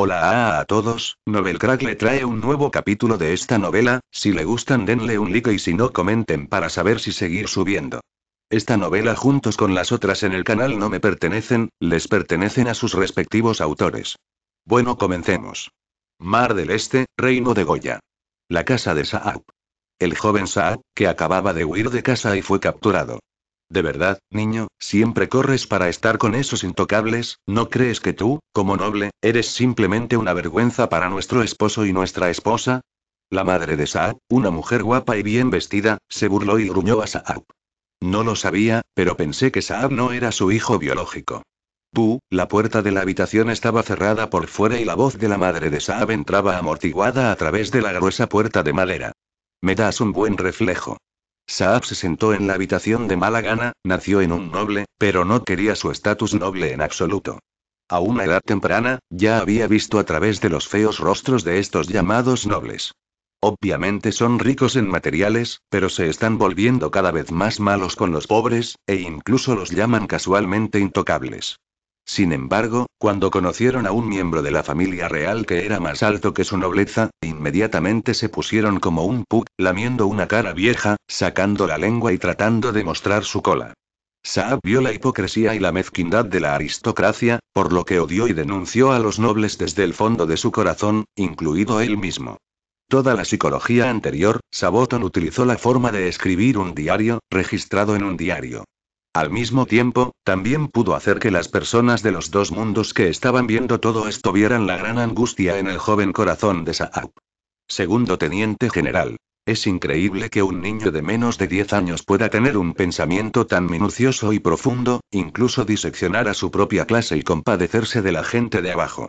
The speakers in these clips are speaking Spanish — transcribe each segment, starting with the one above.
Hola a, todos, Novel Crack le trae un nuevo capítulo de esta novela, si le gustan denle un like y si no comenten para saber si seguir subiendo. Esta novela juntos con las otras en el canal no me pertenecen, les pertenecen a sus respectivos autores. Bueno comencemos. Mar del Este, Reino de Goya. La casa de Saab. El joven Saab, que acababa de huir de casa y fue capturado. De verdad, niño, siempre corres para estar con esos intocables, ¿no crees que tú, como noble, eres simplemente una vergüenza para nuestro esposo y nuestra esposa? La madre de Saab, una mujer guapa y bien vestida, se burló y gruñó a Saab. No lo sabía, pero pensé que Saab no era su hijo biológico. Tú, la puerta de la habitación estaba cerrada por fuera y la voz de la madre de Saab entraba amortiguada a través de la gruesa puerta de madera. Me das un buen reflejo. Saab se sentó en la habitación de mala gana, nació en un noble, pero no quería su estatus noble en absoluto. A una edad temprana, ya había visto a través de los feos rostros de estos llamados nobles. Obviamente son ricos en materiales, pero se están volviendo cada vez más malos con los pobres, e incluso los llaman casualmente intocables. Sin embargo, cuando conocieron a un miembro de la familia real que era más alto que su nobleza, inmediatamente se pusieron como un pug, lamiendo una cara vieja, sacando la lengua y tratando de mostrar su cola. Saab vio la hipocresía y la mezquindad de la aristocracia, por lo que odió y denunció a los nobles desde el fondo de su corazón, incluido él mismo. Toda la psicología anterior, Saboton utilizó la forma de escribir un diario, registrado en un diario. Al mismo tiempo, también pudo hacer que las personas de los dos mundos que estaban viendo todo esto vieran la gran angustia en el joven corazón de Saab. Segundo teniente general. Es increíble que un niño de menos de 10 años pueda tener un pensamiento tan minucioso y profundo, incluso diseccionar a su propia clase y compadecerse de la gente de abajo.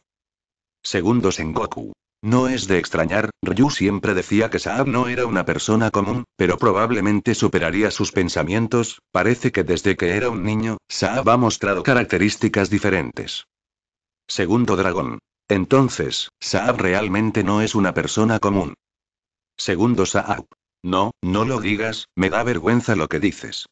Segundo Sengoku. No es de extrañar, Ryu siempre decía que Saab no era una persona común, pero probablemente superaría sus pensamientos, parece que desde que era un niño, Saab ha mostrado características diferentes. Segundo dragón. Entonces, Saab realmente no es una persona común. Segundo Saab. No, no lo digas, me da vergüenza lo que dices.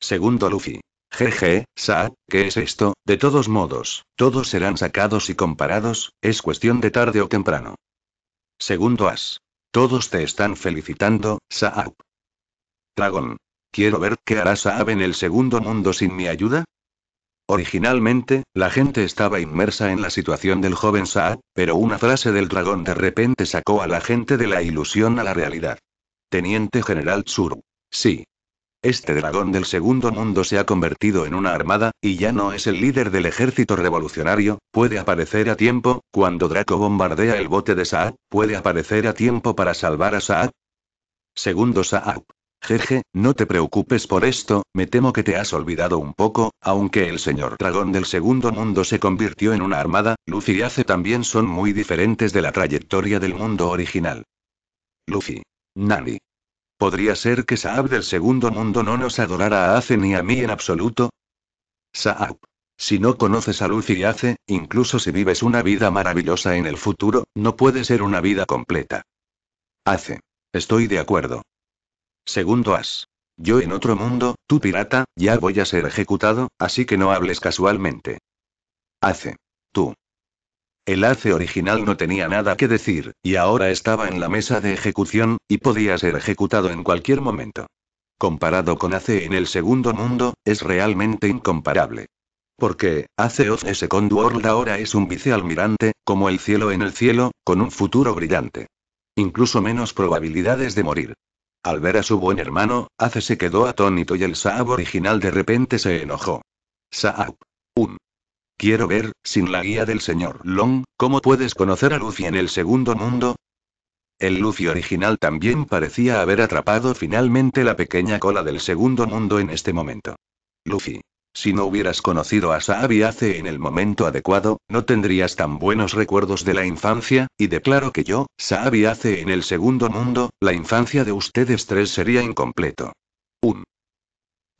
Segundo Luffy. Jeje, Sa, ¿qué es esto? De todos modos, todos serán sacados y comparados, es cuestión de tarde o temprano. Segundo As. Todos te están felicitando, Saab. Dragón. Quiero ver qué hará Saab en el segundo mundo sin mi ayuda. Originalmente, la gente estaba inmersa en la situación del joven Saab, pero una frase del dragón de repente sacó a la gente de la ilusión a la realidad. Teniente General Tsuru. Sí, este dragón del segundo mundo se ha convertido en una armada, y ya no es el líder del ejército revolucionario, puede aparecer a tiempo, cuando Draco bombardea el bote de Saab, puede aparecer a tiempo para salvar a Saab. Segundo Saab. Jeje, no te preocupes por esto, me temo que te has olvidado un poco, aunque el señor dragón del segundo mundo se convirtió en una armada, Luffy y Ace también son muy diferentes de la trayectoria del mundo original. Luffy. Nani. ¿Podría ser que Saab del segundo mundo no nos adorara a Ace ni a mí en absoluto? Saab. Si no conoces a Lucy y Ace, incluso si vives una vida maravillosa en el futuro, no puede ser una vida completa. Ace. Estoy de acuerdo. Segundo As. Yo en otro mundo, tú pirata, ya voy a ser ejecutado, así que no hables casualmente. Ace. Tú. El Ace original no tenía nada que decir, y ahora estaba en la mesa de ejecución, y podía ser ejecutado en cualquier momento. Comparado con Ace en el segundo mundo, es realmente incomparable. Porque, Ace of Second World ahora es un vicealmirante, como el cielo en el cielo, con un futuro brillante. Incluso menos probabilidades de morir. Al ver a su buen hermano, Ace se quedó atónito y el Saab original de repente se enojó. Saab. Quiero ver, sin la guía del señor Long, cómo puedes conocer a Luffy en el segundo mundo. El Luffy original también parecía haber atrapado finalmente la pequeña cola del segundo mundo en este momento. Luffy, si no hubieras conocido a y hace en el momento adecuado, no tendrías tan buenos recuerdos de la infancia, y declaro que yo, y hace en el segundo mundo, la infancia de ustedes tres sería incompleto. Un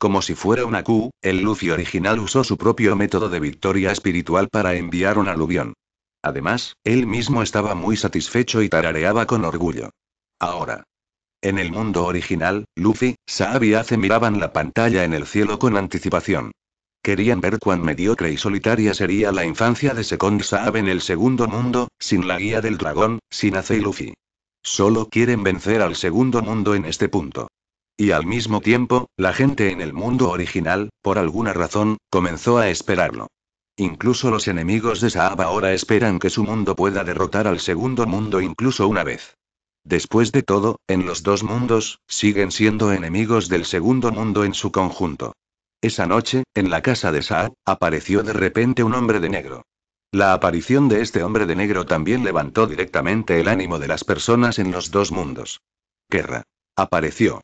como si fuera una Q, el Luffy original usó su propio método de victoria espiritual para enviar un aluvión. Además, él mismo estaba muy satisfecho y tarareaba con orgullo. Ahora. En el mundo original, Luffy, Saab y Ace miraban la pantalla en el cielo con anticipación. Querían ver cuán mediocre y solitaria sería la infancia de Second Saab en el segundo mundo, sin la guía del dragón, sin Ace y Luffy. Solo quieren vencer al segundo mundo en este punto. Y al mismo tiempo, la gente en el mundo original, por alguna razón, comenzó a esperarlo. Incluso los enemigos de Saab ahora esperan que su mundo pueda derrotar al segundo mundo incluso una vez. Después de todo, en los dos mundos, siguen siendo enemigos del segundo mundo en su conjunto. Esa noche, en la casa de Saab, apareció de repente un hombre de negro. La aparición de este hombre de negro también levantó directamente el ánimo de las personas en los dos mundos. Guerra. Apareció.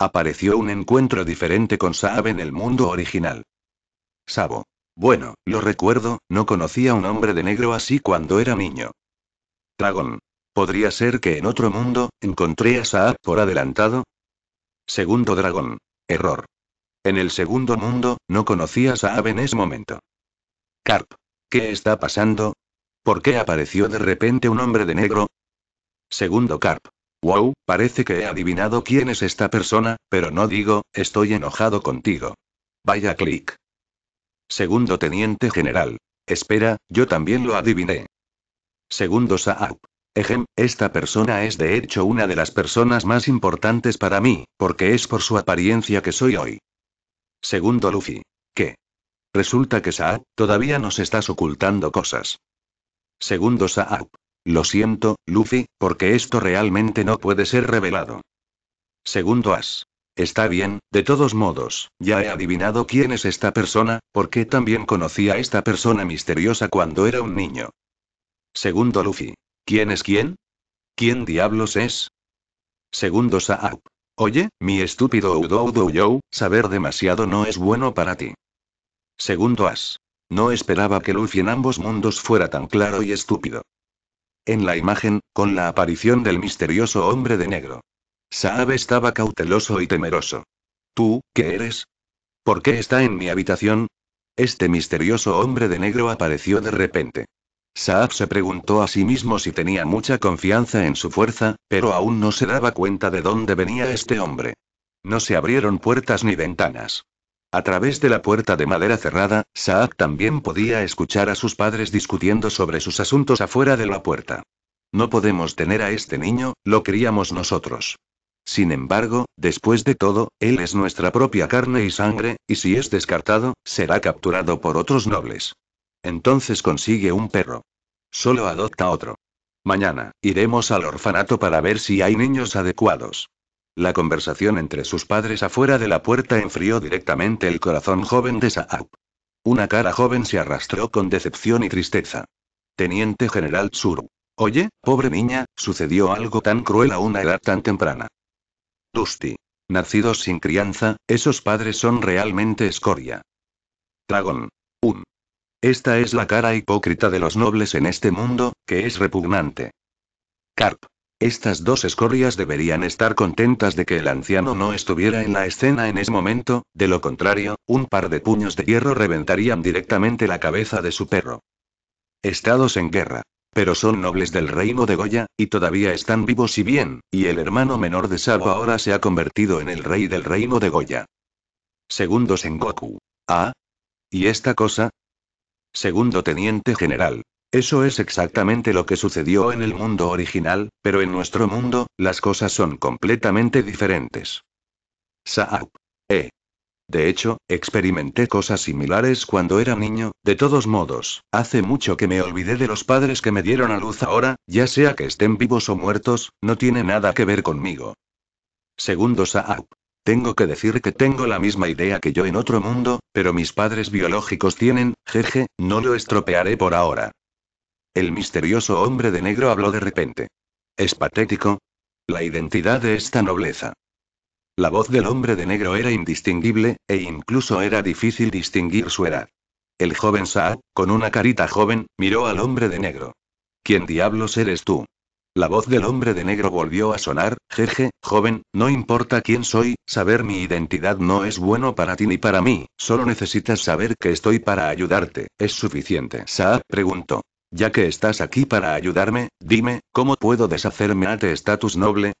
Apareció un encuentro diferente con Saab en el mundo original. Sabo. Bueno, lo recuerdo, no conocía a un hombre de negro así cuando era niño. Dragón. ¿Podría ser que en otro mundo, encontré a Saab por adelantado? Segundo dragón. Error. En el segundo mundo, no conocía a Saab en ese momento. Carp. ¿Qué está pasando? ¿Por qué apareció de repente un hombre de negro? Segundo Carp. Wow, parece que he adivinado quién es esta persona, pero no digo, estoy enojado contigo. Vaya clic. Segundo teniente general. Espera, yo también lo adiviné. Segundo Saab. Ejem, esta persona es de hecho una de las personas más importantes para mí, porque es por su apariencia que soy hoy. Segundo Luffy. ¿Qué? Resulta que Saab todavía nos estás ocultando cosas. Segundo Saab. Lo siento, Luffy, porque esto realmente no puede ser revelado. Segundo As. Está bien, de todos modos, ya he adivinado quién es esta persona, porque también conocí a esta persona misteriosa cuando era un niño. Segundo Luffy. ¿Quién es quién? ¿Quién diablos es? Segundo Saab. Oye, mi estúpido Udo saber demasiado no es bueno para ti. Segundo As. No esperaba que Luffy en ambos mundos fuera tan claro y estúpido en la imagen, con la aparición del misterioso hombre de negro. Saab estaba cauteloso y temeroso. ¿Tú, qué eres? ¿Por qué está en mi habitación? Este misterioso hombre de negro apareció de repente. Saab se preguntó a sí mismo si tenía mucha confianza en su fuerza, pero aún no se daba cuenta de dónde venía este hombre. No se abrieron puertas ni ventanas. A través de la puerta de madera cerrada, Saad también podía escuchar a sus padres discutiendo sobre sus asuntos afuera de la puerta. No podemos tener a este niño, lo queríamos nosotros. Sin embargo, después de todo, él es nuestra propia carne y sangre, y si es descartado, será capturado por otros nobles. Entonces consigue un perro. Solo adopta otro. Mañana, iremos al orfanato para ver si hay niños adecuados. La conversación entre sus padres afuera de la puerta enfrió directamente el corazón joven de Saab. Una cara joven se arrastró con decepción y tristeza. Teniente General Tsuru. Oye, pobre niña, sucedió algo tan cruel a una edad tan temprana. Dusty. Nacidos sin crianza, esos padres son realmente escoria. Dragón. Un. Esta es la cara hipócrita de los nobles en este mundo, que es repugnante. Carp. Estas dos escorias deberían estar contentas de que el anciano no estuviera en la escena en ese momento, de lo contrario, un par de puños de hierro reventarían directamente la cabeza de su perro. Estados en guerra. Pero son nobles del reino de Goya, y todavía están vivos y bien, y el hermano menor de Sabo ahora se ha convertido en el rey del reino de Goya. Segundo Sengoku. Ah. ¿Y esta cosa? Segundo teniente general. Eso es exactamente lo que sucedió en el mundo original, pero en nuestro mundo, las cosas son completamente diferentes. Saab. Eh. De hecho, experimenté cosas similares cuando era niño, de todos modos, hace mucho que me olvidé de los padres que me dieron a luz ahora, ya sea que estén vivos o muertos, no tiene nada que ver conmigo. Segundo Saab. Tengo que decir que tengo la misma idea que yo en otro mundo, pero mis padres biológicos tienen, jeje, no lo estropearé por ahora. El misterioso hombre de negro habló de repente. ¿Es patético? La identidad de esta nobleza. La voz del hombre de negro era indistinguible, e incluso era difícil distinguir su edad. El joven Saad, con una carita joven, miró al hombre de negro. ¿Quién diablos eres tú? La voz del hombre de negro volvió a sonar, jeje, joven, no importa quién soy, saber mi identidad no es bueno para ti ni para mí, solo necesitas saber que estoy para ayudarte, es suficiente. Saad preguntó. Ya que estás aquí para ayudarme, dime, ¿cómo puedo deshacerme de estatus noble?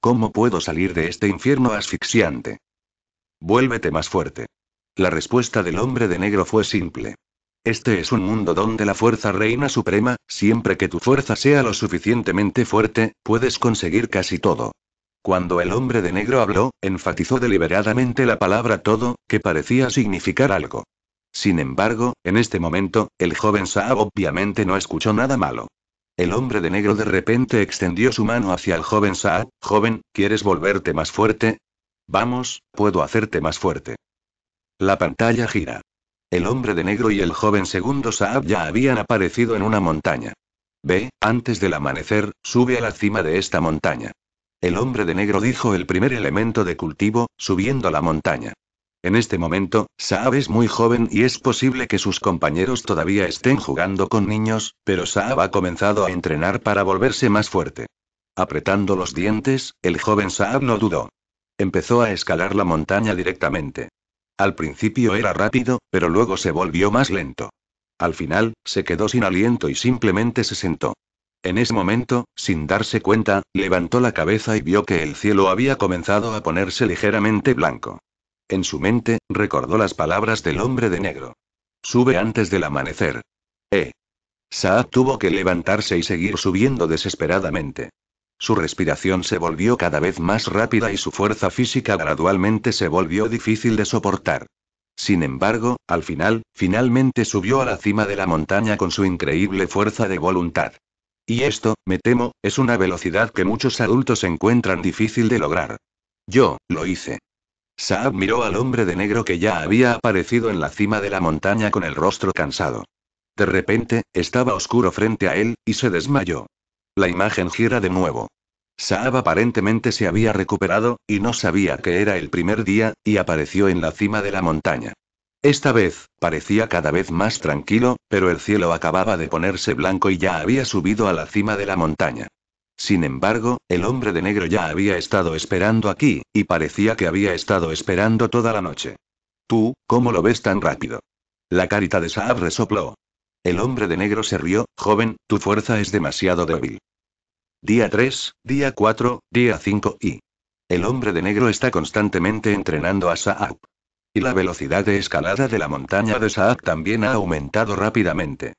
¿Cómo puedo salir de este infierno asfixiante? Vuélvete más fuerte. La respuesta del hombre de negro fue simple. Este es un mundo donde la fuerza reina suprema, siempre que tu fuerza sea lo suficientemente fuerte, puedes conseguir casi todo. Cuando el hombre de negro habló, enfatizó deliberadamente la palabra todo, que parecía significar algo. Sin embargo, en este momento, el joven Saab obviamente no escuchó nada malo. El hombre de negro de repente extendió su mano hacia el joven Saab. Joven, ¿quieres volverte más fuerte? Vamos, puedo hacerte más fuerte. La pantalla gira. El hombre de negro y el joven segundo Saab ya habían aparecido en una montaña. Ve, antes del amanecer, sube a la cima de esta montaña. El hombre de negro dijo el primer elemento de cultivo, subiendo la montaña. En este momento, Saab es muy joven y es posible que sus compañeros todavía estén jugando con niños, pero Saab ha comenzado a entrenar para volverse más fuerte. Apretando los dientes, el joven Saab no dudó. Empezó a escalar la montaña directamente. Al principio era rápido, pero luego se volvió más lento. Al final, se quedó sin aliento y simplemente se sentó. En ese momento, sin darse cuenta, levantó la cabeza y vio que el cielo había comenzado a ponerse ligeramente blanco. En su mente, recordó las palabras del hombre de negro. Sube antes del amanecer. Eh. Saad tuvo que levantarse y seguir subiendo desesperadamente. Su respiración se volvió cada vez más rápida y su fuerza física gradualmente se volvió difícil de soportar. Sin embargo, al final, finalmente subió a la cima de la montaña con su increíble fuerza de voluntad. Y esto, me temo, es una velocidad que muchos adultos encuentran difícil de lograr. Yo, lo hice. Saab miró al hombre de negro que ya había aparecido en la cima de la montaña con el rostro cansado. De repente, estaba oscuro frente a él, y se desmayó. La imagen gira de nuevo. Saab aparentemente se había recuperado, y no sabía que era el primer día, y apareció en la cima de la montaña. Esta vez, parecía cada vez más tranquilo, pero el cielo acababa de ponerse blanco y ya había subido a la cima de la montaña. Sin embargo, el hombre de negro ya había estado esperando aquí, y parecía que había estado esperando toda la noche. Tú, ¿cómo lo ves tan rápido? La carita de Saab resopló. El hombre de negro se rió, joven, tu fuerza es demasiado débil. Día 3, día 4, día 5 y... El hombre de negro está constantemente entrenando a Saab. Y la velocidad de escalada de la montaña de Saab también ha aumentado rápidamente.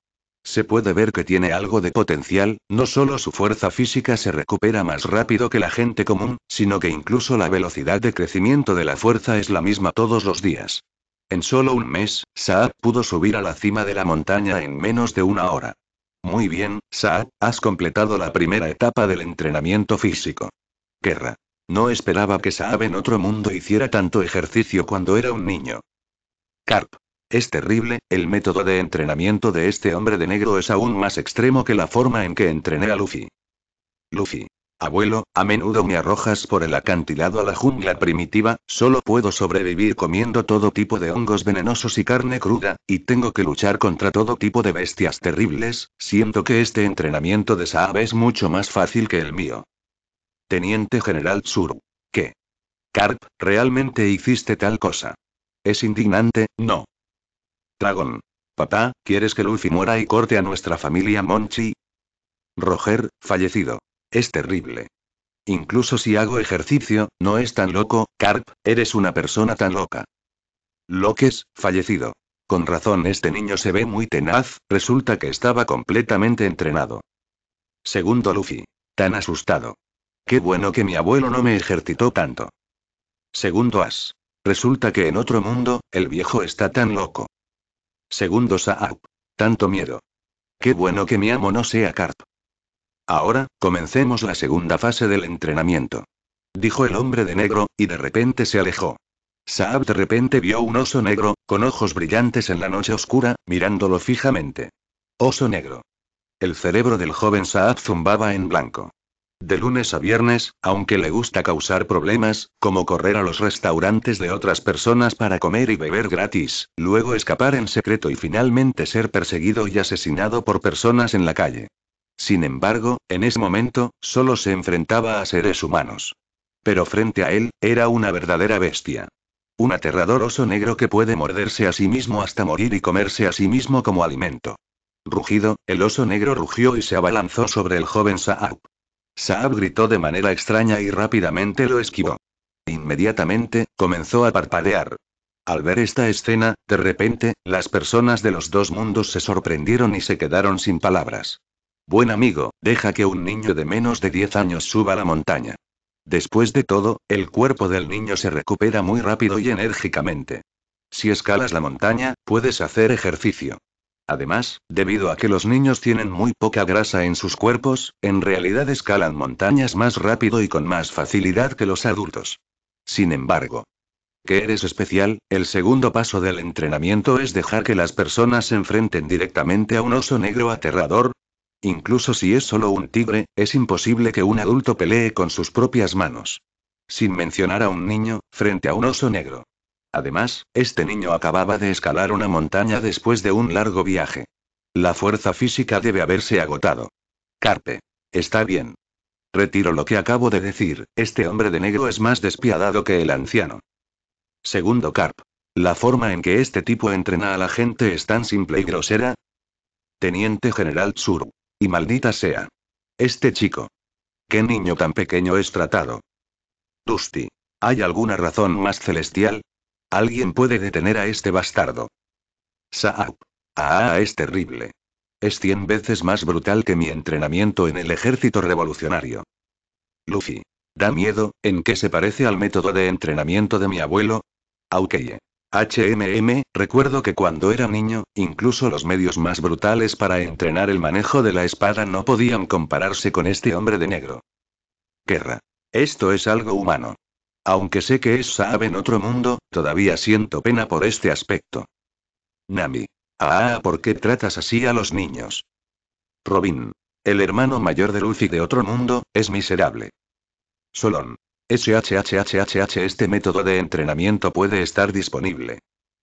Se puede ver que tiene algo de potencial, no solo su fuerza física se recupera más rápido que la gente común, sino que incluso la velocidad de crecimiento de la fuerza es la misma todos los días. En solo un mes, Saab pudo subir a la cima de la montaña en menos de una hora. Muy bien, Saab, has completado la primera etapa del entrenamiento físico. Guerra. No esperaba que Saab en otro mundo hiciera tanto ejercicio cuando era un niño. Carp. Es terrible, el método de entrenamiento de este hombre de negro es aún más extremo que la forma en que entrené a Luffy. Luffy. Abuelo, a menudo me arrojas por el acantilado a la jungla primitiva, solo puedo sobrevivir comiendo todo tipo de hongos venenosos y carne cruda, y tengo que luchar contra todo tipo de bestias terribles, siento que este entrenamiento de Saab es mucho más fácil que el mío. Teniente General Tsuru. ¿Qué? Carp, realmente hiciste tal cosa. Es indignante, no. Dragón. Papá, ¿quieres que Luffy muera y corte a nuestra familia Monchi? Roger, fallecido. Es terrible. Incluso si hago ejercicio, no es tan loco, Carp, eres una persona tan loca. Loques, fallecido. Con razón este niño se ve muy tenaz, resulta que estaba completamente entrenado. Segundo Luffy. Tan asustado. Qué bueno que mi abuelo no me ejercitó tanto. Segundo As. Resulta que en otro mundo, el viejo está tan loco. Segundo Saab. Tanto miedo. Qué bueno que mi amo no sea Carp. Ahora, comencemos la segunda fase del entrenamiento. Dijo el hombre de negro, y de repente se alejó. Saab de repente vio un oso negro, con ojos brillantes en la noche oscura, mirándolo fijamente. Oso negro. El cerebro del joven Saab zumbaba en blanco. De lunes a viernes, aunque le gusta causar problemas, como correr a los restaurantes de otras personas para comer y beber gratis, luego escapar en secreto y finalmente ser perseguido y asesinado por personas en la calle. Sin embargo, en ese momento, solo se enfrentaba a seres humanos. Pero frente a él, era una verdadera bestia. Un aterrador oso negro que puede morderse a sí mismo hasta morir y comerse a sí mismo como alimento. Rugido, el oso negro rugió y se abalanzó sobre el joven Saab. Saab gritó de manera extraña y rápidamente lo esquivó. Inmediatamente, comenzó a parpadear. Al ver esta escena, de repente, las personas de los dos mundos se sorprendieron y se quedaron sin palabras. Buen amigo, deja que un niño de menos de 10 años suba la montaña. Después de todo, el cuerpo del niño se recupera muy rápido y enérgicamente. Si escalas la montaña, puedes hacer ejercicio. Además, debido a que los niños tienen muy poca grasa en sus cuerpos, en realidad escalan montañas más rápido y con más facilidad que los adultos. Sin embargo, que eres especial, el segundo paso del entrenamiento es dejar que las personas se enfrenten directamente a un oso negro aterrador. Incluso si es solo un tigre, es imposible que un adulto pelee con sus propias manos. Sin mencionar a un niño, frente a un oso negro. Además, este niño acababa de escalar una montaña después de un largo viaje. La fuerza física debe haberse agotado. Carpe. Está bien. Retiro lo que acabo de decir, este hombre de negro es más despiadado que el anciano. Segundo Carpe. La forma en que este tipo entrena a la gente es tan simple y grosera. Teniente General Tsuru. Y maldita sea. Este chico. Qué niño tan pequeño es tratado. Dusty. ¿Hay alguna razón más celestial? Alguien puede detener a este bastardo. Saab. Ah, ah, es terrible. Es cien veces más brutal que mi entrenamiento en el ejército revolucionario. Luffy. Da miedo, ¿en qué se parece al método de entrenamiento de mi abuelo? Aukeye. HMM, recuerdo que cuando era niño, incluso los medios más brutales para entrenar el manejo de la espada no podían compararse con este hombre de negro. Guerra. Esto es algo humano. Aunque sé que es Saab en otro mundo, todavía siento pena por este aspecto. Nami. Ah, ¿por qué tratas así a los niños? Robin. El hermano mayor de Luffy de otro mundo, es miserable. Solón. SHHHHH Este método de entrenamiento puede estar disponible.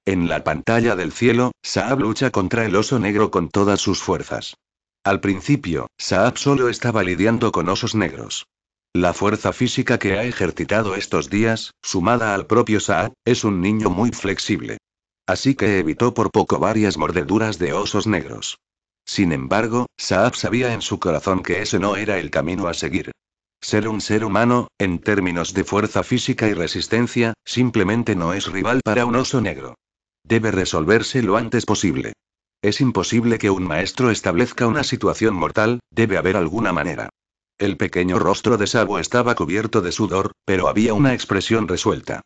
En la pantalla del cielo, Saab lucha contra el oso negro con todas sus fuerzas. Al principio, Saab solo estaba lidiando con osos negros. La fuerza física que ha ejercitado estos días, sumada al propio Saab, es un niño muy flexible. Así que evitó por poco varias mordeduras de osos negros. Sin embargo, Saab sabía en su corazón que ese no era el camino a seguir. Ser un ser humano, en términos de fuerza física y resistencia, simplemente no es rival para un oso negro. Debe resolverse lo antes posible. Es imposible que un maestro establezca una situación mortal, debe haber alguna manera. El pequeño rostro de Sabo estaba cubierto de sudor, pero había una expresión resuelta.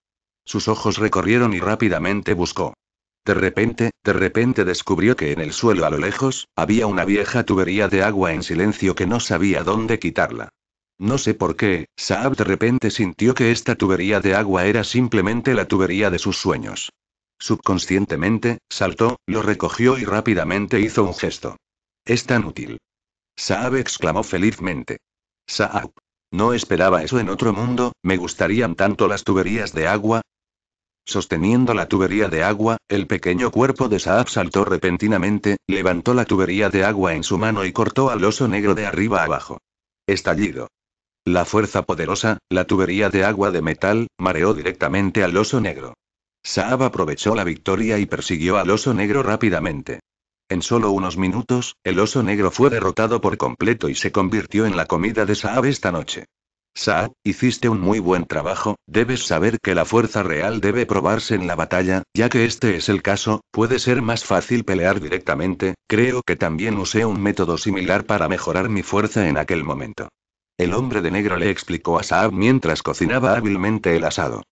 Sus ojos recorrieron y rápidamente buscó. De repente, de repente descubrió que en el suelo a lo lejos, había una vieja tubería de agua en silencio que no sabía dónde quitarla. No sé por qué, Saab de repente sintió que esta tubería de agua era simplemente la tubería de sus sueños. Subconscientemente, saltó, lo recogió y rápidamente hizo un gesto. Es tan útil. Saab exclamó felizmente. Saab. No esperaba eso en otro mundo, me gustarían tanto las tuberías de agua. Sosteniendo la tubería de agua, el pequeño cuerpo de Saab saltó repentinamente, levantó la tubería de agua en su mano y cortó al oso negro de arriba abajo. Estallido. La fuerza poderosa, la tubería de agua de metal, mareó directamente al oso negro. Saab aprovechó la victoria y persiguió al oso negro rápidamente. En solo unos minutos, el oso negro fue derrotado por completo y se convirtió en la comida de Saab esta noche. Saab, hiciste un muy buen trabajo, debes saber que la fuerza real debe probarse en la batalla, ya que este es el caso, puede ser más fácil pelear directamente, creo que también usé un método similar para mejorar mi fuerza en aquel momento. El hombre de negro le explicó a Saab mientras cocinaba hábilmente el asado.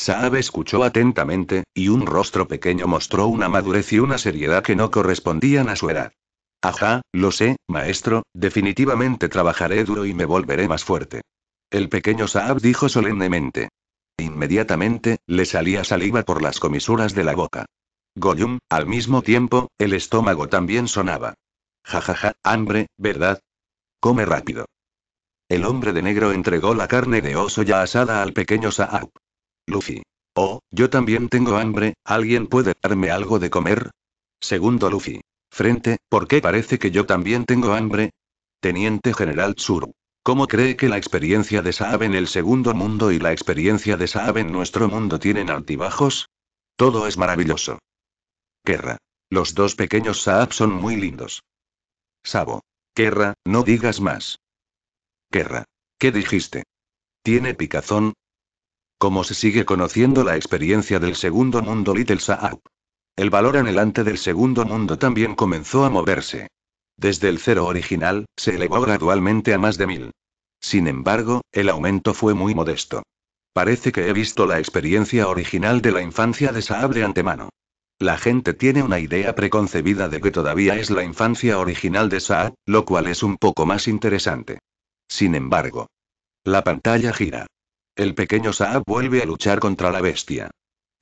Saab escuchó atentamente, y un rostro pequeño mostró una madurez y una seriedad que no correspondían a su edad. Ajá, lo sé, maestro, definitivamente trabajaré duro y me volveré más fuerte. El pequeño Saab dijo solemnemente. Inmediatamente, le salía saliva por las comisuras de la boca. Goyum, al mismo tiempo, el estómago también sonaba. Jajaja, ja, ja, hambre, ¿verdad? Come rápido. El hombre de negro entregó la carne de oso ya asada al pequeño Saab. Luffy. Oh, yo también tengo hambre, ¿alguien puede darme algo de comer? Segundo Luffy. Frente, ¿por qué parece que yo también tengo hambre? Teniente General Tsuru. ¿Cómo cree que la experiencia de Saab en el segundo mundo y la experiencia de Saab en nuestro mundo tienen altibajos? Todo es maravilloso. Kerra. Los dos pequeños Saab son muy lindos. Sabo. Kerra, no digas más. Kerra. ¿Qué dijiste? ¿Tiene picazón? como se sigue conociendo la experiencia del segundo mundo Little Saab. El valor anhelante del segundo mundo también comenzó a moverse. Desde el cero original, se elevó gradualmente a más de mil. Sin embargo, el aumento fue muy modesto. Parece que he visto la experiencia original de la infancia de Saab de antemano. La gente tiene una idea preconcebida de que todavía es la infancia original de Saab, lo cual es un poco más interesante. Sin embargo, la pantalla gira. El pequeño Saab vuelve a luchar contra la bestia.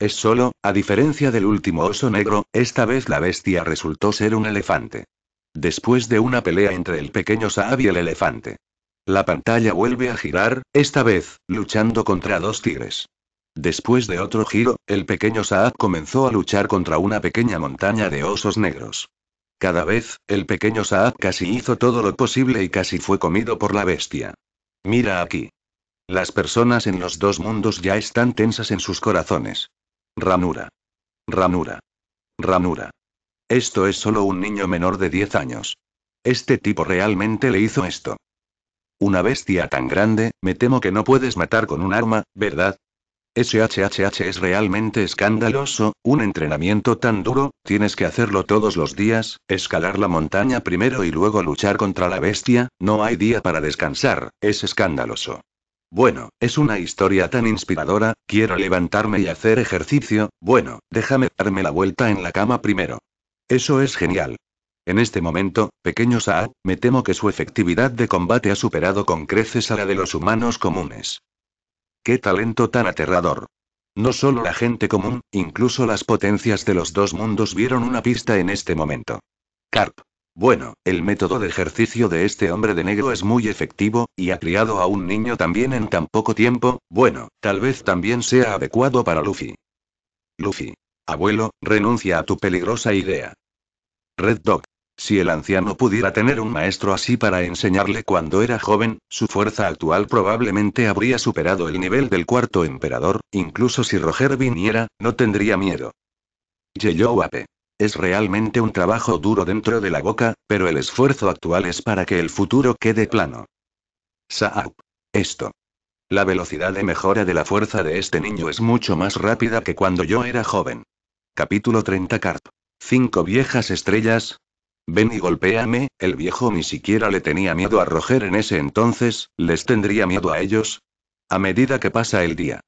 Es solo, a diferencia del último oso negro, esta vez la bestia resultó ser un elefante. Después de una pelea entre el pequeño Saab y el elefante. La pantalla vuelve a girar, esta vez, luchando contra dos tigres. Después de otro giro, el pequeño Saab comenzó a luchar contra una pequeña montaña de osos negros. Cada vez, el pequeño Saab casi hizo todo lo posible y casi fue comido por la bestia. Mira aquí. Las personas en los dos mundos ya están tensas en sus corazones. Ranura. Ranura. Ranura. Esto es solo un niño menor de 10 años. Este tipo realmente le hizo esto. Una bestia tan grande, me temo que no puedes matar con un arma, ¿verdad? SHHH es realmente escandaloso, un entrenamiento tan duro, tienes que hacerlo todos los días, escalar la montaña primero y luego luchar contra la bestia, no hay día para descansar, es escandaloso. Bueno, es una historia tan inspiradora, quiero levantarme y hacer ejercicio, bueno, déjame darme la vuelta en la cama primero. Eso es genial. En este momento, pequeño Saa, me temo que su efectividad de combate ha superado con creces a la de los humanos comunes. ¡Qué talento tan aterrador! No solo la gente común, incluso las potencias de los dos mundos vieron una pista en este momento. Carp, bueno, el método de ejercicio de este hombre de negro es muy efectivo, y ha criado a un niño también en tan poco tiempo, bueno, tal vez también sea adecuado para Luffy. Luffy. Abuelo, renuncia a tu peligrosa idea. Red Dog. Si el anciano pudiera tener un maestro así para enseñarle cuando era joven, su fuerza actual probablemente habría superado el nivel del cuarto emperador, incluso si Roger viniera, no tendría miedo. yo es realmente un trabajo duro dentro de la boca, pero el esfuerzo actual es para que el futuro quede plano. Saab. Esto. La velocidad de mejora de la fuerza de este niño es mucho más rápida que cuando yo era joven. Capítulo 30 Carp. Cinco viejas estrellas. Ven y golpéame, el viejo ni siquiera le tenía miedo a Roger en ese entonces, les tendría miedo a ellos. A medida que pasa el día,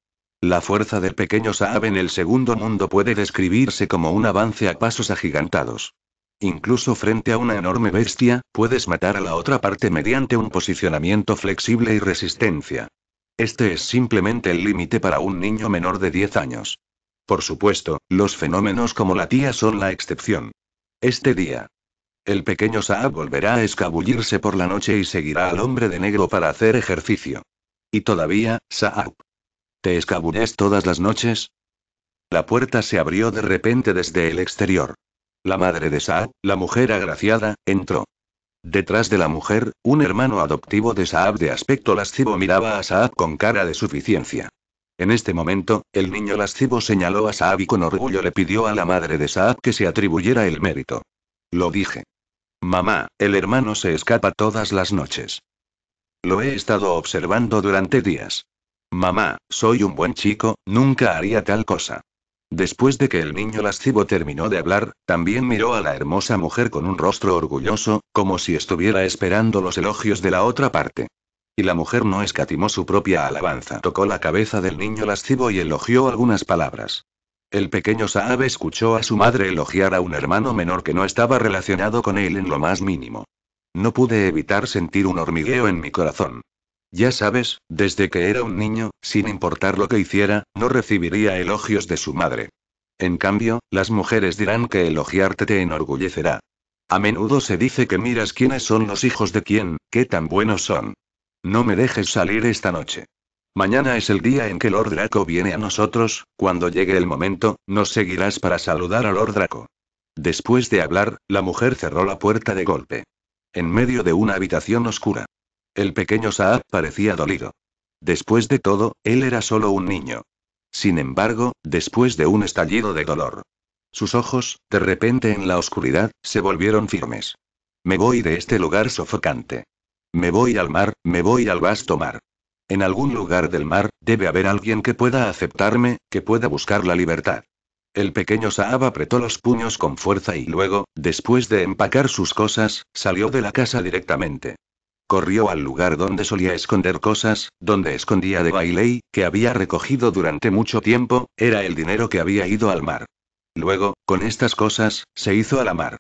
la fuerza del pequeño Saab en el segundo mundo puede describirse como un avance a pasos agigantados. Incluso frente a una enorme bestia, puedes matar a la otra parte mediante un posicionamiento flexible y resistencia. Este es simplemente el límite para un niño menor de 10 años. Por supuesto, los fenómenos como la tía son la excepción. Este día. El pequeño Saab volverá a escabullirse por la noche y seguirá al hombre de negro para hacer ejercicio. Y todavía, Saab. ¿Te escabulles todas las noches? La puerta se abrió de repente desde el exterior. La madre de Saab, la mujer agraciada, entró. Detrás de la mujer, un hermano adoptivo de Saab de aspecto lascivo miraba a Saab con cara de suficiencia. En este momento, el niño lascivo señaló a Saab y con orgullo le pidió a la madre de Saab que se atribuyera el mérito. Lo dije. Mamá, el hermano se escapa todas las noches. Lo he estado observando durante días. Mamá, soy un buen chico, nunca haría tal cosa. Después de que el niño lascivo terminó de hablar, también miró a la hermosa mujer con un rostro orgulloso, como si estuviera esperando los elogios de la otra parte. Y la mujer no escatimó su propia alabanza. Tocó la cabeza del niño lascivo y elogió algunas palabras. El pequeño Saab escuchó a su madre elogiar a un hermano menor que no estaba relacionado con él en lo más mínimo. No pude evitar sentir un hormigueo en mi corazón. Ya sabes, desde que era un niño, sin importar lo que hiciera, no recibiría elogios de su madre. En cambio, las mujeres dirán que elogiarte te enorgullecerá. A menudo se dice que miras quiénes son los hijos de quién, qué tan buenos son. No me dejes salir esta noche. Mañana es el día en que Lord Draco viene a nosotros, cuando llegue el momento, nos seguirás para saludar a Lord Draco. Después de hablar, la mujer cerró la puerta de golpe. En medio de una habitación oscura. El pequeño Saab parecía dolido. Después de todo, él era solo un niño. Sin embargo, después de un estallido de dolor, sus ojos, de repente en la oscuridad, se volvieron firmes. Me voy de este lugar sofocante. Me voy al mar, me voy al vasto mar. En algún lugar del mar, debe haber alguien que pueda aceptarme, que pueda buscar la libertad. El pequeño Saab apretó los puños con fuerza y luego, después de empacar sus cosas, salió de la casa directamente corrió al lugar donde solía esconder cosas, donde escondía de Bailey, que había recogido durante mucho tiempo, era el dinero que había ido al mar. Luego, con estas cosas, se hizo a la mar.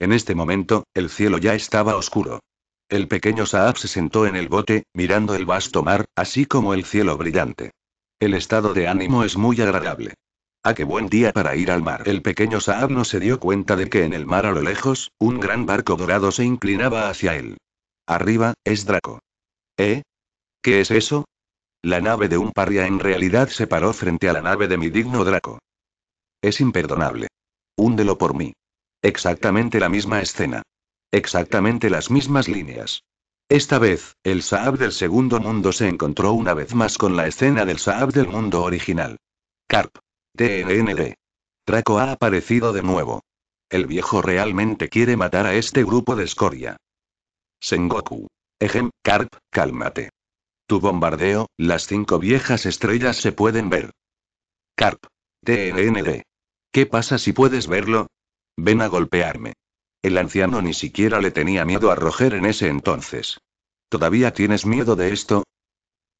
En este momento, el cielo ya estaba oscuro. El pequeño Saab se sentó en el bote, mirando el vasto mar, así como el cielo brillante. El estado de ánimo es muy agradable. ¡Ah, qué buen día para ir al mar! El pequeño Saab no se dio cuenta de que en el mar a lo lejos, un gran barco dorado se inclinaba hacia él. Arriba, es Draco. ¿Eh? ¿Qué es eso? La nave de un paria en realidad se paró frente a la nave de mi digno Draco. Es imperdonable. Húndelo por mí. Exactamente la misma escena. Exactamente las mismas líneas. Esta vez, el Saab del segundo mundo se encontró una vez más con la escena del Saab del mundo original. Carp. TND. Draco ha aparecido de nuevo. El viejo realmente quiere matar a este grupo de escoria. Sengoku. Ejem, Carp, cálmate. Tu bombardeo, las cinco viejas estrellas se pueden ver. Carp. TND. ¿Qué pasa si puedes verlo? Ven a golpearme. El anciano ni siquiera le tenía miedo a Roger en ese entonces. ¿Todavía tienes miedo de esto?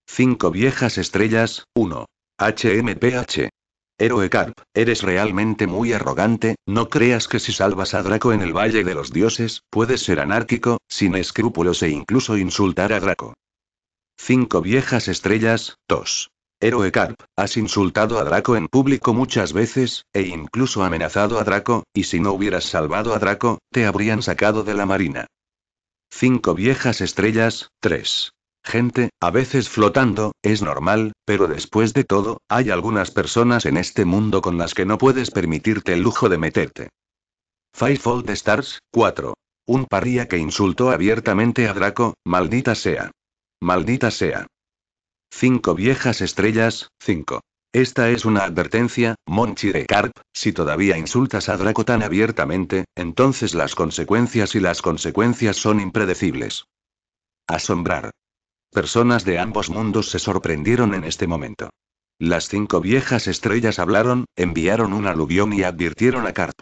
Cinco viejas estrellas, 1. HMPH. Héroe Carp, eres realmente muy arrogante, no creas que si salvas a Draco en el Valle de los Dioses, puedes ser anárquico, sin escrúpulos e incluso insultar a Draco. Cinco viejas estrellas, 2. Héroe Carp, has insultado a Draco en público muchas veces, e incluso amenazado a Draco, y si no hubieras salvado a Draco, te habrían sacado de la marina. Cinco viejas estrellas, 3. Gente, a veces flotando, es normal, pero después de todo, hay algunas personas en este mundo con las que no puedes permitirte el lujo de meterte. Fold Stars, 4. Un parría que insultó abiertamente a Draco, maldita sea. Maldita sea. Cinco viejas estrellas, 5. Esta es una advertencia, Monchi de Carp, si todavía insultas a Draco tan abiertamente, entonces las consecuencias y las consecuencias son impredecibles. Asombrar. Personas de ambos mundos se sorprendieron en este momento. Las cinco viejas estrellas hablaron, enviaron un aluvión y advirtieron a Carp.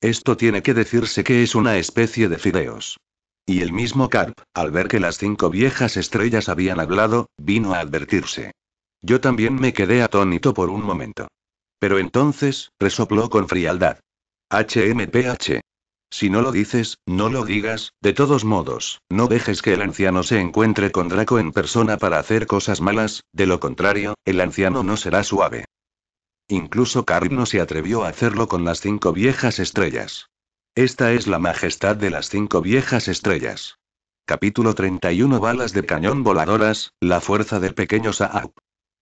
Esto tiene que decirse que es una especie de fideos. Y el mismo Carp, al ver que las cinco viejas estrellas habían hablado, vino a advertirse. Yo también me quedé atónito por un momento. Pero entonces, resopló con frialdad. HMPH. Si no lo dices, no lo digas, de todos modos, no dejes que el anciano se encuentre con Draco en persona para hacer cosas malas, de lo contrario, el anciano no será suave. Incluso Karp no se atrevió a hacerlo con las cinco viejas estrellas. Esta es la majestad de las cinco viejas estrellas. Capítulo 31 Balas de cañón voladoras, la fuerza del pequeño Saab.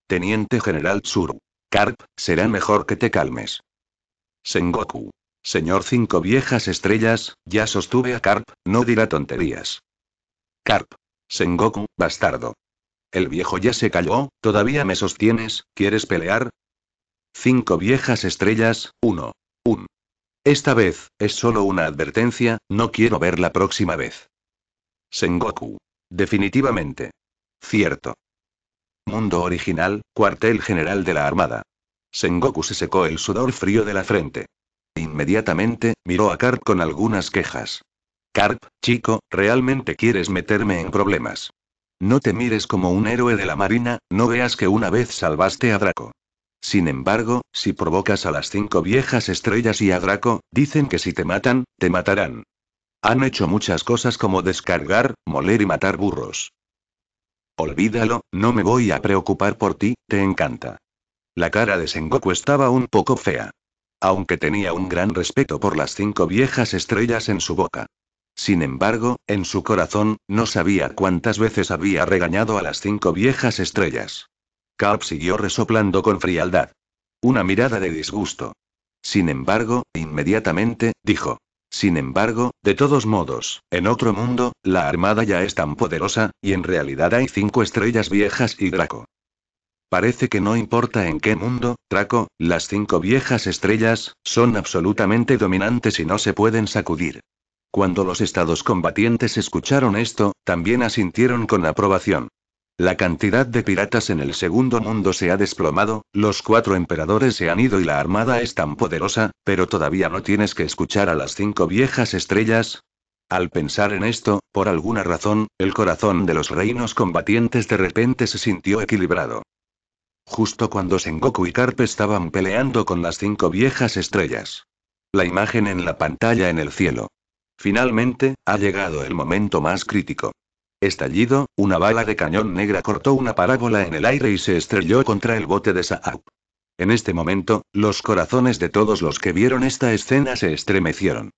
Teniente General Tsuru. Karp, será mejor que te calmes. Sengoku. Señor cinco viejas estrellas, ya sostuve a Carp, no dirá tonterías. Carp. Sengoku, bastardo. El viejo ya se calló, todavía me sostienes, ¿quieres pelear? Cinco viejas estrellas, 1. 1. Esta vez, es solo una advertencia, no quiero ver la próxima vez. Sengoku. Definitivamente. Cierto. Mundo original, cuartel general de la Armada. Sengoku se secó el sudor frío de la frente. Inmediatamente, miró a Carp con algunas quejas. Carp, chico, realmente quieres meterme en problemas. No te mires como un héroe de la marina, no veas que una vez salvaste a Draco. Sin embargo, si provocas a las cinco viejas estrellas y a Draco, dicen que si te matan, te matarán. Han hecho muchas cosas como descargar, moler y matar burros. Olvídalo, no me voy a preocupar por ti, te encanta. La cara de Sengoku estaba un poco fea aunque tenía un gran respeto por las cinco viejas estrellas en su boca. Sin embargo, en su corazón, no sabía cuántas veces había regañado a las cinco viejas estrellas. Carp siguió resoplando con frialdad. Una mirada de disgusto. Sin embargo, inmediatamente, dijo. Sin embargo, de todos modos, en otro mundo, la armada ya es tan poderosa, y en realidad hay cinco estrellas viejas y Draco. Parece que no importa en qué mundo, Traco, las cinco viejas estrellas, son absolutamente dominantes y no se pueden sacudir. Cuando los estados combatientes escucharon esto, también asintieron con aprobación. La cantidad de piratas en el segundo mundo se ha desplomado, los cuatro emperadores se han ido y la armada es tan poderosa, pero todavía no tienes que escuchar a las cinco viejas estrellas, al pensar en esto, por alguna razón, el corazón de los reinos combatientes de repente se sintió equilibrado justo cuando Sengoku y Karpe estaban peleando con las cinco viejas estrellas. La imagen en la pantalla en el cielo. Finalmente, ha llegado el momento más crítico. Estallido, una bala de cañón negra cortó una parábola en el aire y se estrelló contra el bote de Saab. En este momento, los corazones de todos los que vieron esta escena se estremecieron.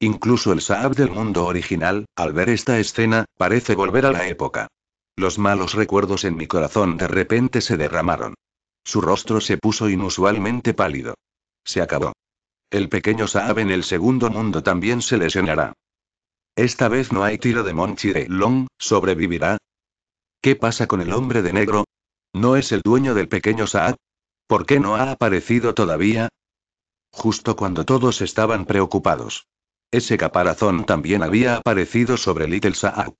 Incluso el Saab del mundo original, al ver esta escena, parece volver a la época. Los malos recuerdos en mi corazón de repente se derramaron. Su rostro se puso inusualmente pálido. Se acabó. El pequeño Saab en el segundo mundo también se lesionará. Esta vez no hay tiro de Monchi de Long, ¿sobrevivirá? ¿Qué pasa con el hombre de negro? ¿No es el dueño del pequeño Saab? ¿Por qué no ha aparecido todavía? Justo cuando todos estaban preocupados. Ese caparazón también había aparecido sobre Little Saab.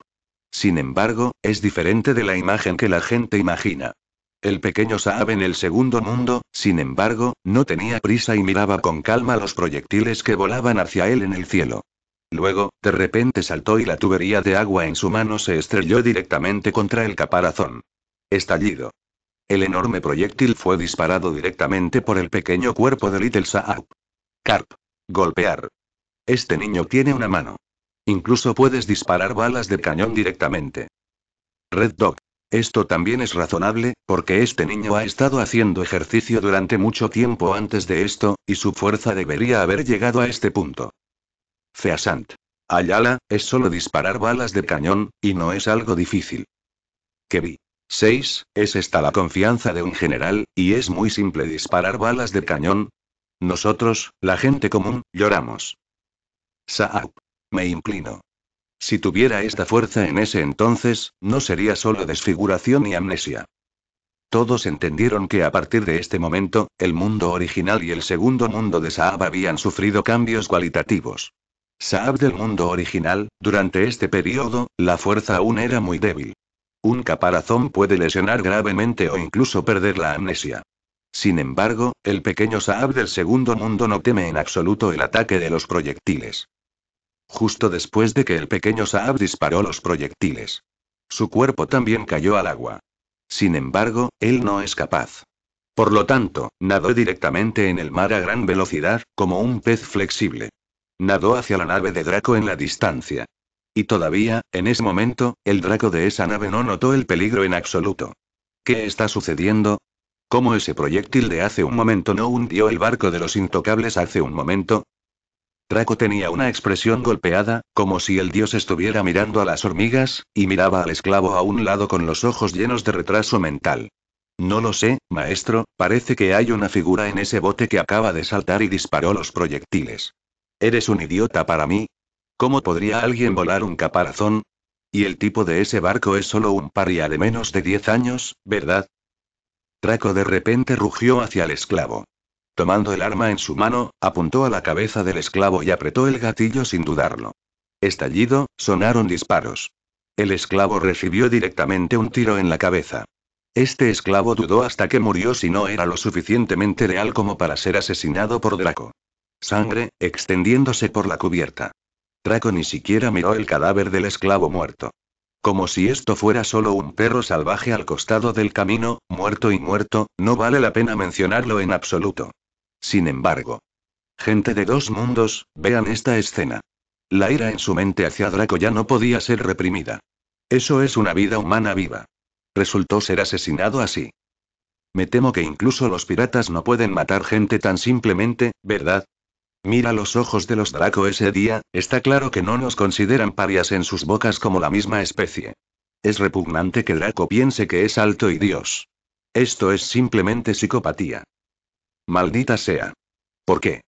Sin embargo, es diferente de la imagen que la gente imagina. El pequeño Saab en el segundo mundo, sin embargo, no tenía prisa y miraba con calma los proyectiles que volaban hacia él en el cielo. Luego, de repente saltó y la tubería de agua en su mano se estrelló directamente contra el caparazón. Estallido. El enorme proyectil fue disparado directamente por el pequeño cuerpo de Little Saab. Carp. Golpear. Este niño tiene una mano. Incluso puedes disparar balas de cañón directamente. Red Dog. Esto también es razonable, porque este niño ha estado haciendo ejercicio durante mucho tiempo antes de esto, y su fuerza debería haber llegado a este punto. Feasant. Ayala, es solo disparar balas de cañón, y no es algo difícil. Kevi. 6. Es esta la confianza de un general, y es muy simple disparar balas de cañón. Nosotros, la gente común, lloramos. Saab. Me inclino. Si tuviera esta fuerza en ese entonces, no sería solo desfiguración y amnesia. Todos entendieron que a partir de este momento, el mundo original y el segundo mundo de Saab habían sufrido cambios cualitativos. Saab del mundo original, durante este periodo, la fuerza aún era muy débil. Un caparazón puede lesionar gravemente o incluso perder la amnesia. Sin embargo, el pequeño Saab del segundo mundo no teme en absoluto el ataque de los proyectiles justo después de que el pequeño Saab disparó los proyectiles. Su cuerpo también cayó al agua. Sin embargo, él no es capaz. Por lo tanto, nadó directamente en el mar a gran velocidad, como un pez flexible. Nadó hacia la nave de Draco en la distancia. Y todavía, en ese momento, el Draco de esa nave no notó el peligro en absoluto. ¿Qué está sucediendo? ¿Cómo ese proyectil de hace un momento no hundió el barco de los intocables hace un momento? Draco tenía una expresión golpeada, como si el dios estuviera mirando a las hormigas, y miraba al esclavo a un lado con los ojos llenos de retraso mental. No lo sé, maestro, parece que hay una figura en ese bote que acaba de saltar y disparó los proyectiles. Eres un idiota para mí. ¿Cómo podría alguien volar un caparazón? Y el tipo de ese barco es solo un paria de menos de 10 años, ¿verdad? Traco de repente rugió hacia el esclavo. Tomando el arma en su mano, apuntó a la cabeza del esclavo y apretó el gatillo sin dudarlo. Estallido, sonaron disparos. El esclavo recibió directamente un tiro en la cabeza. Este esclavo dudó hasta que murió si no era lo suficientemente real como para ser asesinado por Draco. Sangre, extendiéndose por la cubierta. Draco ni siquiera miró el cadáver del esclavo muerto. Como si esto fuera solo un perro salvaje al costado del camino, muerto y muerto, no vale la pena mencionarlo en absoluto. Sin embargo. Gente de dos mundos, vean esta escena. La ira en su mente hacia Draco ya no podía ser reprimida. Eso es una vida humana viva. Resultó ser asesinado así. Me temo que incluso los piratas no pueden matar gente tan simplemente, ¿verdad? Mira los ojos de los Draco ese día, está claro que no nos consideran parias en sus bocas como la misma especie. Es repugnante que Draco piense que es alto y Dios. Esto es simplemente psicopatía. Maldita sea. ¿Por qué?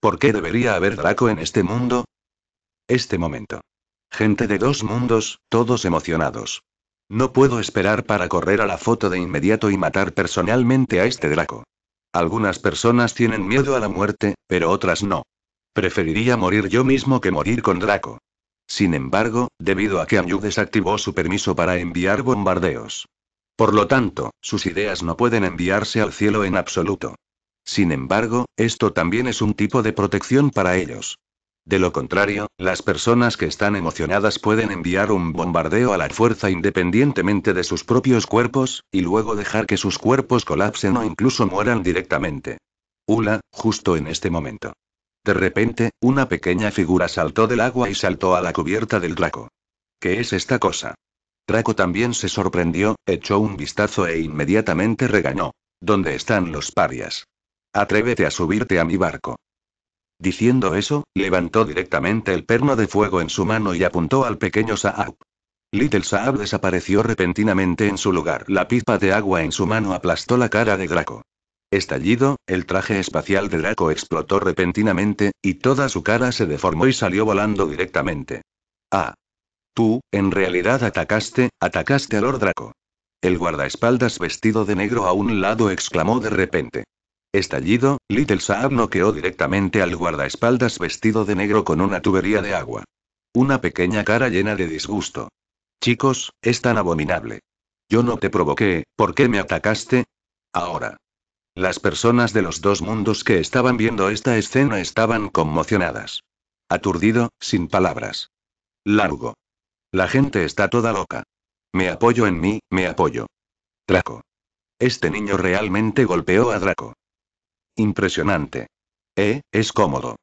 ¿Por qué debería haber Draco en este mundo? Este momento. Gente de dos mundos, todos emocionados. No puedo esperar para correr a la foto de inmediato y matar personalmente a este Draco. Algunas personas tienen miedo a la muerte, pero otras no. Preferiría morir yo mismo que morir con Draco. Sin embargo, debido a que Anju desactivó su permiso para enviar bombardeos. Por lo tanto, sus ideas no pueden enviarse al cielo en absoluto. Sin embargo, esto también es un tipo de protección para ellos. De lo contrario, las personas que están emocionadas pueden enviar un bombardeo a la fuerza independientemente de sus propios cuerpos, y luego dejar que sus cuerpos colapsen o incluso mueran directamente. Ula, justo en este momento. De repente, una pequeña figura saltó del agua y saltó a la cubierta del Draco. ¿Qué es esta cosa? Draco también se sorprendió, echó un vistazo e inmediatamente regañó. ¿Dónde están los parias? Atrévete a subirte a mi barco. Diciendo eso, levantó directamente el perno de fuego en su mano y apuntó al pequeño Saab. Little Saab desapareció repentinamente en su lugar. La pipa de agua en su mano aplastó la cara de Draco. Estallido, el traje espacial de Draco explotó repentinamente, y toda su cara se deformó y salió volando directamente. Ah. Tú, en realidad atacaste, atacaste a Lord Draco. El guardaespaldas vestido de negro a un lado exclamó de repente. Estallido, Little Saab noqueó directamente al guardaespaldas vestido de negro con una tubería de agua. Una pequeña cara llena de disgusto. Chicos, es tan abominable. Yo no te provoqué, ¿por qué me atacaste? Ahora. Las personas de los dos mundos que estaban viendo esta escena estaban conmocionadas. Aturdido, sin palabras. Largo. La gente está toda loca. Me apoyo en mí, me apoyo. Draco. Este niño realmente golpeó a Draco. Impresionante. Eh, es cómodo.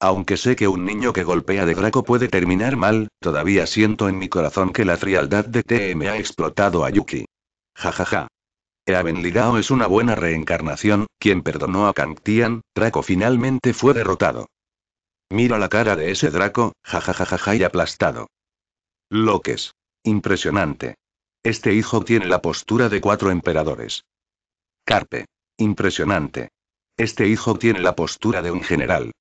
Aunque sé que un niño que golpea de Draco puede terminar mal, todavía siento en mi corazón que la frialdad de TM ha explotado a Yuki. Jajaja. Ja, ja. es una buena reencarnación, quien perdonó a Tian, Draco finalmente fue derrotado. Mira la cara de ese Draco, jajajajaja y aplastado. Loques. Impresionante. Este hijo tiene la postura de cuatro emperadores. Carpe. Impresionante. Este hijo tiene la postura de un general.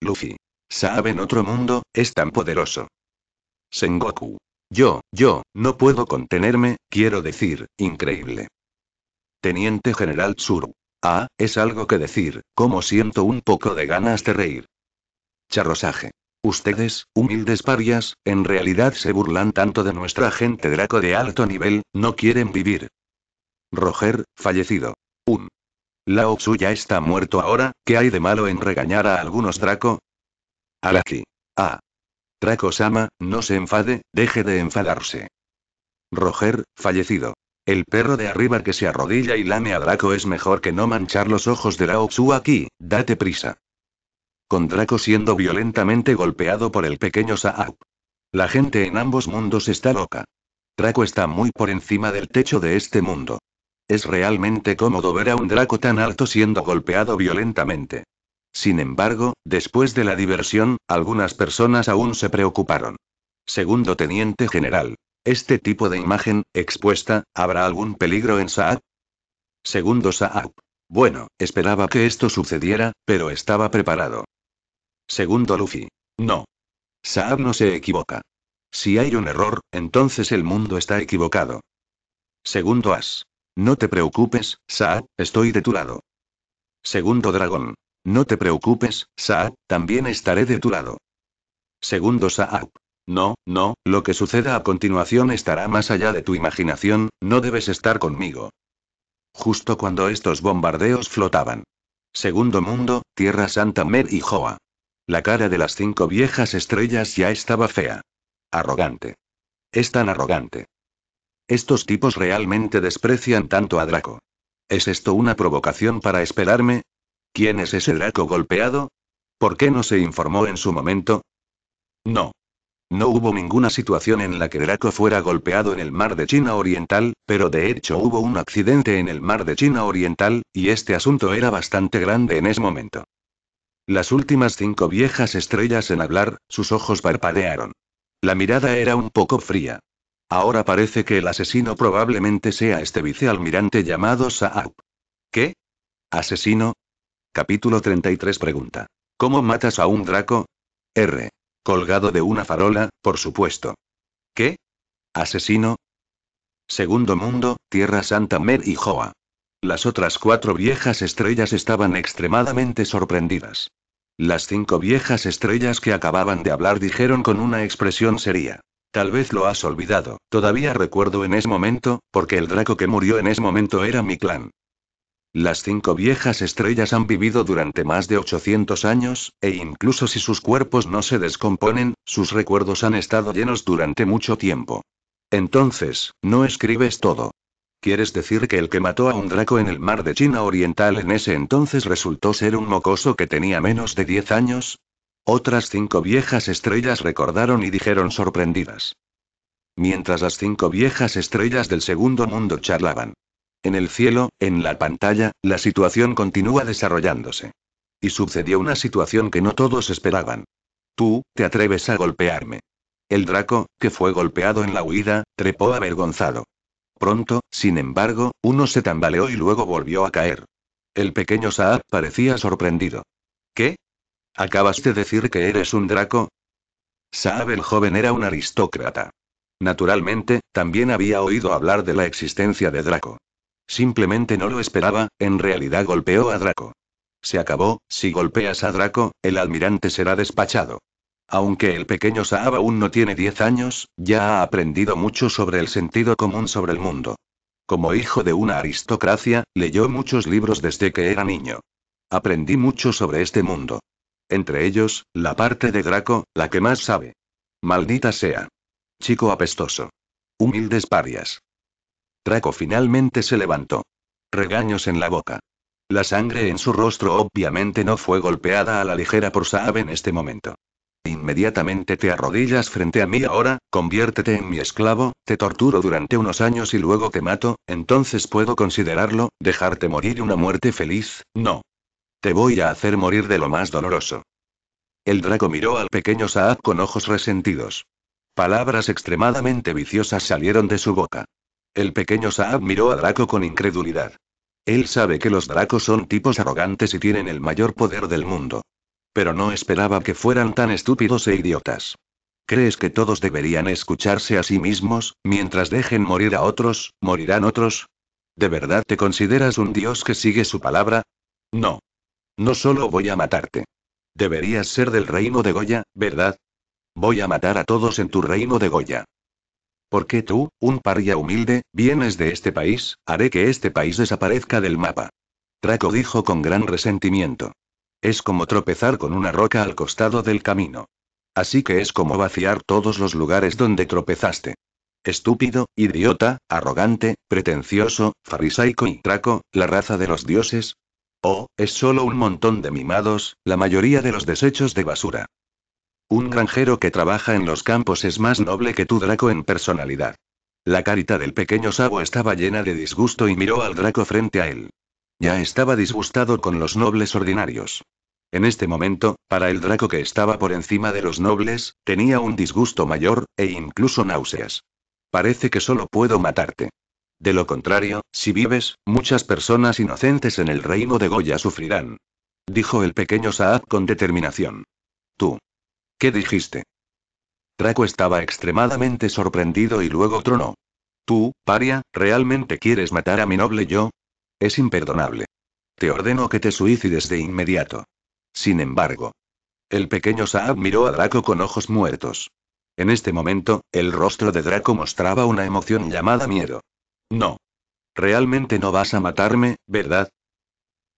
Luffy. Sabe en otro mundo, es tan poderoso. Sengoku. Yo, yo, no puedo contenerme, quiero decir, increíble. Teniente General Tsuru. Ah, es algo que decir, como siento un poco de ganas de reír. Charrosaje. Ustedes, humildes parias, en realidad se burlan tanto de nuestra gente draco de alto nivel, no quieren vivir. Roger, fallecido. Un Lao Tzu ya está muerto ahora, ¿qué hay de malo en regañar a algunos Draco? Alaki. Ah. Draco-sama, no se enfade, deje de enfadarse. Roger, fallecido. El perro de arriba que se arrodilla y lame a Draco es mejor que no manchar los ojos de Lao Tzu aquí, date prisa. Con Draco siendo violentamente golpeado por el pequeño Saab. La gente en ambos mundos está loca. Draco está muy por encima del techo de este mundo. Es realmente cómodo ver a un Draco tan alto siendo golpeado violentamente. Sin embargo, después de la diversión, algunas personas aún se preocuparon. Segundo teniente general. Este tipo de imagen, expuesta, ¿habrá algún peligro en Saab? Segundo Saab. Bueno, esperaba que esto sucediera, pero estaba preparado. Segundo Luffy. No. Saab no se equivoca. Si hay un error, entonces el mundo está equivocado. Segundo As. No te preocupes, Saa, estoy de tu lado. Segundo dragón. No te preocupes, Saa, también estaré de tu lado. Segundo Saab. No, no, lo que suceda a continuación estará más allá de tu imaginación, no debes estar conmigo. Justo cuando estos bombardeos flotaban. Segundo mundo, Tierra Santa Mer y Joa. La cara de las cinco viejas estrellas ya estaba fea. Arrogante. Es tan arrogante. Estos tipos realmente desprecian tanto a Draco. ¿Es esto una provocación para esperarme? ¿Quién es ese Draco golpeado? ¿Por qué no se informó en su momento? No. No hubo ninguna situación en la que Draco fuera golpeado en el mar de China Oriental, pero de hecho hubo un accidente en el mar de China Oriental, y este asunto era bastante grande en ese momento. Las últimas cinco viejas estrellas en hablar, sus ojos parpadearon. La mirada era un poco fría. Ahora parece que el asesino probablemente sea este vicealmirante llamado Saab. ¿Qué? ¿Asesino? Capítulo 33 pregunta. ¿Cómo matas a un draco? R. Colgado de una farola, por supuesto. ¿Qué? ¿Asesino? Segundo mundo, Tierra Santa Mer y Joa. Las otras cuatro viejas estrellas estaban extremadamente sorprendidas. Las cinco viejas estrellas que acababan de hablar dijeron con una expresión seria. Tal vez lo has olvidado. Todavía recuerdo en ese momento, porque el draco que murió en ese momento era mi clan. Las cinco viejas estrellas han vivido durante más de 800 años, e incluso si sus cuerpos no se descomponen, sus recuerdos han estado llenos durante mucho tiempo. Entonces, no escribes todo. ¿Quieres decir que el que mató a un draco en el mar de China Oriental en ese entonces resultó ser un mocoso que tenía menos de 10 años? Otras cinco viejas estrellas recordaron y dijeron sorprendidas. Mientras las cinco viejas estrellas del segundo mundo charlaban. En el cielo, en la pantalla, la situación continúa desarrollándose. Y sucedió una situación que no todos esperaban. Tú, te atreves a golpearme. El Draco, que fue golpeado en la huida, trepó avergonzado. Pronto, sin embargo, uno se tambaleó y luego volvió a caer. El pequeño Saab parecía sorprendido. ¿Qué? ¿Acabas de decir que eres un Draco? Saab el joven era un aristócrata. Naturalmente, también había oído hablar de la existencia de Draco. Simplemente no lo esperaba, en realidad golpeó a Draco. Se acabó, si golpeas a Draco, el almirante será despachado. Aunque el pequeño Saab aún no tiene 10 años, ya ha aprendido mucho sobre el sentido común sobre el mundo. Como hijo de una aristocracia, leyó muchos libros desde que era niño. Aprendí mucho sobre este mundo. Entre ellos, la parte de Draco, la que más sabe. Maldita sea. Chico apestoso. Humildes parias. Draco finalmente se levantó. Regaños en la boca. La sangre en su rostro obviamente no fue golpeada a la ligera por Saab en este momento. Inmediatamente te arrodillas frente a mí ahora, conviértete en mi esclavo, te torturo durante unos años y luego te mato, entonces puedo considerarlo, dejarte morir una muerte feliz, no. Te voy a hacer morir de lo más doloroso. El draco miró al pequeño Saab con ojos resentidos. Palabras extremadamente viciosas salieron de su boca. El pequeño Saab miró a Draco con incredulidad. Él sabe que los dracos son tipos arrogantes y tienen el mayor poder del mundo. Pero no esperaba que fueran tan estúpidos e idiotas. ¿Crees que todos deberían escucharse a sí mismos, mientras dejen morir a otros, morirán otros? ¿De verdad te consideras un dios que sigue su palabra? No. No solo voy a matarte. Deberías ser del reino de Goya, ¿verdad? Voy a matar a todos en tu reino de Goya. Porque tú, un paria humilde, vienes de este país, haré que este país desaparezca del mapa. Traco dijo con gran resentimiento. Es como tropezar con una roca al costado del camino. Así que es como vaciar todos los lugares donde tropezaste. Estúpido, idiota, arrogante, pretencioso, farisaico y traco, la raza de los dioses, Oh, es solo un montón de mimados, la mayoría de los desechos de basura. Un granjero que trabaja en los campos es más noble que tu Draco en personalidad. La carita del pequeño Sabo estaba llena de disgusto y miró al Draco frente a él. Ya estaba disgustado con los nobles ordinarios. En este momento, para el Draco que estaba por encima de los nobles, tenía un disgusto mayor, e incluso náuseas. Parece que solo puedo matarte. De lo contrario, si vives, muchas personas inocentes en el reino de Goya sufrirán. Dijo el pequeño Saad con determinación. Tú. ¿Qué dijiste? Draco estaba extremadamente sorprendido y luego tronó. Tú, paria, ¿realmente quieres matar a mi noble yo? Es imperdonable. Te ordeno que te suicides de inmediato. Sin embargo. El pequeño Saab miró a Draco con ojos muertos. En este momento, el rostro de Draco mostraba una emoción llamada miedo. No. Realmente no vas a matarme, ¿verdad?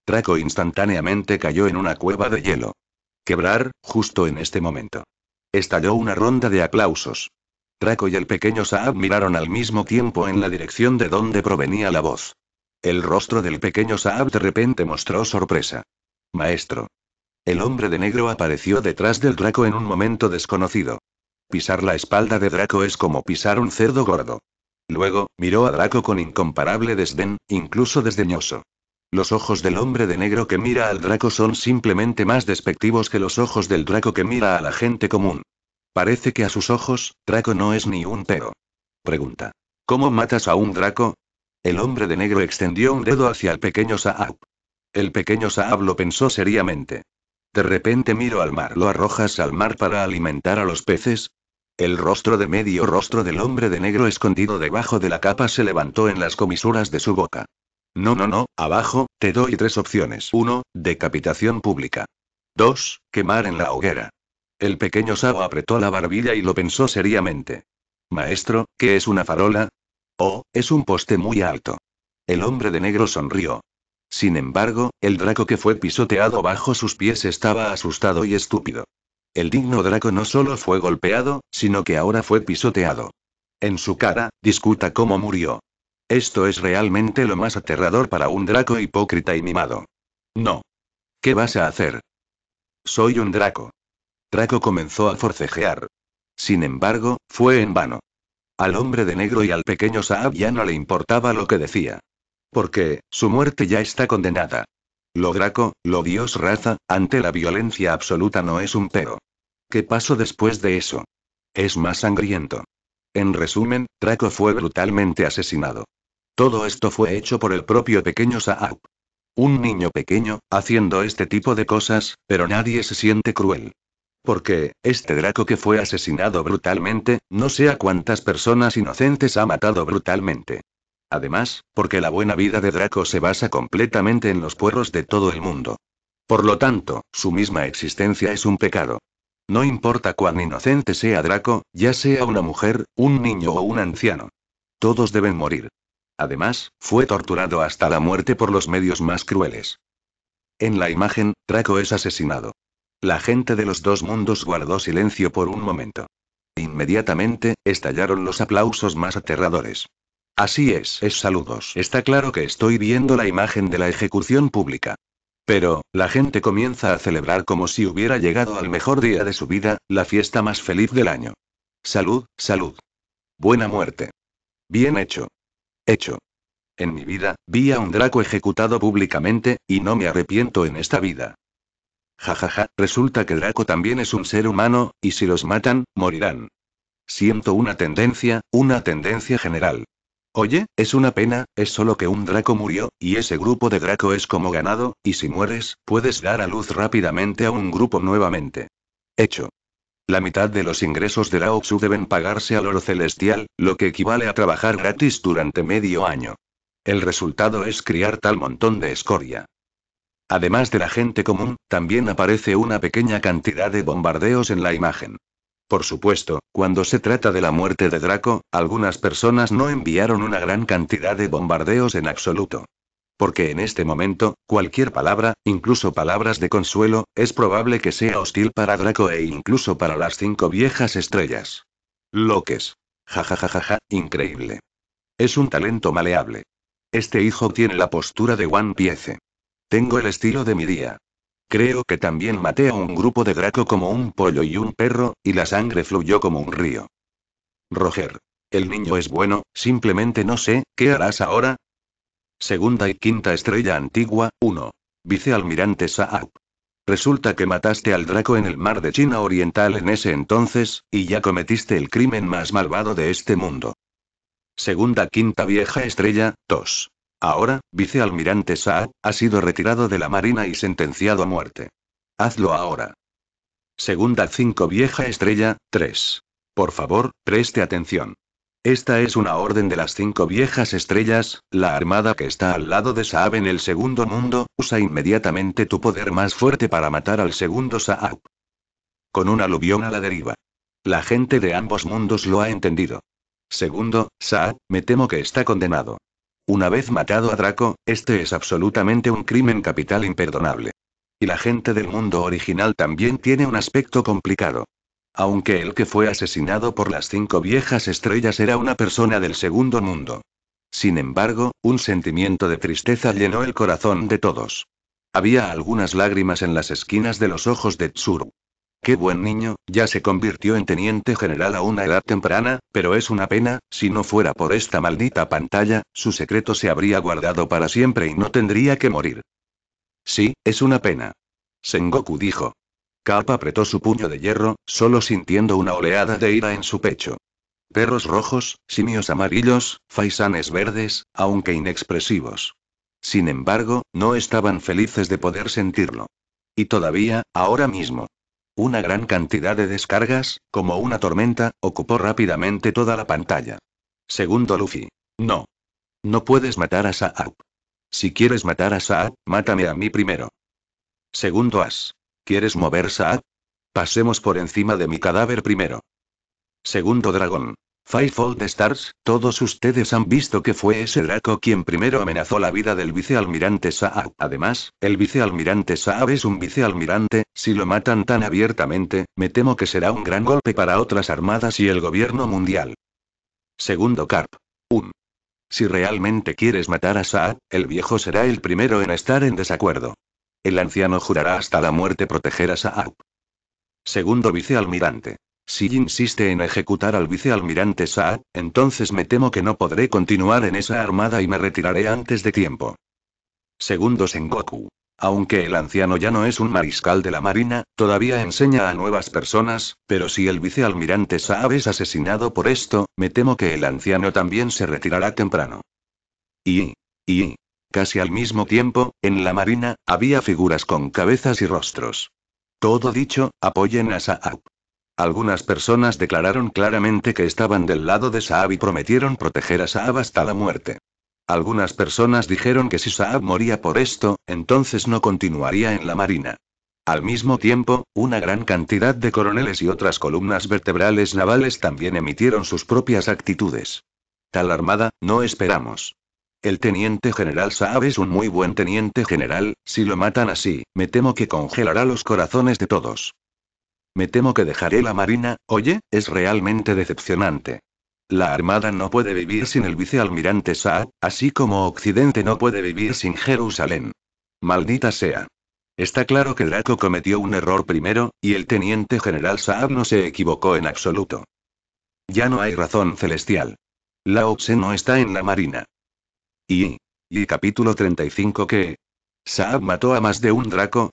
Draco instantáneamente cayó en una cueva de hielo. Quebrar, justo en este momento. Estalló una ronda de aplausos. Draco y el pequeño Saab miraron al mismo tiempo en la dirección de donde provenía la voz. El rostro del pequeño Saab de repente mostró sorpresa. Maestro. El hombre de negro apareció detrás del Draco en un momento desconocido. Pisar la espalda de Draco es como pisar un cerdo gordo. Luego, miró a Draco con incomparable desdén, incluso desdeñoso. Los ojos del hombre de negro que mira al Draco son simplemente más despectivos que los ojos del Draco que mira a la gente común. Parece que a sus ojos, Draco no es ni un pero. Pregunta. ¿Cómo matas a un Draco? El hombre de negro extendió un dedo hacia el pequeño Saab. El pequeño Saab lo pensó seriamente. De repente miro al mar. ¿Lo arrojas al mar para alimentar a los peces? El rostro de medio rostro del hombre de negro escondido debajo de la capa se levantó en las comisuras de su boca. No, no, no, abajo, te doy tres opciones. Uno, Decapitación pública. 2. Quemar en la hoguera. El pequeño Sao apretó la barbilla y lo pensó seriamente. Maestro, ¿qué es una farola? Oh, es un poste muy alto. El hombre de negro sonrió. Sin embargo, el draco que fue pisoteado bajo sus pies estaba asustado y estúpido. El digno Draco no solo fue golpeado, sino que ahora fue pisoteado. En su cara, discuta cómo murió. Esto es realmente lo más aterrador para un Draco hipócrita y mimado. No. ¿Qué vas a hacer? Soy un Draco. Draco comenzó a forcejear. Sin embargo, fue en vano. Al hombre de negro y al pequeño Saab ya no le importaba lo que decía. Porque, su muerte ya está condenada. Lo Draco, lo Dios raza, ante la violencia absoluta no es un pero. ¿Qué pasó después de eso? Es más sangriento. En resumen, Draco fue brutalmente asesinado. Todo esto fue hecho por el propio pequeño Saab. Un niño pequeño, haciendo este tipo de cosas, pero nadie se siente cruel. Porque, este Draco que fue asesinado brutalmente, no sé a cuántas personas inocentes ha matado brutalmente. Además, porque la buena vida de Draco se basa completamente en los puerros de todo el mundo. Por lo tanto, su misma existencia es un pecado. No importa cuán inocente sea Draco, ya sea una mujer, un niño o un anciano. Todos deben morir. Además, fue torturado hasta la muerte por los medios más crueles. En la imagen, Draco es asesinado. La gente de los dos mundos guardó silencio por un momento. Inmediatamente, estallaron los aplausos más aterradores. Así es, es saludos. Está claro que estoy viendo la imagen de la ejecución pública. Pero, la gente comienza a celebrar como si hubiera llegado al mejor día de su vida, la fiesta más feliz del año. Salud, salud. Buena muerte. Bien hecho. Hecho. En mi vida, vi a un Draco ejecutado públicamente, y no me arrepiento en esta vida. Jajaja, ja, ja. resulta que Draco también es un ser humano, y si los matan, morirán. Siento una tendencia, una tendencia general. Oye, es una pena, es solo que un Draco murió, y ese grupo de Draco es como ganado, y si mueres, puedes dar a luz rápidamente a un grupo nuevamente. Hecho. La mitad de los ingresos de la Oxu deben pagarse al oro celestial, lo que equivale a trabajar gratis durante medio año. El resultado es criar tal montón de escoria. Además de la gente común, también aparece una pequeña cantidad de bombardeos en la imagen. Por supuesto, cuando se trata de la muerte de Draco, algunas personas no enviaron una gran cantidad de bombardeos en absoluto. Porque en este momento, cualquier palabra, incluso palabras de consuelo, es probable que sea hostil para Draco e incluso para las cinco viejas estrellas. Loques. jajajajaja, increíble. Es un talento maleable. Este hijo tiene la postura de One Piece. Tengo el estilo de mi día. Creo que también maté a un grupo de Draco como un pollo y un perro, y la sangre fluyó como un río. Roger. El niño es bueno, simplemente no sé, ¿qué harás ahora? Segunda y quinta estrella antigua, 1. Vicealmirante Saab. Resulta que mataste al Draco en el mar de China Oriental en ese entonces, y ya cometiste el crimen más malvado de este mundo. Segunda quinta vieja estrella, 2. Ahora, vicealmirante Saab, ha sido retirado de la Marina y sentenciado a muerte. Hazlo ahora. Segunda Cinco Vieja Estrella, 3. Por favor, preste atención. Esta es una orden de las cinco viejas estrellas, la armada que está al lado de Saab en el segundo mundo, usa inmediatamente tu poder más fuerte para matar al segundo Saab. Con un aluvión a la deriva. La gente de ambos mundos lo ha entendido. Segundo, Saab, me temo que está condenado. Una vez matado a Draco, este es absolutamente un crimen capital imperdonable. Y la gente del mundo original también tiene un aspecto complicado. Aunque el que fue asesinado por las cinco viejas estrellas era una persona del segundo mundo. Sin embargo, un sentimiento de tristeza llenó el corazón de todos. Había algunas lágrimas en las esquinas de los ojos de Tsuru. Qué buen niño, ya se convirtió en teniente general a una edad temprana, pero es una pena, si no fuera por esta maldita pantalla, su secreto se habría guardado para siempre y no tendría que morir. Sí, es una pena. Sengoku dijo. Kappa apretó su puño de hierro, solo sintiendo una oleada de ira en su pecho. Perros rojos, simios amarillos, faisanes verdes, aunque inexpresivos. Sin embargo, no estaban felices de poder sentirlo. Y todavía, ahora mismo, una gran cantidad de descargas, como una tormenta, ocupó rápidamente toda la pantalla. Segundo Luffy. No. No puedes matar a Saab. Si quieres matar a Saab, mátame a mí primero. Segundo As. ¿Quieres mover Saab? Pasemos por encima de mi cadáver primero. Segundo Dragón. Five Stars, todos ustedes han visto que fue ese Draco quien primero amenazó la vida del vicealmirante Saab. Además, el vicealmirante Saab es un vicealmirante, si lo matan tan abiertamente, me temo que será un gran golpe para otras armadas y el gobierno mundial. Segundo Carp. 1. Um. Si realmente quieres matar a Saab, el viejo será el primero en estar en desacuerdo. El anciano jurará hasta la muerte proteger a Saab. Segundo vicealmirante. Si insiste en ejecutar al vicealmirante Saab, entonces me temo que no podré continuar en esa armada y me retiraré antes de tiempo. Segundo Goku, Aunque el anciano ya no es un mariscal de la marina, todavía enseña a nuevas personas, pero si el vicealmirante Saab es asesinado por esto, me temo que el anciano también se retirará temprano. Y, y, casi al mismo tiempo, en la marina, había figuras con cabezas y rostros. Todo dicho, apoyen a Saab. Algunas personas declararon claramente que estaban del lado de Saab y prometieron proteger a Saab hasta la muerte. Algunas personas dijeron que si Saab moría por esto, entonces no continuaría en la Marina. Al mismo tiempo, una gran cantidad de coroneles y otras columnas vertebrales navales también emitieron sus propias actitudes. Tal armada, no esperamos. El teniente general Saab es un muy buen teniente general, si lo matan así, me temo que congelará los corazones de todos. Me temo que dejaré la Marina, oye, es realmente decepcionante. La Armada no puede vivir sin el vicealmirante Saab, así como Occidente no puede vivir sin Jerusalén. Maldita sea. Está claro que Draco cometió un error primero, y el teniente general Saab no se equivocó en absoluto. Ya no hay razón celestial. La Oxe no está en la marina. Y. Y capítulo 35 que. Saab mató a más de un Draco.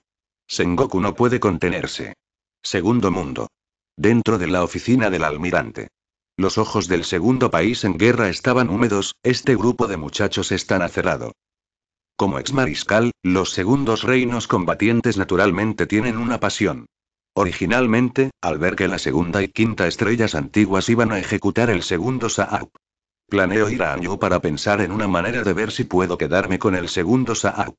Sengoku no puede contenerse. Segundo mundo. Dentro de la oficina del almirante. Los ojos del segundo país en guerra estaban húmedos, este grupo de muchachos está nacerado. Como Como exmariscal, los segundos reinos combatientes naturalmente tienen una pasión. Originalmente, al ver que la segunda y quinta estrellas antiguas iban a ejecutar el segundo Saab. Planeo ir a Año para pensar en una manera de ver si puedo quedarme con el segundo Saab.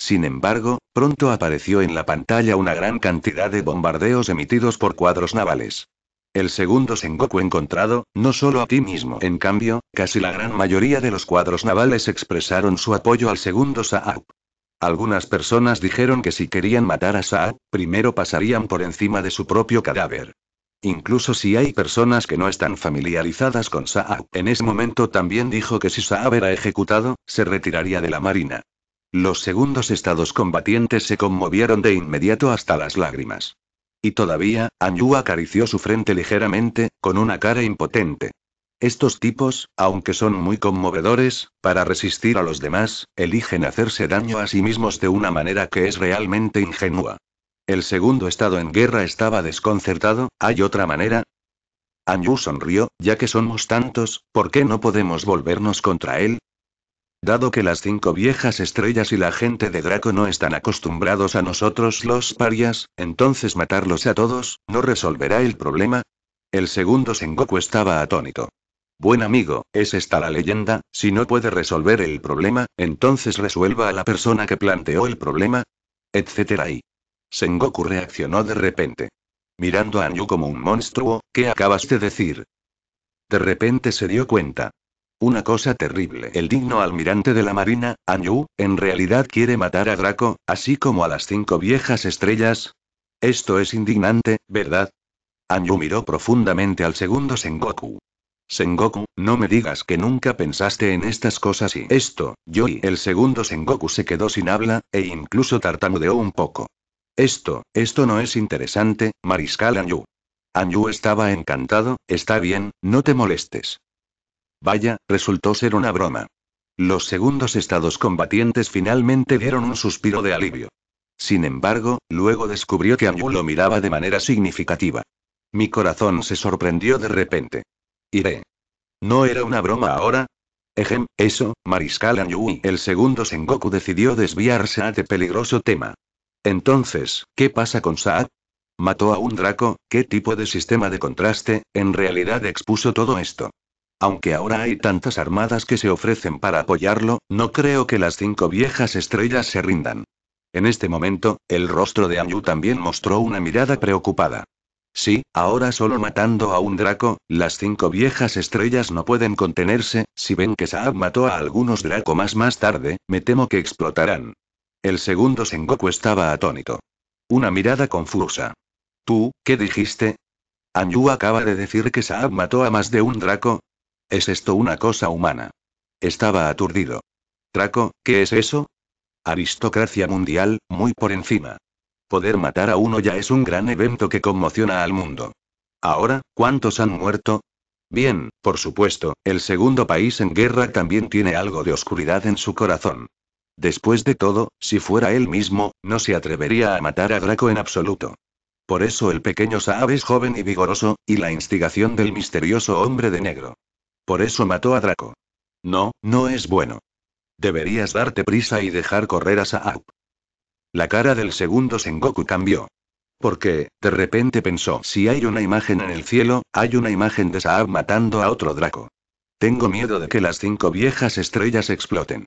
Sin embargo, pronto apareció en la pantalla una gran cantidad de bombardeos emitidos por cuadros navales. El segundo Sengoku encontrado, no solo a ti mismo. En cambio, casi la gran mayoría de los cuadros navales expresaron su apoyo al segundo Saab. Algunas personas dijeron que si querían matar a Saab, primero pasarían por encima de su propio cadáver. Incluso si hay personas que no están familiarizadas con Saab, en ese momento también dijo que si Saab era ejecutado, se retiraría de la marina. Los segundos estados combatientes se conmovieron de inmediato hasta las lágrimas. Y todavía, Anyu acarició su frente ligeramente, con una cara impotente. Estos tipos, aunque son muy conmovedores, para resistir a los demás, eligen hacerse daño a sí mismos de una manera que es realmente ingenua. El segundo estado en guerra estaba desconcertado, ¿hay otra manera? Anyu sonrió, ya que somos tantos, ¿por qué no podemos volvernos contra él? Dado que las cinco viejas estrellas y la gente de Draco no están acostumbrados a nosotros los parias, entonces matarlos a todos, ¿no resolverá el problema? El segundo Sengoku estaba atónito. Buen amigo, es esta la leyenda, si no puede resolver el problema, entonces resuelva a la persona que planteó el problema, etcétera y... Sengoku reaccionó de repente. Mirando a Anyu como un monstruo, ¿qué acabas de decir? De repente se dio cuenta. Una cosa terrible. El digno almirante de la Marina, Anyu, en realidad quiere matar a Draco, así como a las cinco viejas estrellas. Esto es indignante, ¿verdad? Anyu miró profundamente al segundo Sengoku. Sengoku, no me digas que nunca pensaste en estas cosas y esto, yo y el segundo Sengoku se quedó sin habla, e incluso tartamudeó un poco. Esto, esto no es interesante, Mariscal Anyu. Anyu estaba encantado, está bien, no te molestes. Vaya, resultó ser una broma. Los segundos estados combatientes finalmente dieron un suspiro de alivio. Sin embargo, luego descubrió que Anyu lo miraba de manera significativa. Mi corazón se sorprendió de repente. Iré. ¿No era una broma ahora? Ejem, eso, Mariscal Anyu. El segundo Sengoku decidió desviarse a peligroso tema. Entonces, ¿qué pasa con Saad? ¿Mató a un draco? ¿Qué tipo de sistema de contraste, en realidad expuso todo esto? Aunque ahora hay tantas armadas que se ofrecen para apoyarlo, no creo que las cinco viejas estrellas se rindan. En este momento, el rostro de Anyu también mostró una mirada preocupada. Sí, ahora solo matando a un draco, las cinco viejas estrellas no pueden contenerse, si ven que Saab mató a algunos draco más más tarde, me temo que explotarán. El segundo Sengoku estaba atónito. Una mirada confusa. ¿Tú, qué dijiste? Anyu acaba de decir que Saab mató a más de un draco, ¿Es esto una cosa humana? Estaba aturdido. Traco, ¿qué es eso? Aristocracia mundial, muy por encima. Poder matar a uno ya es un gran evento que conmociona al mundo. Ahora, ¿cuántos han muerto? Bien, por supuesto, el segundo país en guerra también tiene algo de oscuridad en su corazón. Después de todo, si fuera él mismo, no se atrevería a matar a Draco en absoluto. Por eso el pequeño Saab es joven y vigoroso, y la instigación del misterioso hombre de negro. Por eso mató a Draco. No, no es bueno. Deberías darte prisa y dejar correr a Saab. La cara del segundo Sengoku cambió. Porque, de repente pensó, si hay una imagen en el cielo, hay una imagen de Saab matando a otro Draco. Tengo miedo de que las cinco viejas estrellas exploten.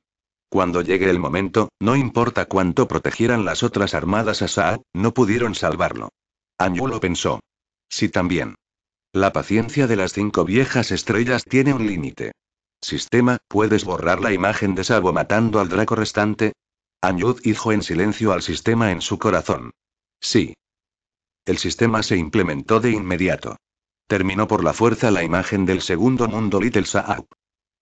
Cuando llegue el momento, no importa cuánto protegieran las otras armadas a Saab, no pudieron salvarlo. Anyu lo pensó. Si también. La paciencia de las cinco viejas estrellas tiene un límite. Sistema, ¿puedes borrar la imagen de Sabo matando al draco restante? Anyud dijo en silencio al sistema en su corazón. Sí. El sistema se implementó de inmediato. Terminó por la fuerza la imagen del segundo mundo Little Saab.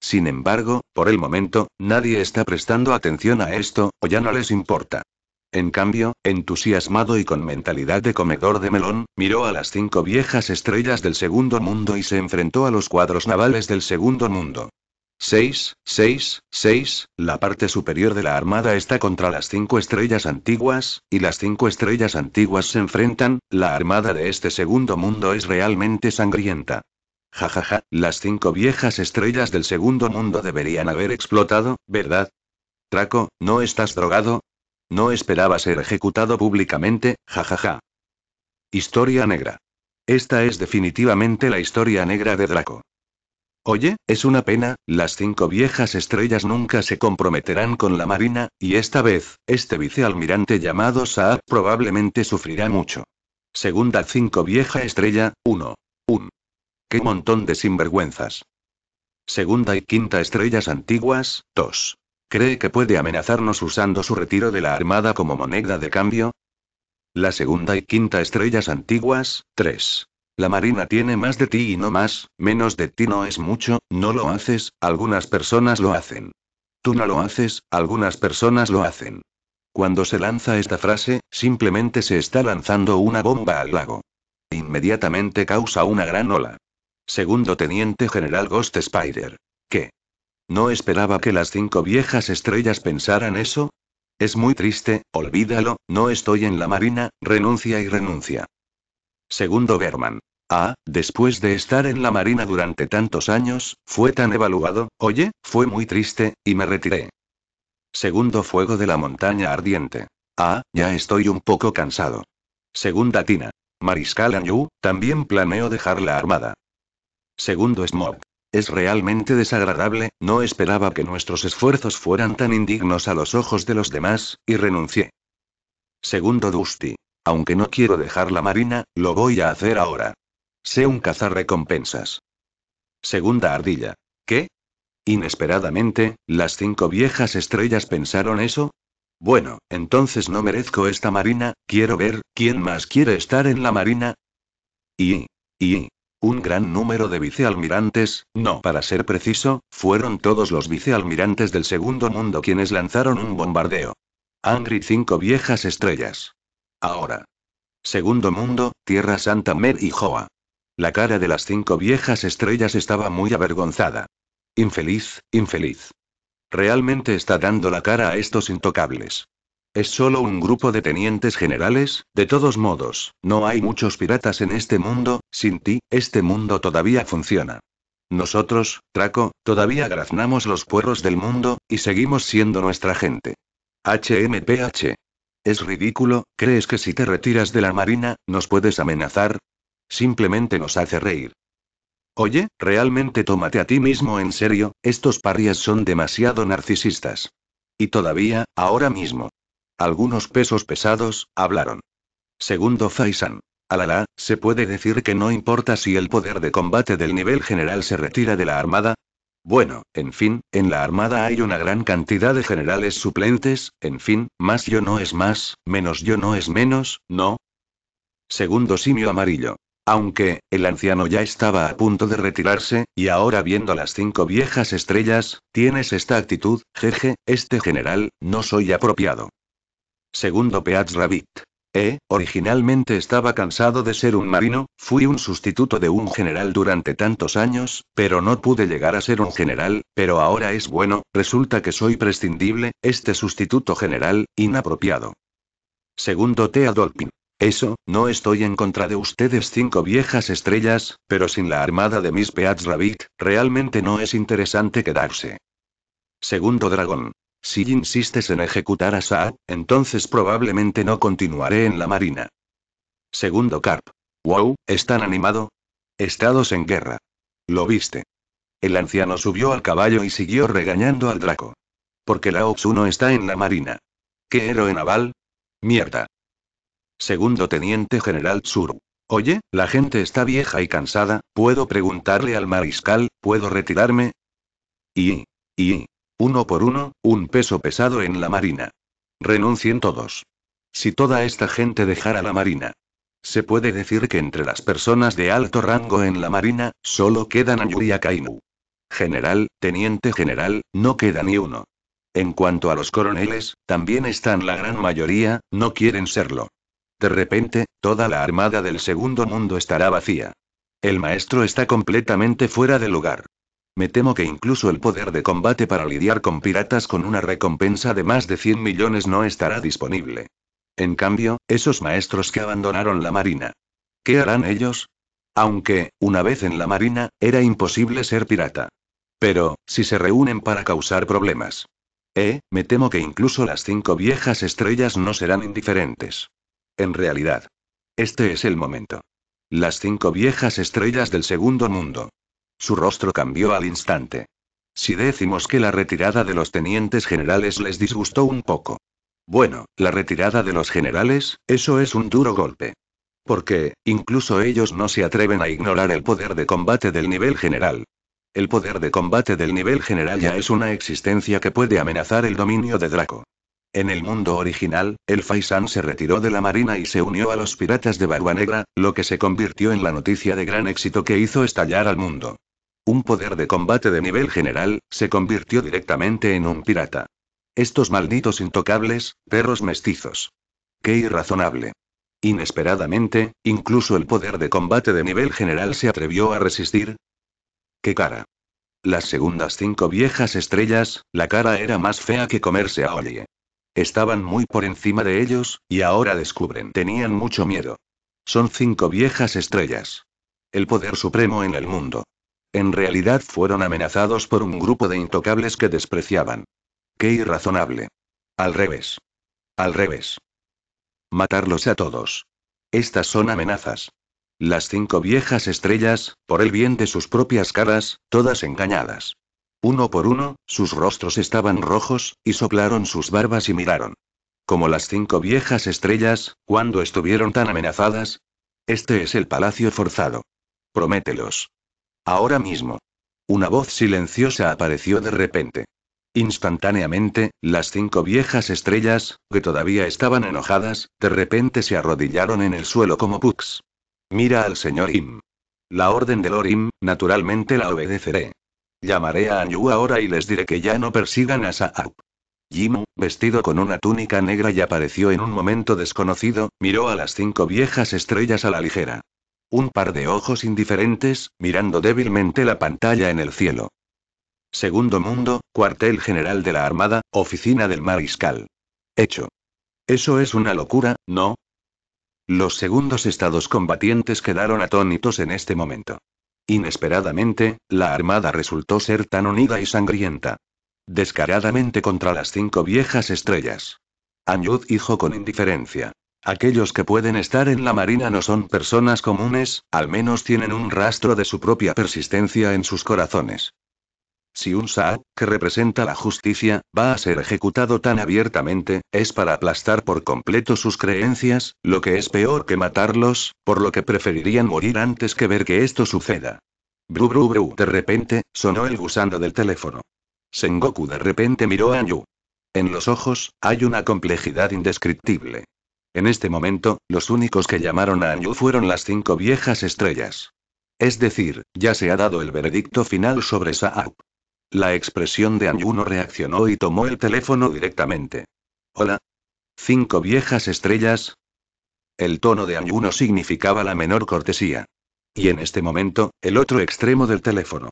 Sin embargo, por el momento, nadie está prestando atención a esto, o ya no les importa. En cambio, entusiasmado y con mentalidad de comedor de melón, miró a las cinco viejas estrellas del segundo mundo y se enfrentó a los cuadros navales del segundo mundo. 6, 6, 6, la parte superior de la armada está contra las cinco estrellas antiguas, y las cinco estrellas antiguas se enfrentan, la armada de este segundo mundo es realmente sangrienta. Jajaja, ja, ja, las cinco viejas estrellas del segundo mundo deberían haber explotado, ¿verdad? Traco, ¿no estás drogado? No esperaba ser ejecutado públicamente, jajaja. Historia negra. Esta es definitivamente la historia negra de Draco. Oye, es una pena, las cinco viejas estrellas nunca se comprometerán con la Marina, y esta vez, este vicealmirante llamado Saab probablemente sufrirá mucho. Segunda cinco vieja estrella, 1. 1. Qué montón de sinvergüenzas. Segunda y quinta estrellas antiguas, 2. ¿Cree que puede amenazarnos usando su retiro de la Armada como moneda de cambio? La segunda y quinta estrellas antiguas, 3. La Marina tiene más de ti y no más, menos de ti no es mucho, no lo haces, algunas personas lo hacen. Tú no lo haces, algunas personas lo hacen. Cuando se lanza esta frase, simplemente se está lanzando una bomba al lago. Inmediatamente causa una gran ola. Segundo Teniente General Ghost Spider. ¿Qué? ¿No esperaba que las cinco viejas estrellas pensaran eso? Es muy triste, olvídalo, no estoy en la marina, renuncia y renuncia. Segundo Berman. Ah, después de estar en la marina durante tantos años, fue tan evaluado, oye, fue muy triste, y me retiré. Segundo Fuego de la Montaña Ardiente. Ah, ya estoy un poco cansado. Segunda Tina. Mariscal Anjou, también planeo dejar la armada. Segundo Smog. Es realmente desagradable, no esperaba que nuestros esfuerzos fueran tan indignos a los ojos de los demás, y renuncié. Segundo Dusty. Aunque no quiero dejar la marina, lo voy a hacer ahora. Sé un recompensas. Segunda ardilla. ¿Qué? Inesperadamente, las cinco viejas estrellas pensaron eso. Bueno, entonces no merezco esta marina, quiero ver, ¿quién más quiere estar en la marina? Y, y, un gran número de vicealmirantes, no para ser preciso, fueron todos los vicealmirantes del Segundo Mundo quienes lanzaron un bombardeo. Angry cinco viejas estrellas. Ahora. Segundo Mundo, Tierra Santa Mer y Joa. La cara de las cinco viejas estrellas estaba muy avergonzada. Infeliz, infeliz. Realmente está dando la cara a estos intocables. Es solo un grupo de tenientes generales, de todos modos, no hay muchos piratas en este mundo, sin ti, este mundo todavía funciona. Nosotros, Traco, todavía graznamos los puerros del mundo, y seguimos siendo nuestra gente. HMPH. Es ridículo, ¿crees que si te retiras de la marina, nos puedes amenazar? Simplemente nos hace reír. Oye, realmente tómate a ti mismo en serio, estos parias son demasiado narcisistas. Y todavía, ahora mismo, algunos pesos pesados, hablaron. Segundo Faisan. Alala, se puede decir que no importa si el poder de combate del nivel general se retira de la armada. Bueno, en fin, en la armada hay una gran cantidad de generales suplentes, en fin, más yo no es más, menos yo no es menos, ¿no? Segundo simio amarillo. Aunque, el anciano ya estaba a punto de retirarse, y ahora viendo las cinco viejas estrellas, tienes esta actitud, jeje, este general, no soy apropiado. Segundo Peach Rabbit. Eh, originalmente estaba cansado de ser un marino, fui un sustituto de un general durante tantos años, pero no pude llegar a ser un general, pero ahora es bueno, resulta que soy prescindible, este sustituto general, inapropiado. Segundo Tea Eso, no estoy en contra de ustedes cinco viejas estrellas, pero sin la armada de mis Peats Rabbit, realmente no es interesante quedarse. Segundo Dragón. Si insistes en ejecutar a Saad, entonces probablemente no continuaré en la marina. Segundo Carp. Wow, ¿están animado? Estados en guerra. Lo viste. El anciano subió al caballo y siguió regañando al Draco. Porque la Ops 1 está en la marina. ¿Qué héroe naval? Mierda. Segundo Teniente General Tsuru. Oye, la gente está vieja y cansada, ¿puedo preguntarle al mariscal, puedo retirarme? Y, y, uno por uno, un peso pesado en la marina. Renuncien todos. Si toda esta gente dejara la marina. Se puede decir que entre las personas de alto rango en la marina, solo quedan Ayuria Kainu. General, teniente general, no queda ni uno. En cuanto a los coroneles, también están la gran mayoría, no quieren serlo. De repente, toda la armada del segundo mundo estará vacía. El maestro está completamente fuera de lugar. Me temo que incluso el poder de combate para lidiar con piratas con una recompensa de más de 100 millones no estará disponible. En cambio, esos maestros que abandonaron la Marina. ¿Qué harán ellos? Aunque, una vez en la Marina, era imposible ser pirata. Pero, si se reúnen para causar problemas. Eh, me temo que incluso las cinco viejas estrellas no serán indiferentes. En realidad. Este es el momento. Las cinco viejas estrellas del segundo mundo. Su rostro cambió al instante. Si decimos que la retirada de los tenientes generales les disgustó un poco. Bueno, la retirada de los generales, eso es un duro golpe. Porque, incluso ellos no se atreven a ignorar el poder de combate del nivel general. El poder de combate del nivel general ya es una existencia que puede amenazar el dominio de Draco. En el mundo original, el Faisan se retiró de la marina y se unió a los piratas de Barba Negra, lo que se convirtió en la noticia de gran éxito que hizo estallar al mundo un poder de combate de nivel general, se convirtió directamente en un pirata. Estos malditos intocables, perros mestizos. Qué irrazonable. Inesperadamente, incluso el poder de combate de nivel general se atrevió a resistir. ¡Qué cara! Las segundas cinco viejas estrellas, la cara era más fea que comerse a oye. Estaban muy por encima de ellos, y ahora descubren. Tenían mucho miedo. Son cinco viejas estrellas. El poder supremo en el mundo. En realidad fueron amenazados por un grupo de intocables que despreciaban. Qué irrazonable. Al revés. Al revés. Matarlos a todos. Estas son amenazas. Las cinco viejas estrellas, por el bien de sus propias caras, todas engañadas. Uno por uno, sus rostros estaban rojos, y soplaron sus barbas y miraron. Como las cinco viejas estrellas, cuando estuvieron tan amenazadas? Este es el palacio forzado. Promételos. Ahora mismo. Una voz silenciosa apareció de repente. Instantáneamente, las cinco viejas estrellas, que todavía estaban enojadas, de repente se arrodillaron en el suelo como pugs. Mira al señor Im. La orden de Lorim, naturalmente la obedeceré. Llamaré a Anyu ahora y les diré que ya no persigan a Saab. Jimu, vestido con una túnica negra y apareció en un momento desconocido, miró a las cinco viejas estrellas a la ligera. Un par de ojos indiferentes, mirando débilmente la pantalla en el cielo. Segundo mundo, cuartel general de la Armada, oficina del mariscal. Hecho. Eso es una locura, ¿no? Los segundos estados combatientes quedaron atónitos en este momento. Inesperadamente, la Armada resultó ser tan unida y sangrienta. Descaradamente contra las cinco viejas estrellas. Añud dijo con indiferencia. Aquellos que pueden estar en la Marina no son personas comunes, al menos tienen un rastro de su propia persistencia en sus corazones. Si un Sa, que representa la justicia, va a ser ejecutado tan abiertamente, es para aplastar por completo sus creencias, lo que es peor que matarlos, por lo que preferirían morir antes que ver que esto suceda. Bru bru bru. De repente, sonó el gusano del teléfono. Sengoku de repente miró a Yu. En los ojos, hay una complejidad indescriptible. En este momento, los únicos que llamaron a Anyu fueron las cinco viejas estrellas. Es decir, ya se ha dado el veredicto final sobre Saab. La expresión de Anyu no reaccionó y tomó el teléfono directamente. Hola. Cinco viejas estrellas. El tono de Anyu no significaba la menor cortesía. Y en este momento, el otro extremo del teléfono.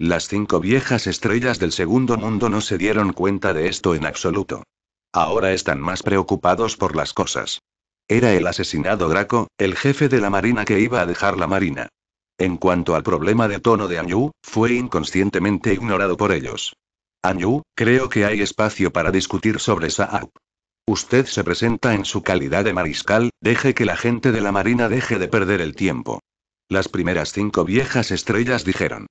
Las cinco viejas estrellas del segundo mundo no se dieron cuenta de esto en absoluto. Ahora están más preocupados por las cosas. Era el asesinado Graco, el jefe de la marina que iba a dejar la marina. En cuanto al problema de tono de Anyu, fue inconscientemente ignorado por ellos. Anyu, creo que hay espacio para discutir sobre Saab. Usted se presenta en su calidad de mariscal, deje que la gente de la marina deje de perder el tiempo. Las primeras cinco viejas estrellas dijeron.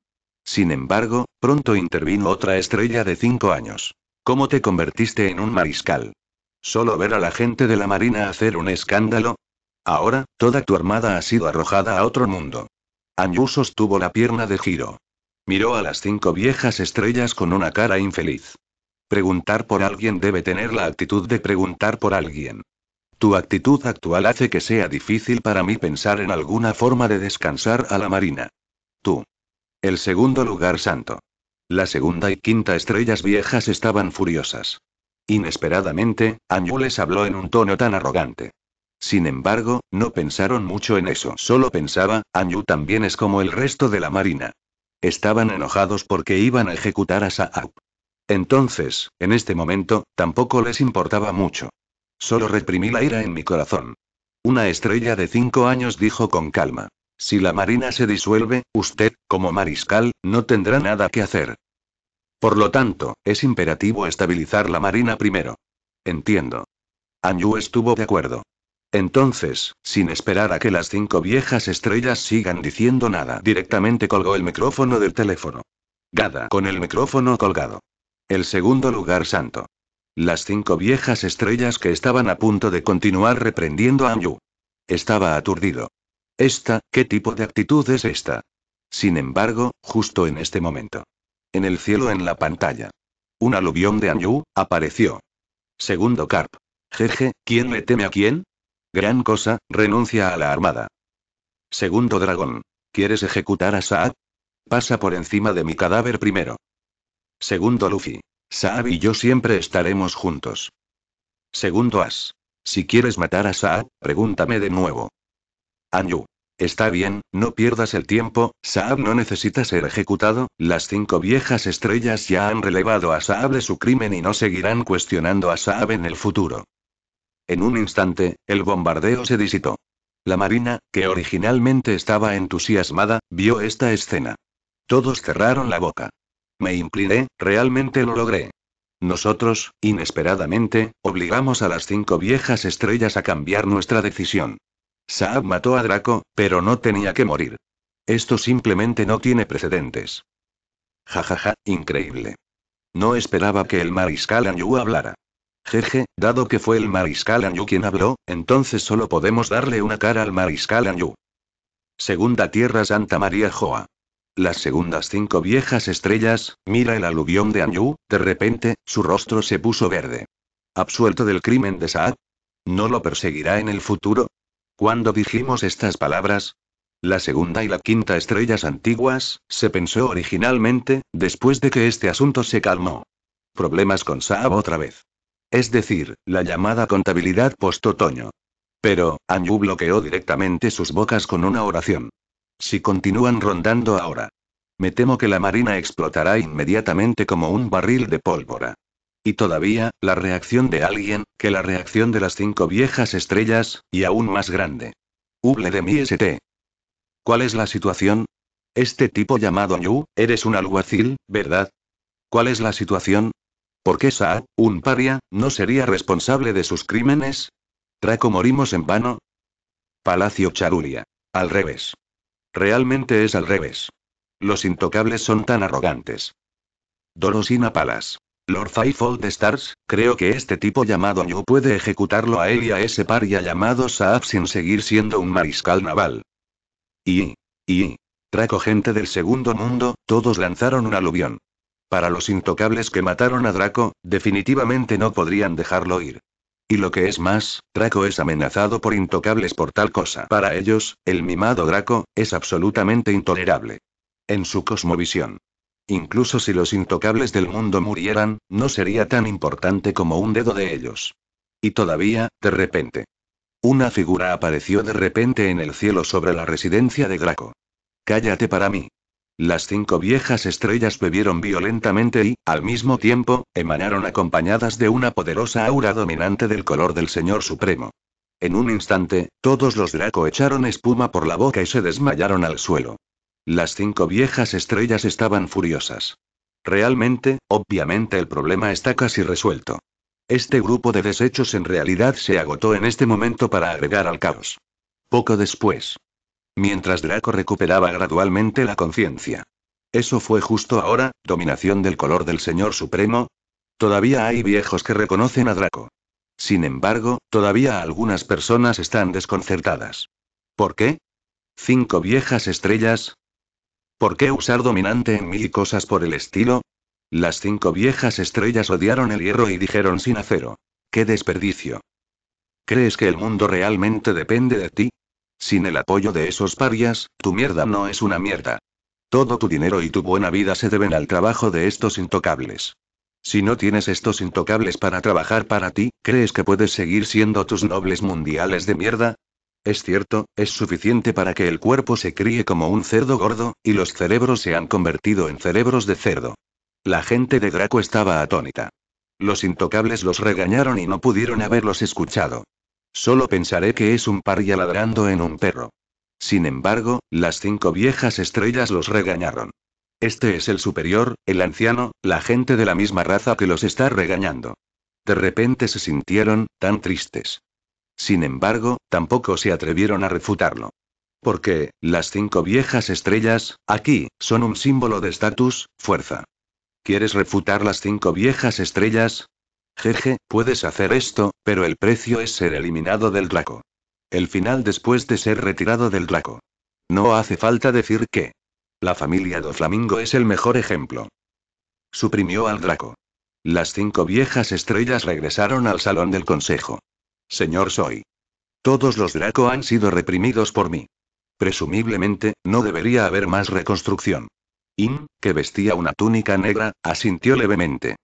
Sin embargo, pronto intervino otra estrella de cinco años. ¿Cómo te convertiste en un mariscal? ¿Solo ver a la gente de la Marina hacer un escándalo? Ahora, toda tu armada ha sido arrojada a otro mundo. Anju sostuvo la pierna de giro. Miró a las cinco viejas estrellas con una cara infeliz. Preguntar por alguien debe tener la actitud de preguntar por alguien. Tu actitud actual hace que sea difícil para mí pensar en alguna forma de descansar a la marina. Tú. El segundo lugar santo. La segunda y quinta estrellas viejas estaban furiosas. Inesperadamente, Anyu les habló en un tono tan arrogante. Sin embargo, no pensaron mucho en eso. Solo pensaba, Anyu también es como el resto de la marina. Estaban enojados porque iban a ejecutar a Saab. Entonces, en este momento, tampoco les importaba mucho. Solo reprimí la ira en mi corazón. Una estrella de cinco años dijo con calma. Si la Marina se disuelve, usted, como mariscal, no tendrá nada que hacer. Por lo tanto, es imperativo estabilizar la Marina primero. Entiendo. Anju estuvo de acuerdo. Entonces, sin esperar a que las cinco viejas estrellas sigan diciendo nada, directamente colgó el micrófono del teléfono. Gada con el micrófono colgado. El segundo lugar santo. Las cinco viejas estrellas que estaban a punto de continuar reprendiendo a Anju. Estaba aturdido. Esta, ¿qué tipo de actitud es esta? Sin embargo, justo en este momento. En el cielo en la pantalla. Un aluvión de Anju, apareció. Segundo Carp. Jeje, ¿quién le teme a quién? Gran cosa, renuncia a la armada. Segundo dragón. ¿Quieres ejecutar a Saad? Pasa por encima de mi cadáver primero. Segundo Luffy. Saab y yo siempre estaremos juntos. Segundo As. Si quieres matar a Saab, pregúntame de nuevo. Anju. Está bien, no pierdas el tiempo, Saab no necesita ser ejecutado, las cinco viejas estrellas ya han relevado a Saab de su crimen y no seguirán cuestionando a Saab en el futuro. En un instante, el bombardeo se disipó. La marina, que originalmente estaba entusiasmada, vio esta escena. Todos cerraron la boca. Me incliné, realmente lo logré. Nosotros, inesperadamente, obligamos a las cinco viejas estrellas a cambiar nuestra decisión. Saab mató a Draco, pero no tenía que morir. Esto simplemente no tiene precedentes. Jajaja, ja, ja, increíble. No esperaba que el mariscal Anyu hablara. Jeje, dado que fue el mariscal Anyu quien habló, entonces solo podemos darle una cara al mariscal Anyu. Segunda Tierra Santa María Joa. Las segundas cinco viejas estrellas, mira el aluvión de Anyu. de repente, su rostro se puso verde. ¿Absuelto del crimen de Saab? ¿No lo perseguirá en el futuro? Cuando dijimos estas palabras, la segunda y la quinta estrellas antiguas, se pensó originalmente, después de que este asunto se calmó. Problemas con Saab otra vez. Es decir, la llamada contabilidad post-otoño. Pero, Anju bloqueó directamente sus bocas con una oración. Si continúan rondando ahora. Me temo que la marina explotará inmediatamente como un barril de pólvora. Y todavía, la reacción de alguien, que la reacción de las cinco viejas estrellas, y aún más grande. Huble de mi ST. ¿Cuál es la situación? Este tipo llamado Yu, eres un alguacil, ¿verdad? ¿Cuál es la situación? ¿Por qué Sa, un paria, no sería responsable de sus crímenes? ¿Traco morimos en vano? Palacio Charulia. Al revés. Realmente es al revés. Los intocables son tan arrogantes. Dorosina Palas. Lord Fold Stars, creo que este tipo llamado yo puede ejecutarlo a él y a ese paria llamado Saab sin seguir siendo un mariscal naval. Y. y. Traco gente del segundo mundo, todos lanzaron un aluvión. Para los intocables que mataron a Draco, definitivamente no podrían dejarlo ir. Y lo que es más, Draco es amenazado por intocables por tal cosa. Para ellos, el mimado Draco, es absolutamente intolerable. En su cosmovisión. Incluso si los intocables del mundo murieran, no sería tan importante como un dedo de ellos. Y todavía, de repente. Una figura apareció de repente en el cielo sobre la residencia de Draco. Cállate para mí. Las cinco viejas estrellas bebieron violentamente y, al mismo tiempo, emanaron acompañadas de una poderosa aura dominante del color del Señor Supremo. En un instante, todos los Draco echaron espuma por la boca y se desmayaron al suelo. Las cinco viejas estrellas estaban furiosas. Realmente, obviamente el problema está casi resuelto. Este grupo de desechos en realidad se agotó en este momento para agregar al caos. Poco después. Mientras Draco recuperaba gradualmente la conciencia. Eso fue justo ahora, dominación del color del Señor Supremo. Todavía hay viejos que reconocen a Draco. Sin embargo, todavía algunas personas están desconcertadas. ¿Por qué? Cinco viejas estrellas, ¿Por qué usar dominante en mil cosas por el estilo? Las cinco viejas estrellas odiaron el hierro y dijeron sin acero. ¡Qué desperdicio! ¿Crees que el mundo realmente depende de ti? Sin el apoyo de esos parias, tu mierda no es una mierda. Todo tu dinero y tu buena vida se deben al trabajo de estos intocables. Si no tienes estos intocables para trabajar para ti, ¿crees que puedes seguir siendo tus nobles mundiales de mierda? es cierto, es suficiente para que el cuerpo se críe como un cerdo gordo, y los cerebros se han convertido en cerebros de cerdo. La gente de Draco estaba atónita. Los intocables los regañaron y no pudieron haberlos escuchado. Solo pensaré que es un paria ladrando en un perro. Sin embargo, las cinco viejas estrellas los regañaron. Este es el superior, el anciano, la gente de la misma raza que los está regañando. De repente se sintieron, tan tristes. Sin embargo, tampoco se atrevieron a refutarlo. Porque, las cinco viejas estrellas, aquí, son un símbolo de estatus, fuerza. ¿Quieres refutar las cinco viejas estrellas? Jeje, puedes hacer esto, pero el precio es ser eliminado del Draco. El final después de ser retirado del Draco. No hace falta decir que. La familia do Flamingo es el mejor ejemplo. Suprimió al Draco. Las cinco viejas estrellas regresaron al salón del consejo. Señor soy. Todos los Draco han sido reprimidos por mí. Presumiblemente, no debería haber más reconstrucción. In, que vestía una túnica negra, asintió levemente.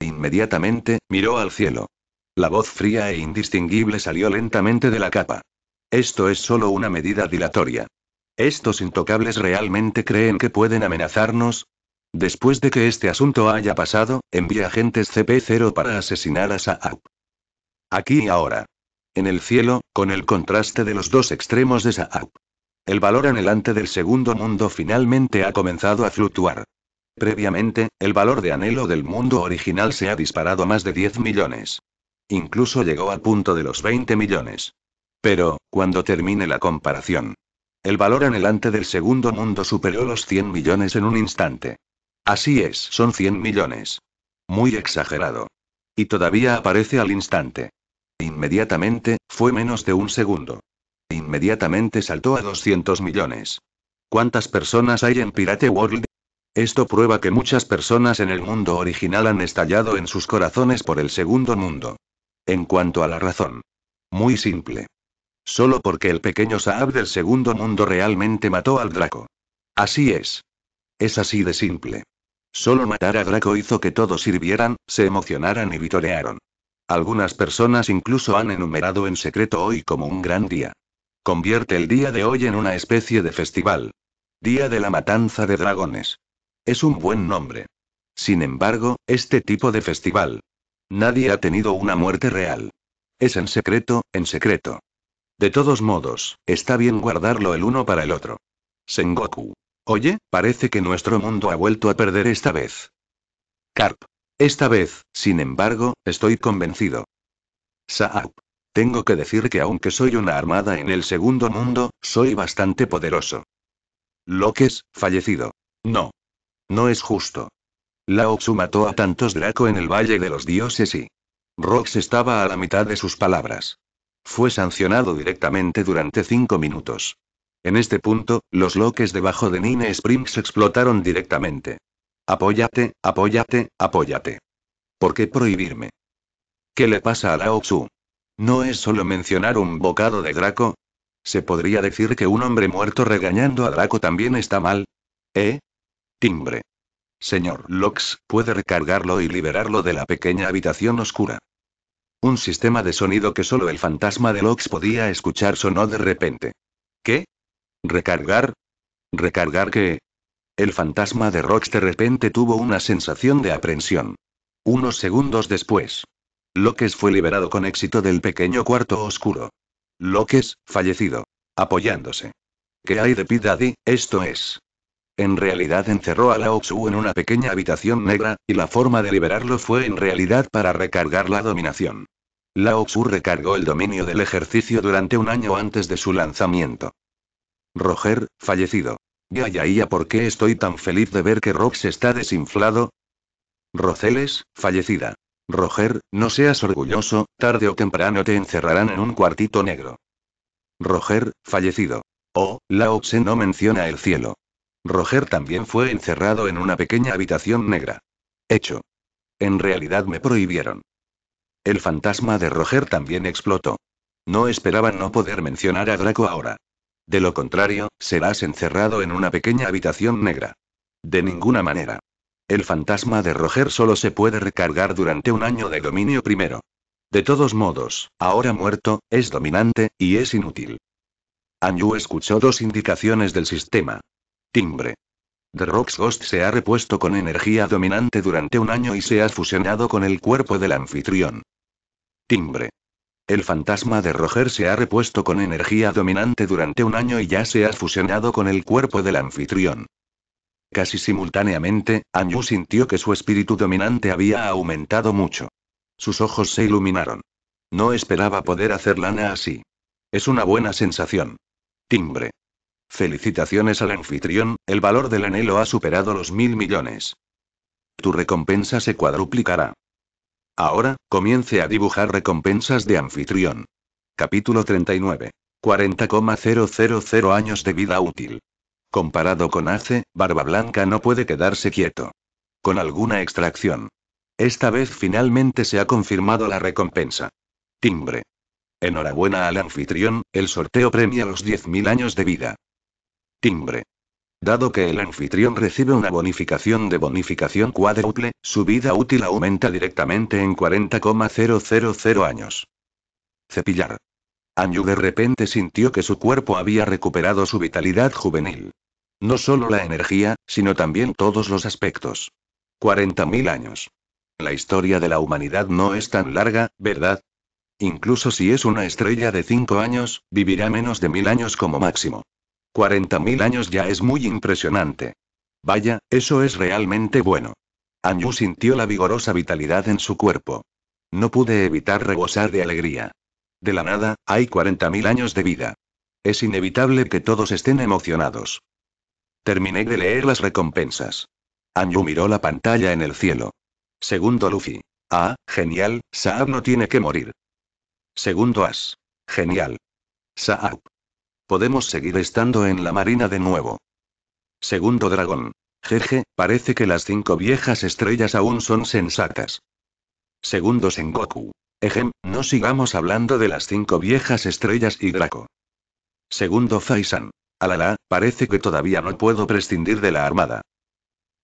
Inmediatamente, miró al cielo. La voz fría e indistinguible salió lentamente de la capa. Esto es solo una medida dilatoria. ¿Estos intocables realmente creen que pueden amenazarnos? Después de que este asunto haya pasado, envía agentes CP0 para asesinar a Saab. Aquí y ahora. En el cielo, con el contraste de los dos extremos de Saab. El valor anhelante del segundo mundo finalmente ha comenzado a fluctuar. Previamente, el valor de anhelo del mundo original se ha disparado a más de 10 millones. Incluso llegó al punto de los 20 millones. Pero, cuando termine la comparación, el valor anhelante del segundo mundo superó los 100 millones en un instante. Así es, son 100 millones. Muy exagerado. Y todavía aparece al instante. Inmediatamente, fue menos de un segundo. Inmediatamente saltó a 200 millones. ¿Cuántas personas hay en Pirate World? Esto prueba que muchas personas en el mundo original han estallado en sus corazones por el segundo mundo. En cuanto a la razón. Muy simple. Solo porque el pequeño Saab del segundo mundo realmente mató al Draco. Así es. Es así de simple. Solo matar a Draco hizo que todos sirvieran, se emocionaran y vitorearon. Algunas personas incluso han enumerado en secreto hoy como un gran día. Convierte el día de hoy en una especie de festival. Día de la Matanza de Dragones. Es un buen nombre. Sin embargo, este tipo de festival. Nadie ha tenido una muerte real. Es en secreto, en secreto. De todos modos, está bien guardarlo el uno para el otro. Sengoku. Oye, parece que nuestro mundo ha vuelto a perder esta vez. Carp. Esta vez, sin embargo, estoy convencido. Saab. Tengo que decir que aunque soy una armada en el segundo mundo, soy bastante poderoso. Lokes, fallecido. No. No es justo. Lao mató a tantos Draco en el Valle de los Dioses y. Rox estaba a la mitad de sus palabras. Fue sancionado directamente durante cinco minutos. En este punto, los Loques debajo de Nine Springs explotaron directamente. Apóyate, apóyate, apóyate. ¿Por qué prohibirme? ¿Qué le pasa a la Tzu? ¿No es solo mencionar un bocado de Draco? ¿Se podría decir que un hombre muerto regañando a Draco también está mal? ¿Eh? Timbre. Señor Lox, puede recargarlo y liberarlo de la pequeña habitación oscura. Un sistema de sonido que solo el fantasma de Lox podía escuchar sonó de repente. ¿Qué? ¿Recargar? ¿Recargar qué? El fantasma de Rox de repente tuvo una sensación de aprensión. Unos segundos después. Lokes fue liberado con éxito del pequeño cuarto oscuro. Lokes, fallecido. Apoyándose. ¿Qué hay de Pidadi? Esto es. En realidad encerró a Lao Tzu en una pequeña habitación negra, y la forma de liberarlo fue en realidad para recargar la dominación. Lao recargó el dominio del ejercicio durante un año antes de su lanzamiento. Roger, fallecido. Ya, ya, ¿por qué estoy tan feliz de ver que Rox está desinflado? Roceles, fallecida. Roger, no seas orgulloso, tarde o temprano te encerrarán en un cuartito negro. Roger, fallecido. Oh, la Tse no menciona el cielo. Roger también fue encerrado en una pequeña habitación negra. Hecho. En realidad me prohibieron. El fantasma de Roger también explotó. No esperaba no poder mencionar a Draco ahora. De lo contrario, serás encerrado en una pequeña habitación negra. De ninguna manera. El fantasma de Roger solo se puede recargar durante un año de dominio primero. De todos modos, ahora muerto, es dominante, y es inútil. Anju escuchó dos indicaciones del sistema. Timbre. The Rock's Ghost se ha repuesto con energía dominante durante un año y se ha fusionado con el cuerpo del anfitrión. Timbre. El fantasma de Roger se ha repuesto con energía dominante durante un año y ya se ha fusionado con el cuerpo del anfitrión. Casi simultáneamente, Anyu sintió que su espíritu dominante había aumentado mucho. Sus ojos se iluminaron. No esperaba poder hacer lana así. Es una buena sensación. Timbre. Felicitaciones al anfitrión, el valor del anhelo ha superado los mil millones. Tu recompensa se cuadruplicará. Ahora, comience a dibujar recompensas de anfitrión. Capítulo 39. 40,000 años de vida útil. Comparado con Ace, Barba Blanca no puede quedarse quieto. Con alguna extracción. Esta vez finalmente se ha confirmado la recompensa. Timbre. Enhorabuena al anfitrión, el sorteo premia los 10.000 años de vida. Timbre. Dado que el anfitrión recibe una bonificación de bonificación cuádruple, su vida útil aumenta directamente en 40,000 años. Cepillar. Anju de repente sintió que su cuerpo había recuperado su vitalidad juvenil. No solo la energía, sino también todos los aspectos. 40.000 años. La historia de la humanidad no es tan larga, ¿verdad? Incluso si es una estrella de 5 años, vivirá menos de mil años como máximo. 40.000 años ya es muy impresionante. Vaya, eso es realmente bueno. Anju sintió la vigorosa vitalidad en su cuerpo. No pude evitar rebosar de alegría. De la nada, hay 40.000 años de vida. Es inevitable que todos estén emocionados. Terminé de leer las recompensas. Anju miró la pantalla en el cielo. Segundo Luffy. Ah, genial, Saab no tiene que morir. Segundo As. Genial. Saab. Podemos seguir estando en la marina de nuevo. Segundo dragón. Jeje, parece que las cinco viejas estrellas aún son sensatas. Segundo Sengoku. Ejem, no sigamos hablando de las cinco viejas estrellas y Draco. Segundo Faisan. Alala, parece que todavía no puedo prescindir de la armada.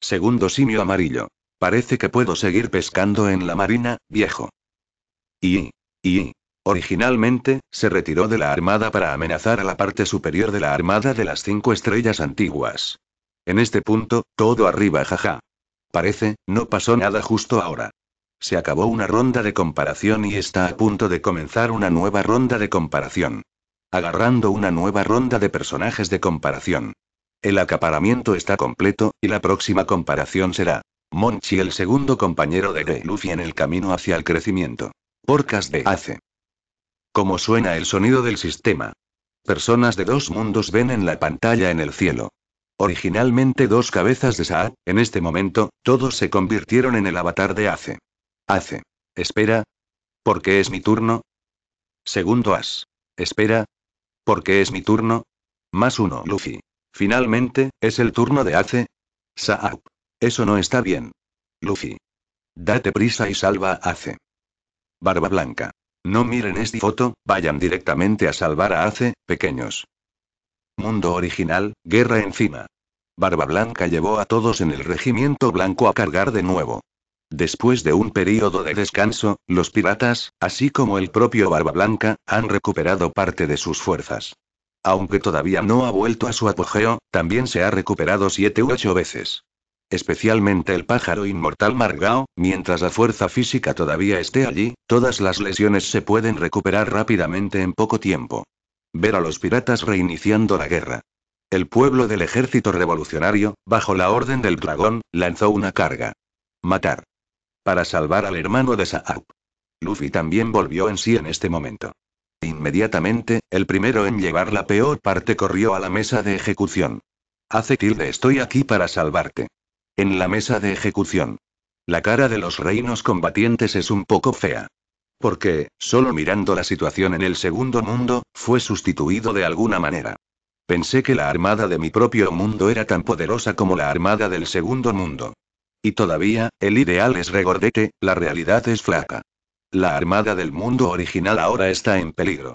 Segundo Simio Amarillo. Parece que puedo seguir pescando en la marina, viejo. Y, y, Originalmente, se retiró de la Armada para amenazar a la parte superior de la Armada de las Cinco Estrellas Antiguas. En este punto, todo arriba, jaja. Parece, no pasó nada justo ahora. Se acabó una ronda de comparación y está a punto de comenzar una nueva ronda de comparación. Agarrando una nueva ronda de personajes de comparación. El acaparamiento está completo, y la próxima comparación será Monchi, el segundo compañero de Grey Luffy en el camino hacia el crecimiento. Porcas de Ace. Como suena el sonido del sistema. Personas de dos mundos ven en la pantalla en el cielo. Originalmente dos cabezas de Saa, en este momento, todos se convirtieron en el avatar de Ace. Ace. Espera. Porque es mi turno? Segundo As. Espera. Porque es mi turno? Más uno, Luffy. Finalmente, es el turno de Ace. Saab. Eso no está bien. Luffy. Date prisa y salva a Ace. Barba Blanca. No miren esta foto, vayan directamente a salvar a Ace, pequeños. Mundo original, guerra encima. Barba Blanca llevó a todos en el regimiento blanco a cargar de nuevo. Después de un período de descanso, los piratas, así como el propio Barba Blanca, han recuperado parte de sus fuerzas. Aunque todavía no ha vuelto a su apogeo, también se ha recuperado siete u ocho veces especialmente el pájaro inmortal Margao, mientras la fuerza física todavía esté allí, todas las lesiones se pueden recuperar rápidamente en poco tiempo. Ver a los piratas reiniciando la guerra. El pueblo del ejército revolucionario, bajo la orden del dragón, lanzó una carga. Matar. Para salvar al hermano de Saab. Luffy también volvió en sí en este momento. Inmediatamente, el primero en llevar la peor parte corrió a la mesa de ejecución. Hace tilde estoy aquí para salvarte. En la mesa de ejecución. La cara de los reinos combatientes es un poco fea. Porque, solo mirando la situación en el segundo mundo, fue sustituido de alguna manera. Pensé que la armada de mi propio mundo era tan poderosa como la armada del segundo mundo. Y todavía, el ideal es regordete, la realidad es flaca. La armada del mundo original ahora está en peligro.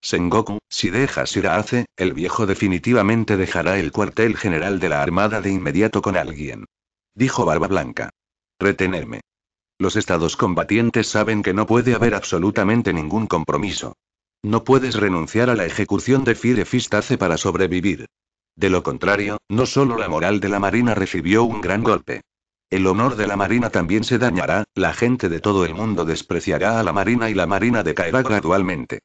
Sengoku, si dejas ir a Ace, el viejo definitivamente dejará el cuartel general de la armada de inmediato con alguien dijo Barba Blanca. Retenerme. Los estados combatientes saben que no puede haber absolutamente ningún compromiso. No puedes renunciar a la ejecución de Fire para sobrevivir. De lo contrario, no solo la moral de la Marina recibió un gran golpe. El honor de la Marina también se dañará, la gente de todo el mundo despreciará a la Marina y la Marina decaerá gradualmente.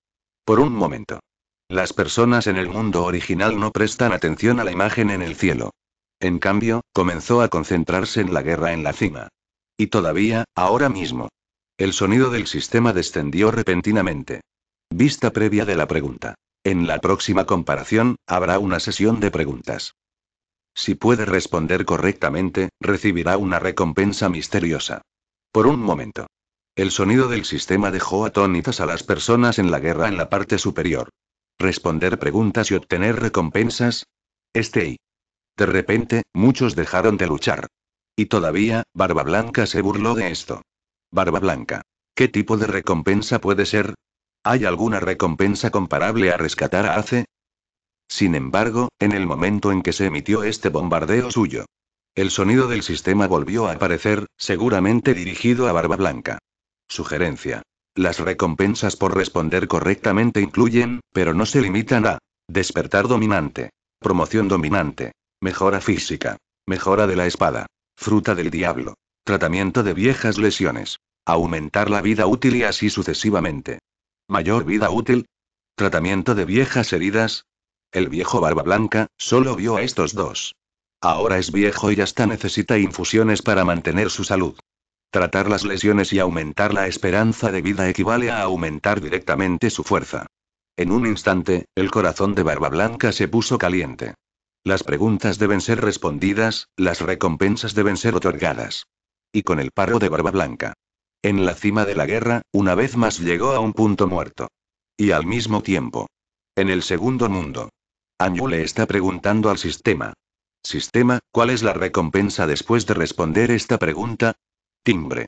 Por un momento. Las personas en el mundo original no prestan atención a la imagen en el cielo. En cambio, comenzó a concentrarse en la guerra en la cima. Y todavía, ahora mismo. El sonido del sistema descendió repentinamente. Vista previa de la pregunta. En la próxima comparación, habrá una sesión de preguntas. Si puede responder correctamente, recibirá una recompensa misteriosa. Por un momento. El sonido del sistema dejó atónitas a las personas en la guerra en la parte superior. Responder preguntas y obtener recompensas. Este y de repente, muchos dejaron de luchar. Y todavía, Barba Blanca se burló de esto. Barba Blanca. ¿Qué tipo de recompensa puede ser? ¿Hay alguna recompensa comparable a rescatar a Ace? Sin embargo, en el momento en que se emitió este bombardeo suyo, el sonido del sistema volvió a aparecer, seguramente dirigido a Barba Blanca. Sugerencia. Las recompensas por responder correctamente incluyen, pero no se limitan a, despertar dominante, promoción dominante, Mejora física. Mejora de la espada. Fruta del diablo. Tratamiento de viejas lesiones. Aumentar la vida útil y así sucesivamente. Mayor vida útil. Tratamiento de viejas heridas. El viejo barba blanca solo vio a estos dos. Ahora es viejo y hasta necesita infusiones para mantener su salud. Tratar las lesiones y aumentar la esperanza de vida equivale a aumentar directamente su fuerza. En un instante, el corazón de Barba Blanca se puso caliente. Las preguntas deben ser respondidas, las recompensas deben ser otorgadas. Y con el paro de Barba Blanca. En la cima de la guerra, una vez más llegó a un punto muerto. Y al mismo tiempo. En el segundo mundo. Añu le está preguntando al sistema. Sistema, ¿cuál es la recompensa después de responder esta pregunta? Timbre.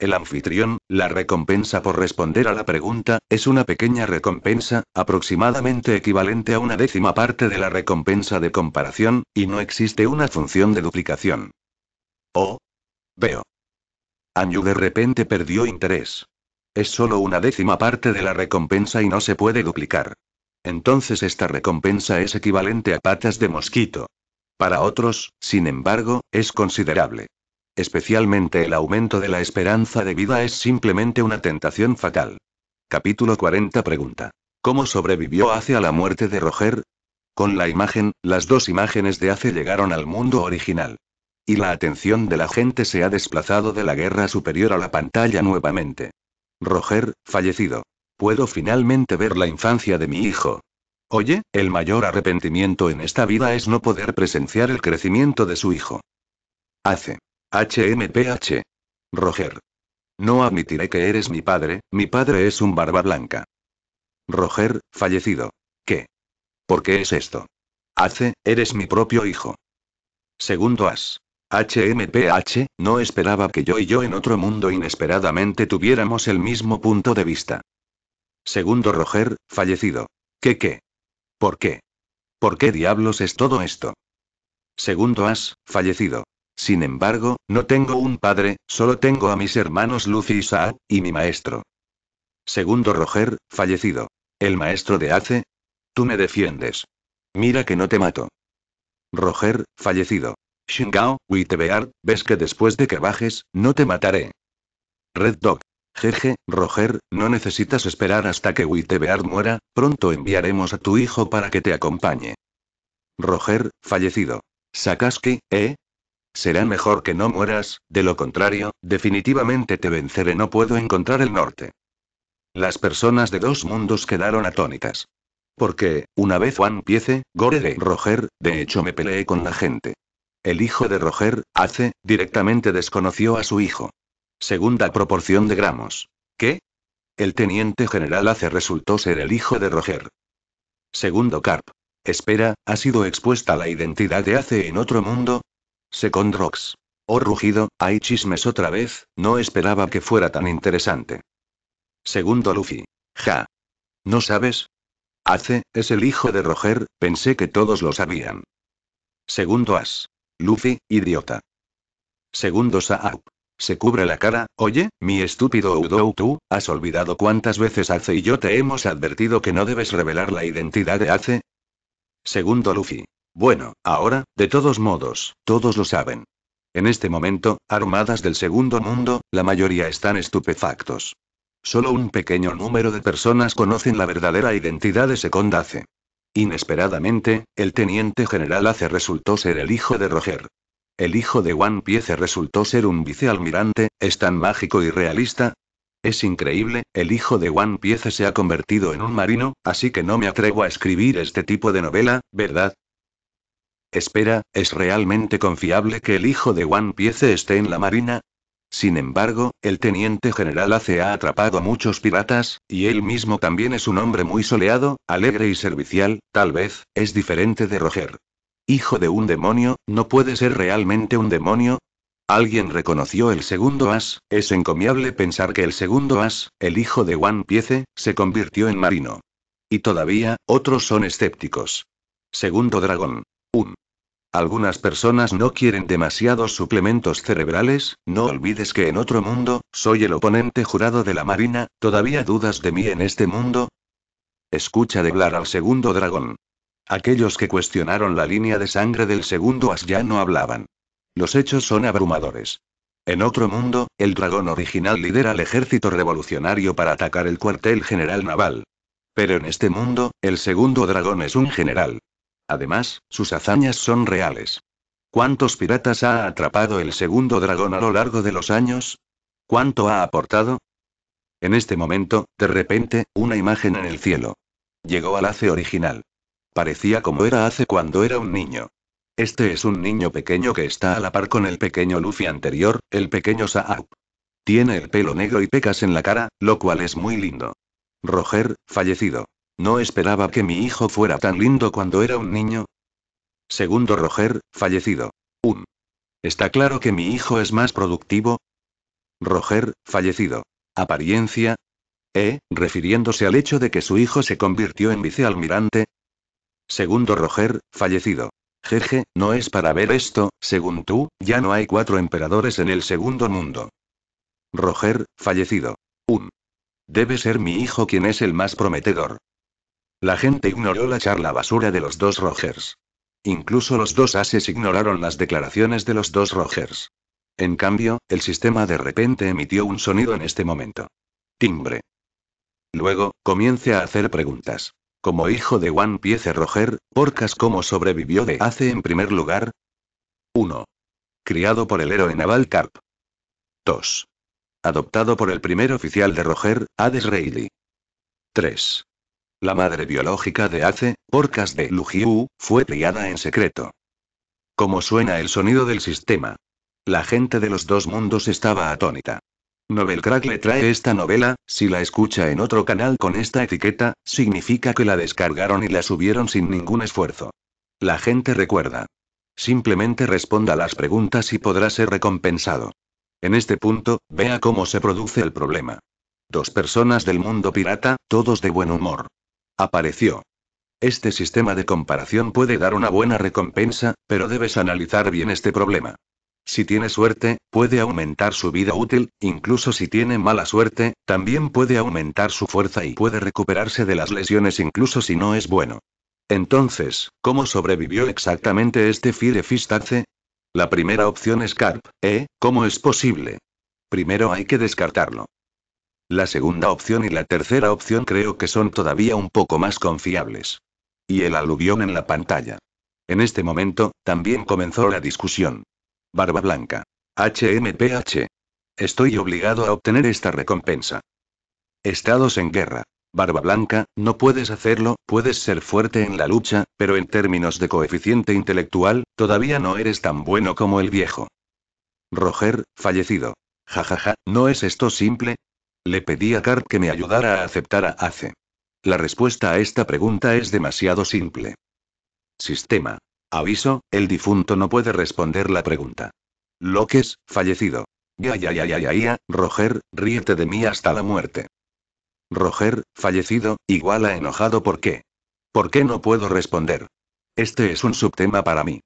El anfitrión, la recompensa por responder a la pregunta, es una pequeña recompensa, aproximadamente equivalente a una décima parte de la recompensa de comparación, y no existe una función de duplicación. Oh. Veo. Añu de repente perdió interés. Es solo una décima parte de la recompensa y no se puede duplicar. Entonces esta recompensa es equivalente a patas de mosquito. Para otros, sin embargo, es considerable especialmente el aumento de la esperanza de vida es simplemente una tentación fatal. Capítulo 40 Pregunta. ¿Cómo sobrevivió Ace a la muerte de Roger? Con la imagen, las dos imágenes de hace llegaron al mundo original. Y la atención de la gente se ha desplazado de la guerra superior a la pantalla nuevamente. Roger, fallecido. Puedo finalmente ver la infancia de mi hijo. Oye, el mayor arrepentimiento en esta vida es no poder presenciar el crecimiento de su hijo. Hace. HMPH. Roger. No admitiré que eres mi padre, mi padre es un barba blanca. Roger, fallecido. ¿Qué? ¿Por qué es esto? Hace, eres mi propio hijo. Segundo As. HMPH, no esperaba que yo y yo en otro mundo inesperadamente tuviéramos el mismo punto de vista. Segundo Roger, fallecido. ¿Qué qué? ¿Por qué? ¿Por qué diablos es todo esto? Segundo As, fallecido. Sin embargo, no tengo un padre, solo tengo a mis hermanos Lucy y Saad, y mi maestro. Segundo Roger, fallecido. El maestro de Ace. Tú me defiendes. Mira que no te mato. Roger, fallecido. Shingao, Witebeard, ves que después de que bajes, no te mataré. Red Dog. Jeje, Roger, no necesitas esperar hasta que Witebeard muera, pronto enviaremos a tu hijo para que te acompañe. Roger, fallecido. Sakasuke, ¿eh? Será mejor que no mueras, de lo contrario, definitivamente te venceré. No puedo encontrar el norte. Las personas de dos mundos quedaron atónitas. Porque, una vez Juan piece, Gore de Roger, de hecho me peleé con la gente. El hijo de Roger, hace, directamente desconoció a su hijo. Segunda proporción de gramos. ¿Qué? El teniente general hace resultó ser el hijo de Roger. Segundo Carp. Espera, ¿ha sido expuesta la identidad de hace en otro mundo? Second Rocks. Oh rugido, hay chismes otra vez, no esperaba que fuera tan interesante. Segundo Luffy. Ja. ¿No sabes? Ace, es el hijo de Roger, pensé que todos lo sabían. Segundo As. Luffy, idiota. Segundo Saab. Se cubre la cara, oye, mi estúpido Udo tú, ¿has olvidado cuántas veces Ace y yo te hemos advertido que no debes revelar la identidad de Ace? Segundo Luffy. Bueno, ahora, de todos modos, todos lo saben. En este momento, armadas del segundo mundo, la mayoría están estupefactos. Solo un pequeño número de personas conocen la verdadera identidad de Ace. Inesperadamente, el teniente general Ace resultó ser el hijo de Roger. El hijo de One Piece resultó ser un vicealmirante, es tan mágico y realista. Es increíble, el hijo de One Piece se ha convertido en un marino, así que no me atrevo a escribir este tipo de novela, ¿verdad? Espera, ¿es realmente confiable que el hijo de One Piece esté en la marina? Sin embargo, el teniente general Ace ha atrapado a muchos piratas, y él mismo también es un hombre muy soleado, alegre y servicial, tal vez, es diferente de Roger. Hijo de un demonio, ¿no puede ser realmente un demonio? Alguien reconoció el segundo as, es encomiable pensar que el segundo as, el hijo de One Piece, se convirtió en marino. Y todavía, otros son escépticos. Segundo dragón. Un. Algunas personas no quieren demasiados suplementos cerebrales, no olvides que en otro mundo, soy el oponente jurado de la Marina, ¿todavía dudas de mí en este mundo? Escucha de hablar al segundo dragón. Aquellos que cuestionaron la línea de sangre del segundo as ya no hablaban. Los hechos son abrumadores. En otro mundo, el dragón original lidera el ejército revolucionario para atacar el cuartel general naval. Pero en este mundo, el segundo dragón es un general. Además, sus hazañas son reales. ¿Cuántos piratas ha atrapado el segundo dragón a lo largo de los años? ¿Cuánto ha aportado? En este momento, de repente, una imagen en el cielo. Llegó al hace original. Parecía como era hace cuando era un niño. Este es un niño pequeño que está a la par con el pequeño Luffy anterior, el pequeño Saab. Tiene el pelo negro y pecas en la cara, lo cual es muy lindo. Roger, fallecido. No esperaba que mi hijo fuera tan lindo cuando era un niño. Segundo Roger, fallecido. Un. ¿Está claro que mi hijo es más productivo? Roger, fallecido. Apariencia. ¿Eh? Refiriéndose al hecho de que su hijo se convirtió en vicealmirante. Segundo Roger, fallecido. Jeje, no es para ver esto, según tú, ya no hay cuatro emperadores en el segundo mundo. Roger, fallecido. Un. Debe ser mi hijo quien es el más prometedor. La gente ignoró la charla basura de los dos Rogers. Incluso los dos ases ignoraron las declaraciones de los dos Rogers. En cambio, el sistema de repente emitió un sonido en este momento. Timbre. Luego, comience a hacer preguntas. Como hijo de One Piece Roger, Porcas como sobrevivió de hace en primer lugar. 1. Criado por el héroe naval Carp. 2. Adoptado por el primer oficial de Roger, Hades Reilly. 3 la madre biológica de Ace, Porcas de Lujiu, fue criada en secreto. Como suena el sonido del sistema. La gente de los dos mundos estaba atónita. Novelcrack le trae esta novela, si la escucha en otro canal con esta etiqueta, significa que la descargaron y la subieron sin ningún esfuerzo. La gente recuerda. Simplemente responda las preguntas y podrá ser recompensado. En este punto, vea cómo se produce el problema. Dos personas del mundo pirata, todos de buen humor. Apareció. Este sistema de comparación puede dar una buena recompensa, pero debes analizar bien este problema. Si tiene suerte, puede aumentar su vida útil, incluso si tiene mala suerte, también puede aumentar su fuerza y puede recuperarse de las lesiones incluso si no es bueno. Entonces, ¿cómo sobrevivió exactamente este Fidefistace? La primera opción es Carp, ¿eh? ¿Cómo es posible? Primero hay que descartarlo. La segunda opción y la tercera opción creo que son todavía un poco más confiables. Y el aluvión en la pantalla. En este momento, también comenzó la discusión. Barba Blanca. HMPH. Estoy obligado a obtener esta recompensa. Estados en guerra. Barba Blanca, no puedes hacerlo, puedes ser fuerte en la lucha, pero en términos de coeficiente intelectual, todavía no eres tan bueno como el viejo. Roger, fallecido. Jajaja, ja, ja, ¿no es esto simple? Le pedí a Carp que me ayudara a aceptar a ACE. La respuesta a esta pregunta es demasiado simple. Sistema. Aviso, el difunto no puede responder la pregunta. Loques, fallecido. Ya, ya, ya, ya, ya, ya, Roger, ríete de mí hasta la muerte. Roger, fallecido, igual a enojado por qué. ¿Por qué no puedo responder? Este es un subtema para mí.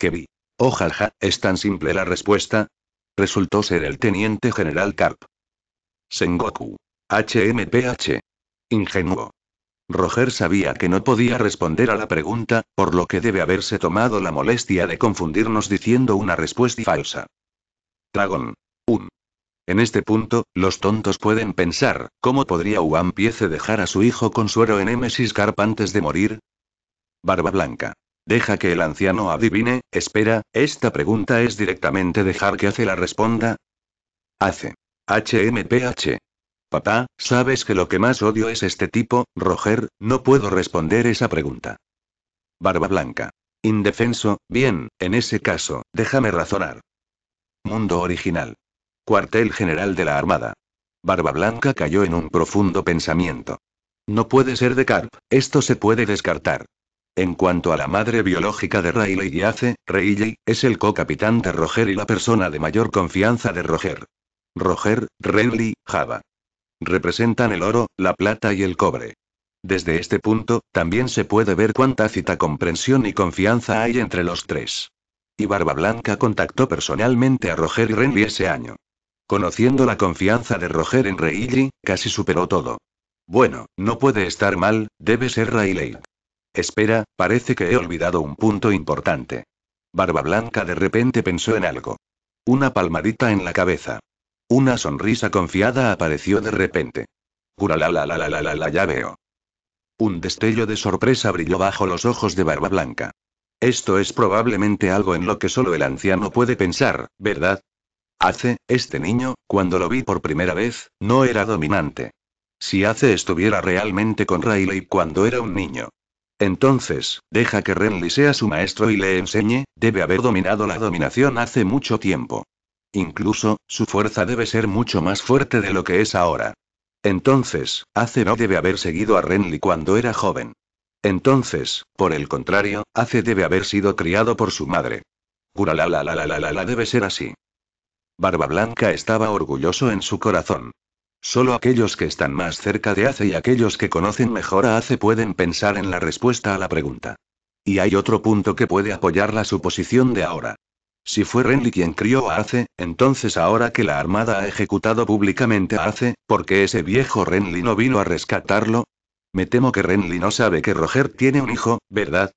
Que vi. Ojalá, oh, es tan simple la respuesta. Resultó ser el teniente general Carp. Sengoku. HMPH. Ingenuo. Roger sabía que no podía responder a la pregunta, por lo que debe haberse tomado la molestia de confundirnos diciendo una respuesta falsa. Dragón. Un. En este punto, los tontos pueden pensar, ¿cómo podría One Piece dejar a su hijo con suero en Emesis Carp antes de morir? Barba Blanca. Deja que el anciano adivine, espera, esta pregunta es directamente dejar que hace la responda. Hace. HMPH. Papá, sabes que lo que más odio es este tipo, Roger, no puedo responder esa pregunta. Barba blanca. Indefenso, bien, en ese caso, déjame razonar. Mundo original. Cuartel General de la Armada. Barba Blanca cayó en un profundo pensamiento. No puede ser de Carp, esto se puede descartar. En cuanto a la madre biológica de y hace, Rayleigh, es el co-capitán de Roger y la persona de mayor confianza de Roger. Roger, Renly, Java. Representan el oro, la plata y el cobre. Desde este punto, también se puede ver cuán tácita comprensión y confianza hay entre los tres. Y Barba Blanca contactó personalmente a Roger y Renly ese año. Conociendo la confianza de Roger en Reilly, casi superó todo. Bueno, no puede estar mal, debe ser Rayleigh. Espera, parece que he olvidado un punto importante. Barba Blanca de repente pensó en algo. Una palmadita en la cabeza. Una sonrisa confiada apareció de repente. Cura ya veo. Un destello de sorpresa brilló bajo los ojos de Barba Blanca. Esto es probablemente algo en lo que solo el anciano puede pensar, ¿verdad? Hace, este niño, cuando lo vi por primera vez, no era dominante. Si Hace estuviera realmente con Riley cuando era un niño. Entonces, deja que Renly sea su maestro y le enseñe, debe haber dominado la dominación hace mucho tiempo. Incluso, su fuerza debe ser mucho más fuerte de lo que es ahora. Entonces, Ace no debe haber seguido a Renly cuando era joven. Entonces, por el contrario, Ace debe haber sido criado por su madre. la debe ser así. Barba Blanca estaba orgulloso en su corazón. Solo aquellos que están más cerca de Ace y aquellos que conocen mejor a Ace pueden pensar en la respuesta a la pregunta. Y hay otro punto que puede apoyar la suposición de ahora. Si fue Renly quien crió a Ace, entonces ahora que la Armada ha ejecutado públicamente a Ace, ¿por qué ese viejo Renly no vino a rescatarlo? Me temo que Renly no sabe que Roger tiene un hijo, ¿verdad?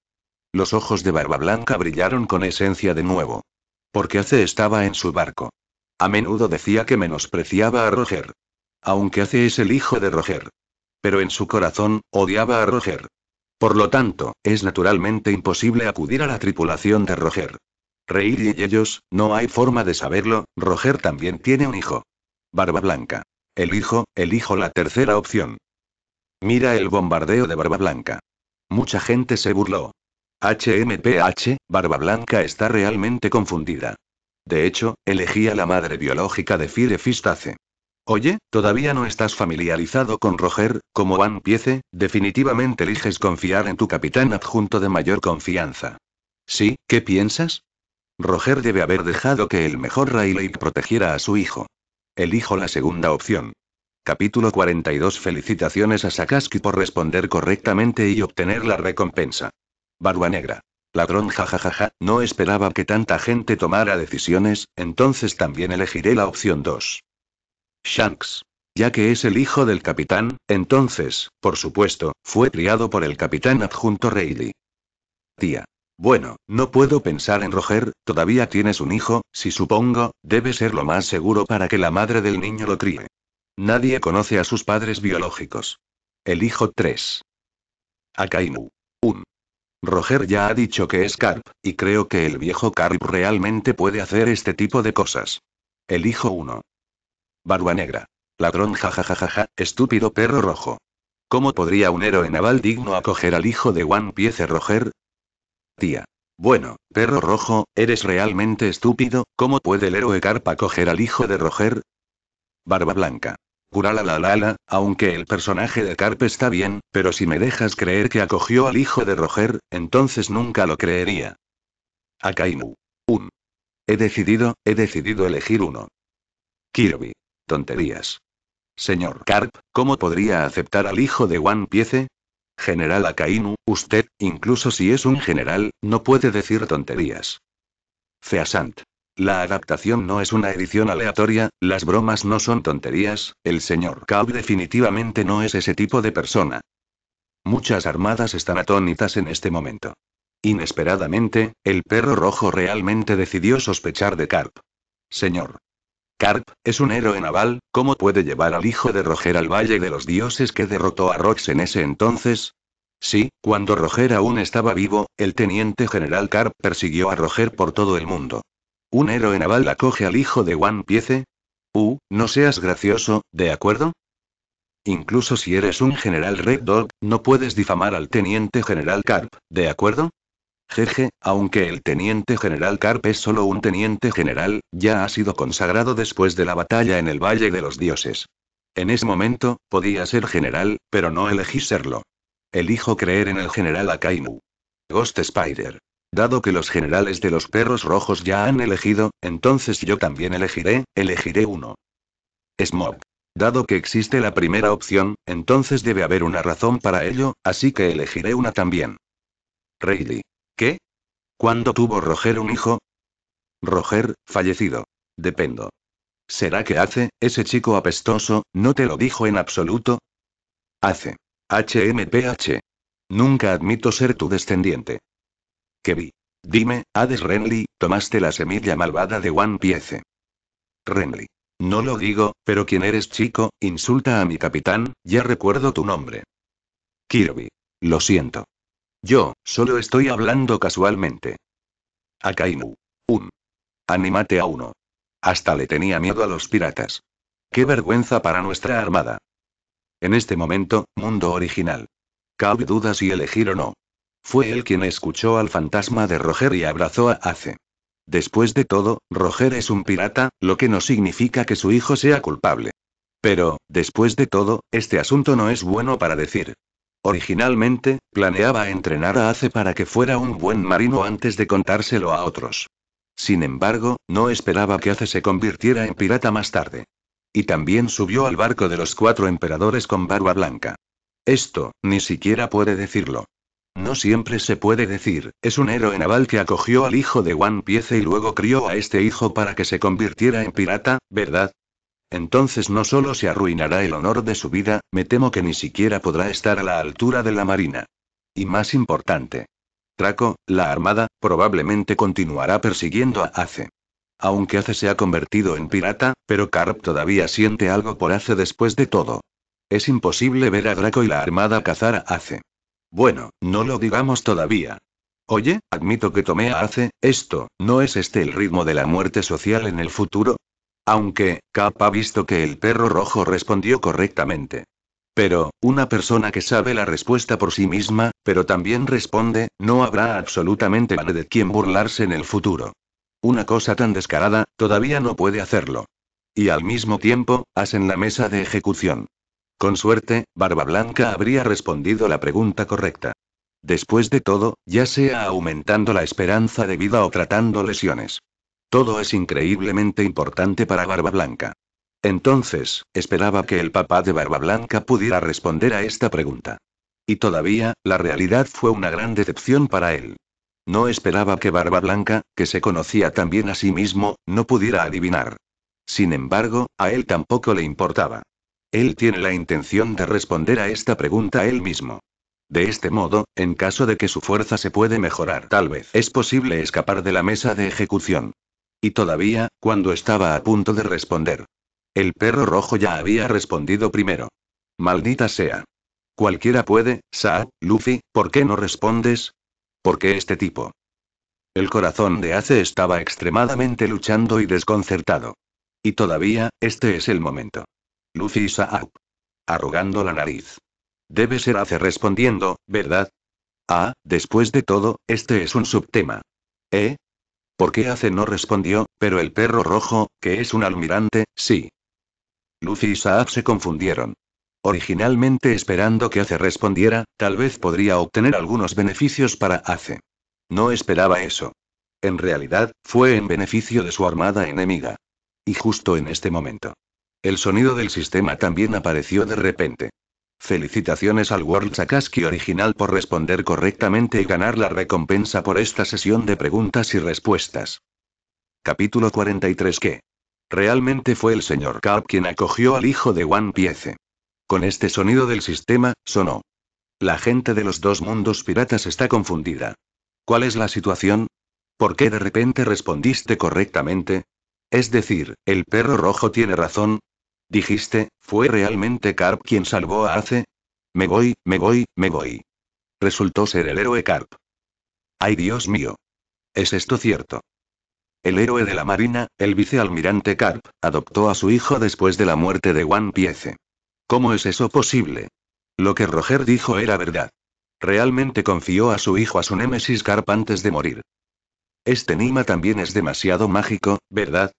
Los ojos de Barba Blanca brillaron con esencia de nuevo. Porque Ace estaba en su barco. A menudo decía que menospreciaba a Roger. Aunque Ace es el hijo de Roger. Pero en su corazón, odiaba a Roger. Por lo tanto, es naturalmente imposible acudir a la tripulación de Roger. Reír y ellos, no hay forma de saberlo, Roger también tiene un hijo. Barba Blanca. El hijo, el hijo la tercera opción. Mira el bombardeo de Barba Blanca. Mucha gente se burló. HMPH, Barba Blanca está realmente confundida. De hecho, elegía la madre biológica de Fire Fistace. Oye, todavía no estás familiarizado con Roger, como Van Piece, definitivamente eliges confiar en tu capitán adjunto de mayor confianza. ¿Sí? ¿Qué piensas? Roger debe haber dejado que el mejor Rayleigh protegiera a su hijo. Elijo la segunda opción. Capítulo 42 Felicitaciones a Sakaski por responder correctamente y obtener la recompensa. Barba Negra. Ladrón jajajaja, no esperaba que tanta gente tomara decisiones, entonces también elegiré la opción 2. Shanks. Ya que es el hijo del capitán, entonces, por supuesto, fue criado por el capitán adjunto Rayleigh. Tía. Bueno, no puedo pensar en Roger, todavía tienes un hijo, si supongo, debe ser lo más seguro para que la madre del niño lo críe. Nadie conoce a sus padres biológicos. El hijo 3. Akainu. 1. Roger ya ha dicho que es Carp, y creo que el viejo Carp realmente puede hacer este tipo de cosas. El hijo 1. Barba negra. Ladrón jajajajaja, estúpido perro rojo. ¿Cómo podría un héroe naval digno acoger al hijo de One Piece Roger? tía. Bueno, perro rojo, eres realmente estúpido, ¿cómo puede el héroe Carp acoger al hijo de Roger? Barba blanca. Curala la aunque el personaje de Carp está bien, pero si me dejas creer que acogió al hijo de Roger, entonces nunca lo creería. Akainu. Un. He decidido, he decidido elegir uno. Kirby. Tonterías. Señor Carp, ¿cómo podría aceptar al hijo de One Piece? General Akainu, usted, incluso si es un general, no puede decir tonterías. Feasant. La adaptación no es una edición aleatoria, las bromas no son tonterías, el señor Karp definitivamente no es ese tipo de persona. Muchas armadas están atónitas en este momento. Inesperadamente, el perro rojo realmente decidió sospechar de Karp. Señor Carp, es un héroe naval, ¿cómo puede llevar al hijo de Roger al Valle de los Dioses que derrotó a Rox en ese entonces? Sí, cuando Roger aún estaba vivo, el teniente general Carp persiguió a Roger por todo el mundo. ¿Un héroe naval acoge al hijo de One Piece? Uh, no seas gracioso, ¿de acuerdo? Incluso si eres un general Red Dog, no puedes difamar al teniente general Carp, ¿de acuerdo? Jeje, aunque el teniente general Carpe es solo un teniente general, ya ha sido consagrado después de la batalla en el Valle de los Dioses. En ese momento, podía ser general, pero no elegí serlo. Elijo creer en el general Akainu. Ghost Spider. Dado que los generales de los perros rojos ya han elegido, entonces yo también elegiré, elegiré uno. Smog. Dado que existe la primera opción, entonces debe haber una razón para ello, así que elegiré una también. Rayleigh. ¿Qué? ¿Cuándo tuvo Roger un hijo? Roger, fallecido. Dependo. ¿Será que hace, ese chico apestoso, no te lo dijo en absoluto? Hace. HMPH. Nunca admito ser tu descendiente. Kirby. Dime, Hades Renly, tomaste la semilla malvada de One Piece. Renly. No lo digo, pero quien eres chico, insulta a mi capitán, ya recuerdo tu nombre. Kirby. Lo siento. Yo, solo estoy hablando casualmente. Akainu. Un. Anímate a uno. Hasta le tenía miedo a los piratas. Qué vergüenza para nuestra armada. En este momento, mundo original. Cabe duda si elegir o no. Fue él quien escuchó al fantasma de Roger y abrazó a Ace. Después de todo, Roger es un pirata, lo que no significa que su hijo sea culpable. Pero, después de todo, este asunto no es bueno para decir. Originalmente, planeaba entrenar a Ace para que fuera un buen marino antes de contárselo a otros. Sin embargo, no esperaba que Ace se convirtiera en pirata más tarde. Y también subió al barco de los cuatro emperadores con barba blanca. Esto, ni siquiera puede decirlo. No siempre se puede decir, es un héroe naval que acogió al hijo de One Piece y luego crió a este hijo para que se convirtiera en pirata, ¿verdad? entonces no solo se arruinará el honor de su vida, me temo que ni siquiera podrá estar a la altura de la Marina. Y más importante. Draco, la Armada, probablemente continuará persiguiendo a Ace. Aunque Ace se ha convertido en pirata, pero Carp todavía siente algo por Ace después de todo. Es imposible ver a Draco y la Armada cazar a Ace. Bueno, no lo digamos todavía. Oye, admito que tomé a Ace, esto, ¿no es este el ritmo de la muerte social en el futuro? Aunque, Cap ha visto que el perro rojo respondió correctamente. Pero, una persona que sabe la respuesta por sí misma, pero también responde, no habrá absolutamente nadie de quien burlarse en el futuro. Una cosa tan descarada, todavía no puede hacerlo. Y al mismo tiempo, hacen la mesa de ejecución. Con suerte, Barba Blanca habría respondido la pregunta correcta. Después de todo, ya sea aumentando la esperanza de vida o tratando lesiones. Todo es increíblemente importante para Barba Blanca. Entonces, esperaba que el papá de Barba Blanca pudiera responder a esta pregunta. Y todavía, la realidad fue una gran decepción para él. No esperaba que Barba Blanca, que se conocía tan bien a sí mismo, no pudiera adivinar. Sin embargo, a él tampoco le importaba. Él tiene la intención de responder a esta pregunta él mismo. De este modo, en caso de que su fuerza se puede mejorar, tal vez es posible escapar de la mesa de ejecución. Y todavía, cuando estaba a punto de responder. El perro rojo ya había respondido primero. Maldita sea. Cualquiera puede, Saab, Luffy, ¿por qué no respondes? ¿Por qué este tipo? El corazón de Ace estaba extremadamente luchando y desconcertado. Y todavía, este es el momento. Luffy y Saab. Arrugando la nariz. Debe ser Ace respondiendo, ¿verdad? Ah, después de todo, este es un subtema. ¿Eh? ¿Por qué hace? No respondió, pero el perro rojo, que es un almirante, sí. Lucy y Saab se confundieron. Originalmente esperando que Ace respondiera, tal vez podría obtener algunos beneficios para Ace. No esperaba eso. En realidad, fue en beneficio de su armada enemiga. Y justo en este momento. El sonido del sistema también apareció de repente. Felicitaciones al World Sakaski original por responder correctamente y ganar la recompensa por esta sesión de preguntas y respuestas. Capítulo 43 ¿Qué? realmente fue el señor Carp quien acogió al hijo de One Piece. Con este sonido del sistema, sonó. La gente de los dos mundos piratas está confundida. ¿Cuál es la situación? ¿Por qué de repente respondiste correctamente? Es decir, el perro rojo tiene razón, Dijiste, fue realmente Carp quien salvó a Ace. Me voy, me voy, me voy. Resultó ser el héroe Carp. Ay Dios mío. ¿Es esto cierto? El héroe de la Marina, el vicealmirante Carp, adoptó a su hijo después de la muerte de One Piece. ¿Cómo es eso posible? Lo que Roger dijo era verdad. Realmente confió a su hijo a su némesis Carp antes de morir. Este Nima también es demasiado mágico, ¿verdad?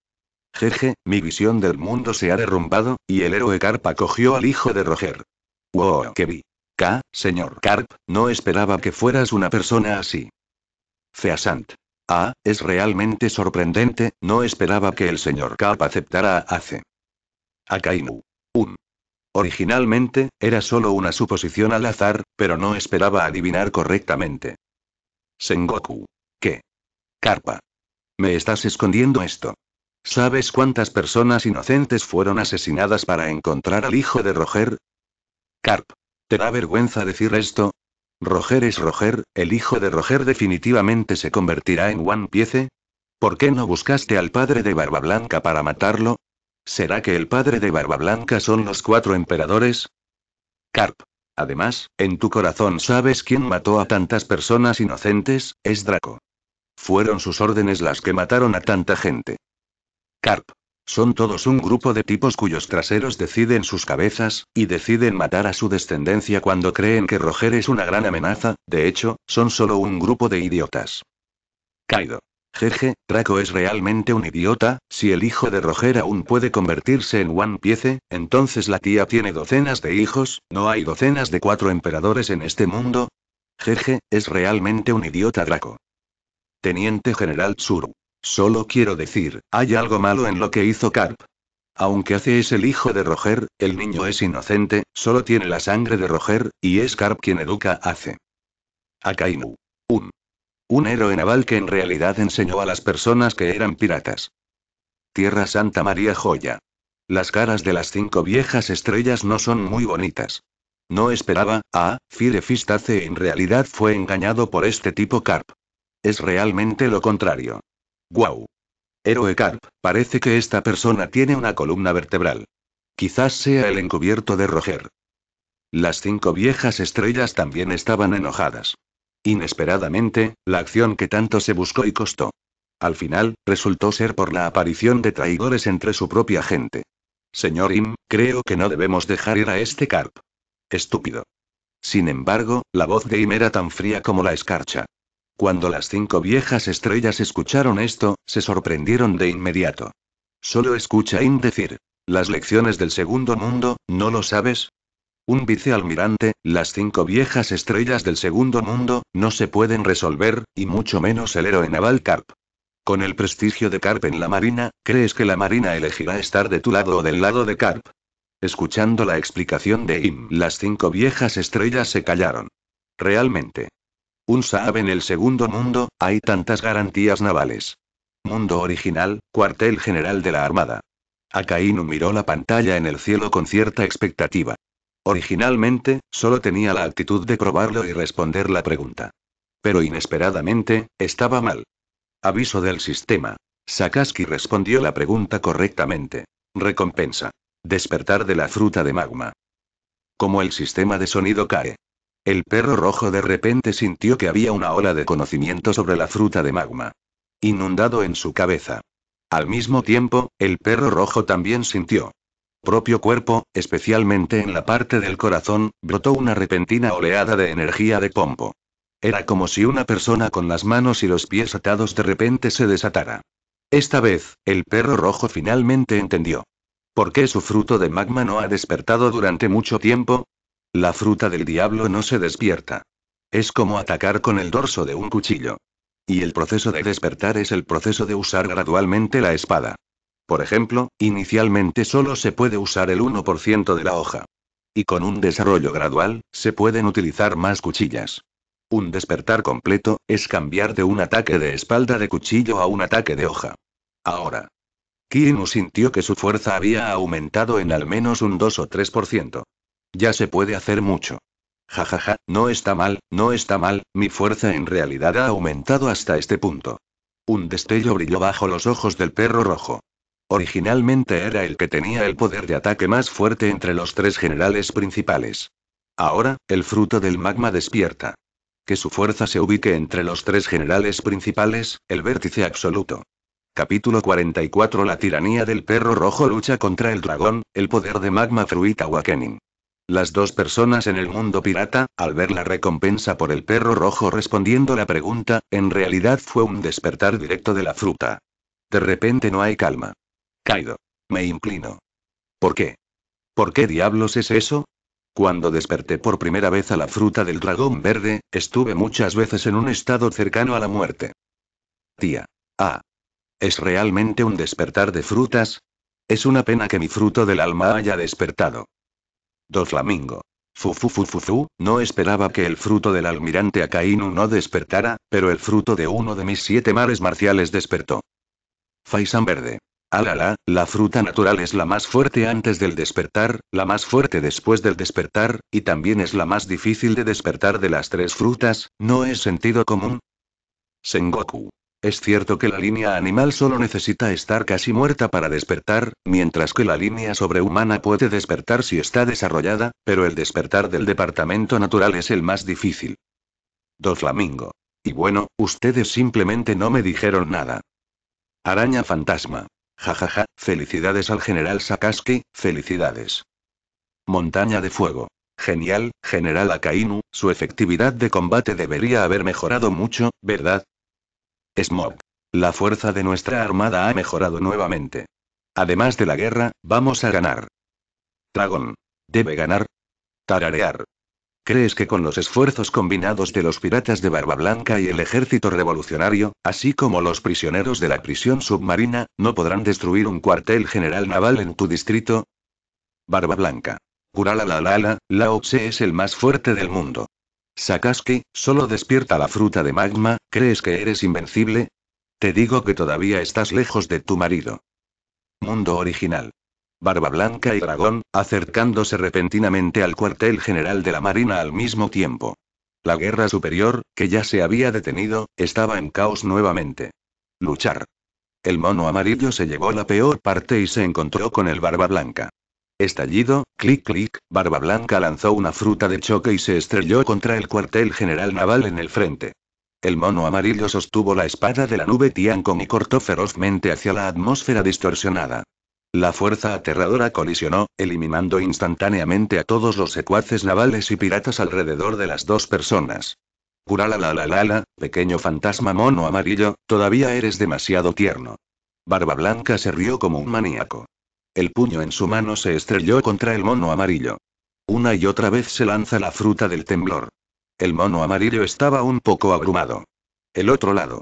Jeje, mi visión del mundo se ha derrumbado, y el héroe Carpa cogió al hijo de Roger. Wow, que vi. K, señor Carp, no esperaba que fueras una persona así. Feasant. Ah, es realmente sorprendente, no esperaba que el señor Carp aceptara a Ace. Akainu. Un. Originalmente, era solo una suposición al azar, pero no esperaba adivinar correctamente. Sengoku. ¿Qué? Carpa. Me estás escondiendo esto. ¿Sabes cuántas personas inocentes fueron asesinadas para encontrar al hijo de Roger? Carp. ¿Te da vergüenza decir esto? Roger es Roger, el hijo de Roger definitivamente se convertirá en One Piece. ¿Por qué no buscaste al padre de Barba Blanca para matarlo? ¿Será que el padre de Barba Blanca son los cuatro emperadores? Carp. Además, en tu corazón sabes quién mató a tantas personas inocentes, es Draco. Fueron sus órdenes las que mataron a tanta gente. Carp. Son todos un grupo de tipos cuyos traseros deciden sus cabezas, y deciden matar a su descendencia cuando creen que Roger es una gran amenaza, de hecho, son solo un grupo de idiotas. Kaido. Jeje, Draco es realmente un idiota, si el hijo de Roger aún puede convertirse en One Piece, entonces la tía tiene docenas de hijos, no hay docenas de cuatro emperadores en este mundo. Jeje, es realmente un idiota Draco. Teniente General Tsuru. Solo quiero decir, hay algo malo en lo que hizo Carp. Aunque Ace es el hijo de Roger, el niño es inocente, solo tiene la sangre de Roger, y es Carp quien educa hace. Akainu. Un. Un héroe naval que en realidad enseñó a las personas que eran piratas. Tierra Santa María Joya. Las caras de las cinco viejas estrellas no son muy bonitas. No esperaba, ah, Firefistace en realidad fue engañado por este tipo Carp. Es realmente lo contrario. Guau. Héroe Carp, parece que esta persona tiene una columna vertebral. Quizás sea el encubierto de Roger. Las cinco viejas estrellas también estaban enojadas. Inesperadamente, la acción que tanto se buscó y costó. Al final, resultó ser por la aparición de traidores entre su propia gente. Señor Im, creo que no debemos dejar ir a este Carp. Estúpido. Sin embargo, la voz de Im era tan fría como la escarcha. Cuando las cinco viejas estrellas escucharon esto, se sorprendieron de inmediato. Solo escucha Im decir. Las lecciones del segundo mundo, ¿no lo sabes? Un vicealmirante, las cinco viejas estrellas del segundo mundo, no se pueden resolver, y mucho menos el héroe naval Carp. Con el prestigio de Carp en la Marina, ¿crees que la Marina elegirá estar de tu lado o del lado de Carp? Escuchando la explicación de Im, las cinco viejas estrellas se callaron. Realmente, un Saab en el segundo mundo, hay tantas garantías navales. Mundo original, cuartel general de la Armada. Akainu miró la pantalla en el cielo con cierta expectativa. Originalmente, solo tenía la actitud de probarlo y responder la pregunta. Pero inesperadamente, estaba mal. Aviso del sistema. Sakaski respondió la pregunta correctamente. Recompensa. Despertar de la fruta de magma. Como el sistema de sonido cae. El perro rojo de repente sintió que había una ola de conocimiento sobre la fruta de magma. Inundado en su cabeza. Al mismo tiempo, el perro rojo también sintió. Propio cuerpo, especialmente en la parte del corazón, brotó una repentina oleada de energía de pompo. Era como si una persona con las manos y los pies atados de repente se desatara. Esta vez, el perro rojo finalmente entendió. ¿Por qué su fruto de magma no ha despertado durante mucho tiempo? La fruta del diablo no se despierta. Es como atacar con el dorso de un cuchillo. Y el proceso de despertar es el proceso de usar gradualmente la espada. Por ejemplo, inicialmente solo se puede usar el 1% de la hoja. Y con un desarrollo gradual, se pueden utilizar más cuchillas. Un despertar completo, es cambiar de un ataque de espalda de cuchillo a un ataque de hoja. Ahora. Kirinu sintió que su fuerza había aumentado en al menos un 2 o 3%. Ya se puede hacer mucho. Jajaja, ja, ja, no está mal, no está mal, mi fuerza en realidad ha aumentado hasta este punto. Un destello brilló bajo los ojos del perro rojo. Originalmente era el que tenía el poder de ataque más fuerte entre los tres generales principales. Ahora, el fruto del magma despierta. Que su fuerza se ubique entre los tres generales principales, el vértice absoluto. Capítulo 44 La tiranía del perro rojo lucha contra el dragón, el poder de magma fruita Wakening. Las dos personas en el mundo pirata, al ver la recompensa por el perro rojo respondiendo la pregunta, en realidad fue un despertar directo de la fruta. De repente no hay calma. Caído, Me inclino. ¿Por qué? ¿Por qué diablos es eso? Cuando desperté por primera vez a la fruta del dragón verde, estuve muchas veces en un estado cercano a la muerte. Tía. Ah. ¿Es realmente un despertar de frutas? Es una pena que mi fruto del alma haya despertado. Doflamingo. Flamingo. Fufufufufu, no esperaba que el fruto del almirante Akainu no despertara, pero el fruto de uno de mis siete mares marciales despertó. Faisan verde. Alala, ah, la fruta natural es la más fuerte antes del despertar, la más fuerte después del despertar, y también es la más difícil de despertar de las tres frutas, ¿no es sentido común? Sengoku. Es cierto que la línea animal solo necesita estar casi muerta para despertar, mientras que la línea sobrehumana puede despertar si está desarrollada, pero el despertar del departamento natural es el más difícil. Dos Flamingo. Y bueno, ustedes simplemente no me dijeron nada. Araña fantasma. Jajaja, felicidades al general Sakaski, felicidades. Montaña de fuego. Genial, general Akainu, su efectividad de combate debería haber mejorado mucho, ¿verdad? Smog, La fuerza de nuestra armada ha mejorado nuevamente. Además de la guerra, vamos a ganar. Dragon. Debe ganar. Tararear. ¿Crees que con los esfuerzos combinados de los piratas de Barba Blanca y el ejército revolucionario, así como los prisioneros de la prisión submarina, no podrán destruir un cuartel general naval en tu distrito? Barba Blanca. Kurala la la la, Lao es el más fuerte del mundo. Sakaski, solo despierta la fruta de magma, ¿crees que eres invencible? Te digo que todavía estás lejos de tu marido. Mundo original. Barba Blanca y Dragón, acercándose repentinamente al cuartel general de la Marina al mismo tiempo. La guerra superior, que ya se había detenido, estaba en caos nuevamente. Luchar. El mono amarillo se llevó la peor parte y se encontró con el Barba Blanca. Estallido, clic clic, Barba Blanca lanzó una fruta de choque y se estrelló contra el cuartel general naval en el frente. El mono amarillo sostuvo la espada de la nube Tiancom y cortó ferozmente hacia la atmósfera distorsionada. La fuerza aterradora colisionó, eliminando instantáneamente a todos los secuaces navales y piratas alrededor de las dos personas. la, pequeño fantasma mono amarillo, todavía eres demasiado tierno. Barba Blanca se rió como un maníaco. El puño en su mano se estrelló contra el mono amarillo. Una y otra vez se lanza la fruta del temblor. El mono amarillo estaba un poco abrumado. El otro lado.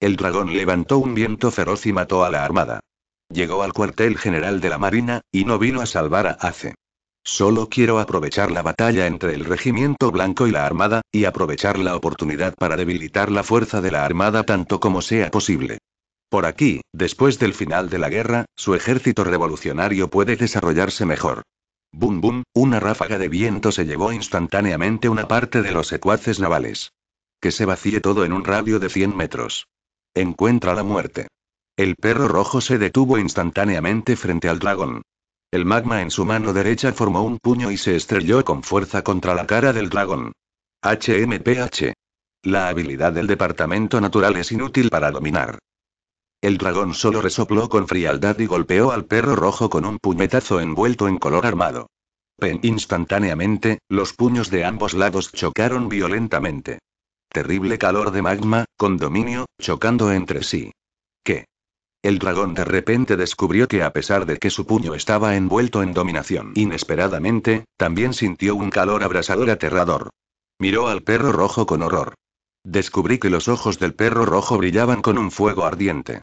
El dragón levantó un viento feroz y mató a la armada. Llegó al cuartel general de la Marina, y no vino a salvar a Ace. Solo quiero aprovechar la batalla entre el regimiento blanco y la armada, y aprovechar la oportunidad para debilitar la fuerza de la armada tanto como sea posible. Por aquí, después del final de la guerra, su ejército revolucionario puede desarrollarse mejor. Bum bum, una ráfaga de viento se llevó instantáneamente una parte de los secuaces navales. Que se vacíe todo en un radio de 100 metros. Encuentra la muerte. El perro rojo se detuvo instantáneamente frente al dragón. El magma en su mano derecha formó un puño y se estrelló con fuerza contra la cara del dragón. HMPH. La habilidad del departamento natural es inútil para dominar. El dragón solo resopló con frialdad y golpeó al perro rojo con un puñetazo envuelto en color armado. Pen instantáneamente, los puños de ambos lados chocaron violentamente. Terrible calor de magma, con dominio, chocando entre sí. ¿Qué? El dragón de repente descubrió que a pesar de que su puño estaba envuelto en dominación inesperadamente, también sintió un calor abrasador aterrador. Miró al perro rojo con horror. Descubrí que los ojos del perro rojo brillaban con un fuego ardiente.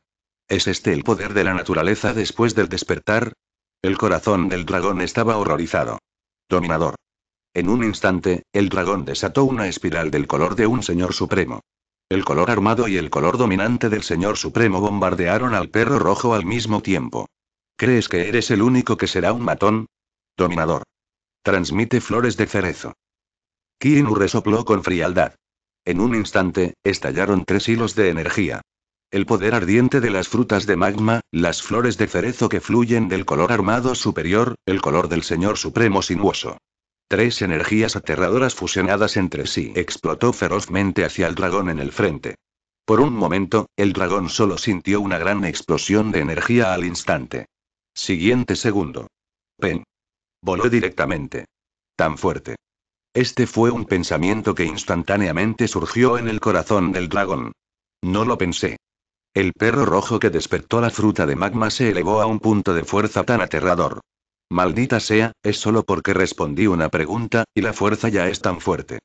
¿Es este el poder de la naturaleza después del despertar? El corazón del dragón estaba horrorizado. Dominador. En un instante, el dragón desató una espiral del color de un señor supremo. El color armado y el color dominante del señor supremo bombardearon al perro rojo al mismo tiempo. ¿Crees que eres el único que será un matón? Dominador. Transmite flores de cerezo. Kienu resopló con frialdad. En un instante, estallaron tres hilos de energía. El poder ardiente de las frutas de magma, las flores de cerezo que fluyen del color armado superior, el color del Señor Supremo sinuoso. Tres energías aterradoras fusionadas entre sí explotó ferozmente hacia el dragón en el frente. Por un momento, el dragón solo sintió una gran explosión de energía al instante. Siguiente segundo. Pen. Voló directamente. Tan fuerte. Este fue un pensamiento que instantáneamente surgió en el corazón del dragón. No lo pensé. El perro rojo que despertó la fruta de magma se elevó a un punto de fuerza tan aterrador. Maldita sea, es solo porque respondí una pregunta, y la fuerza ya es tan fuerte.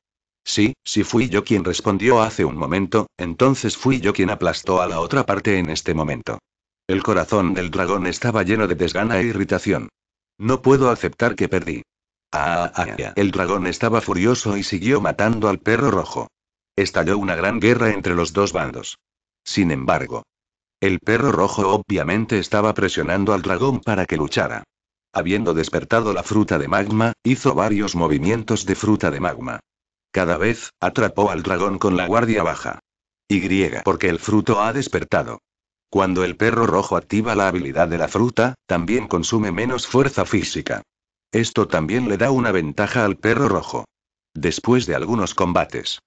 Sí, si fui yo quien respondió hace un momento, entonces fui yo quien aplastó a la otra parte en este momento. El corazón del dragón estaba lleno de desgana e irritación. No puedo aceptar que perdí. Ah, ah, ah, ah. el dragón estaba furioso y siguió matando al perro rojo. Estalló una gran guerra entre los dos bandos. Sin embargo. El perro rojo obviamente estaba presionando al dragón para que luchara. Habiendo despertado la fruta de magma, hizo varios movimientos de fruta de magma. Cada vez, atrapó al dragón con la guardia baja. Y porque el fruto ha despertado. Cuando el perro rojo activa la habilidad de la fruta, también consume menos fuerza física. Esto también le da una ventaja al perro rojo. Después de algunos combates.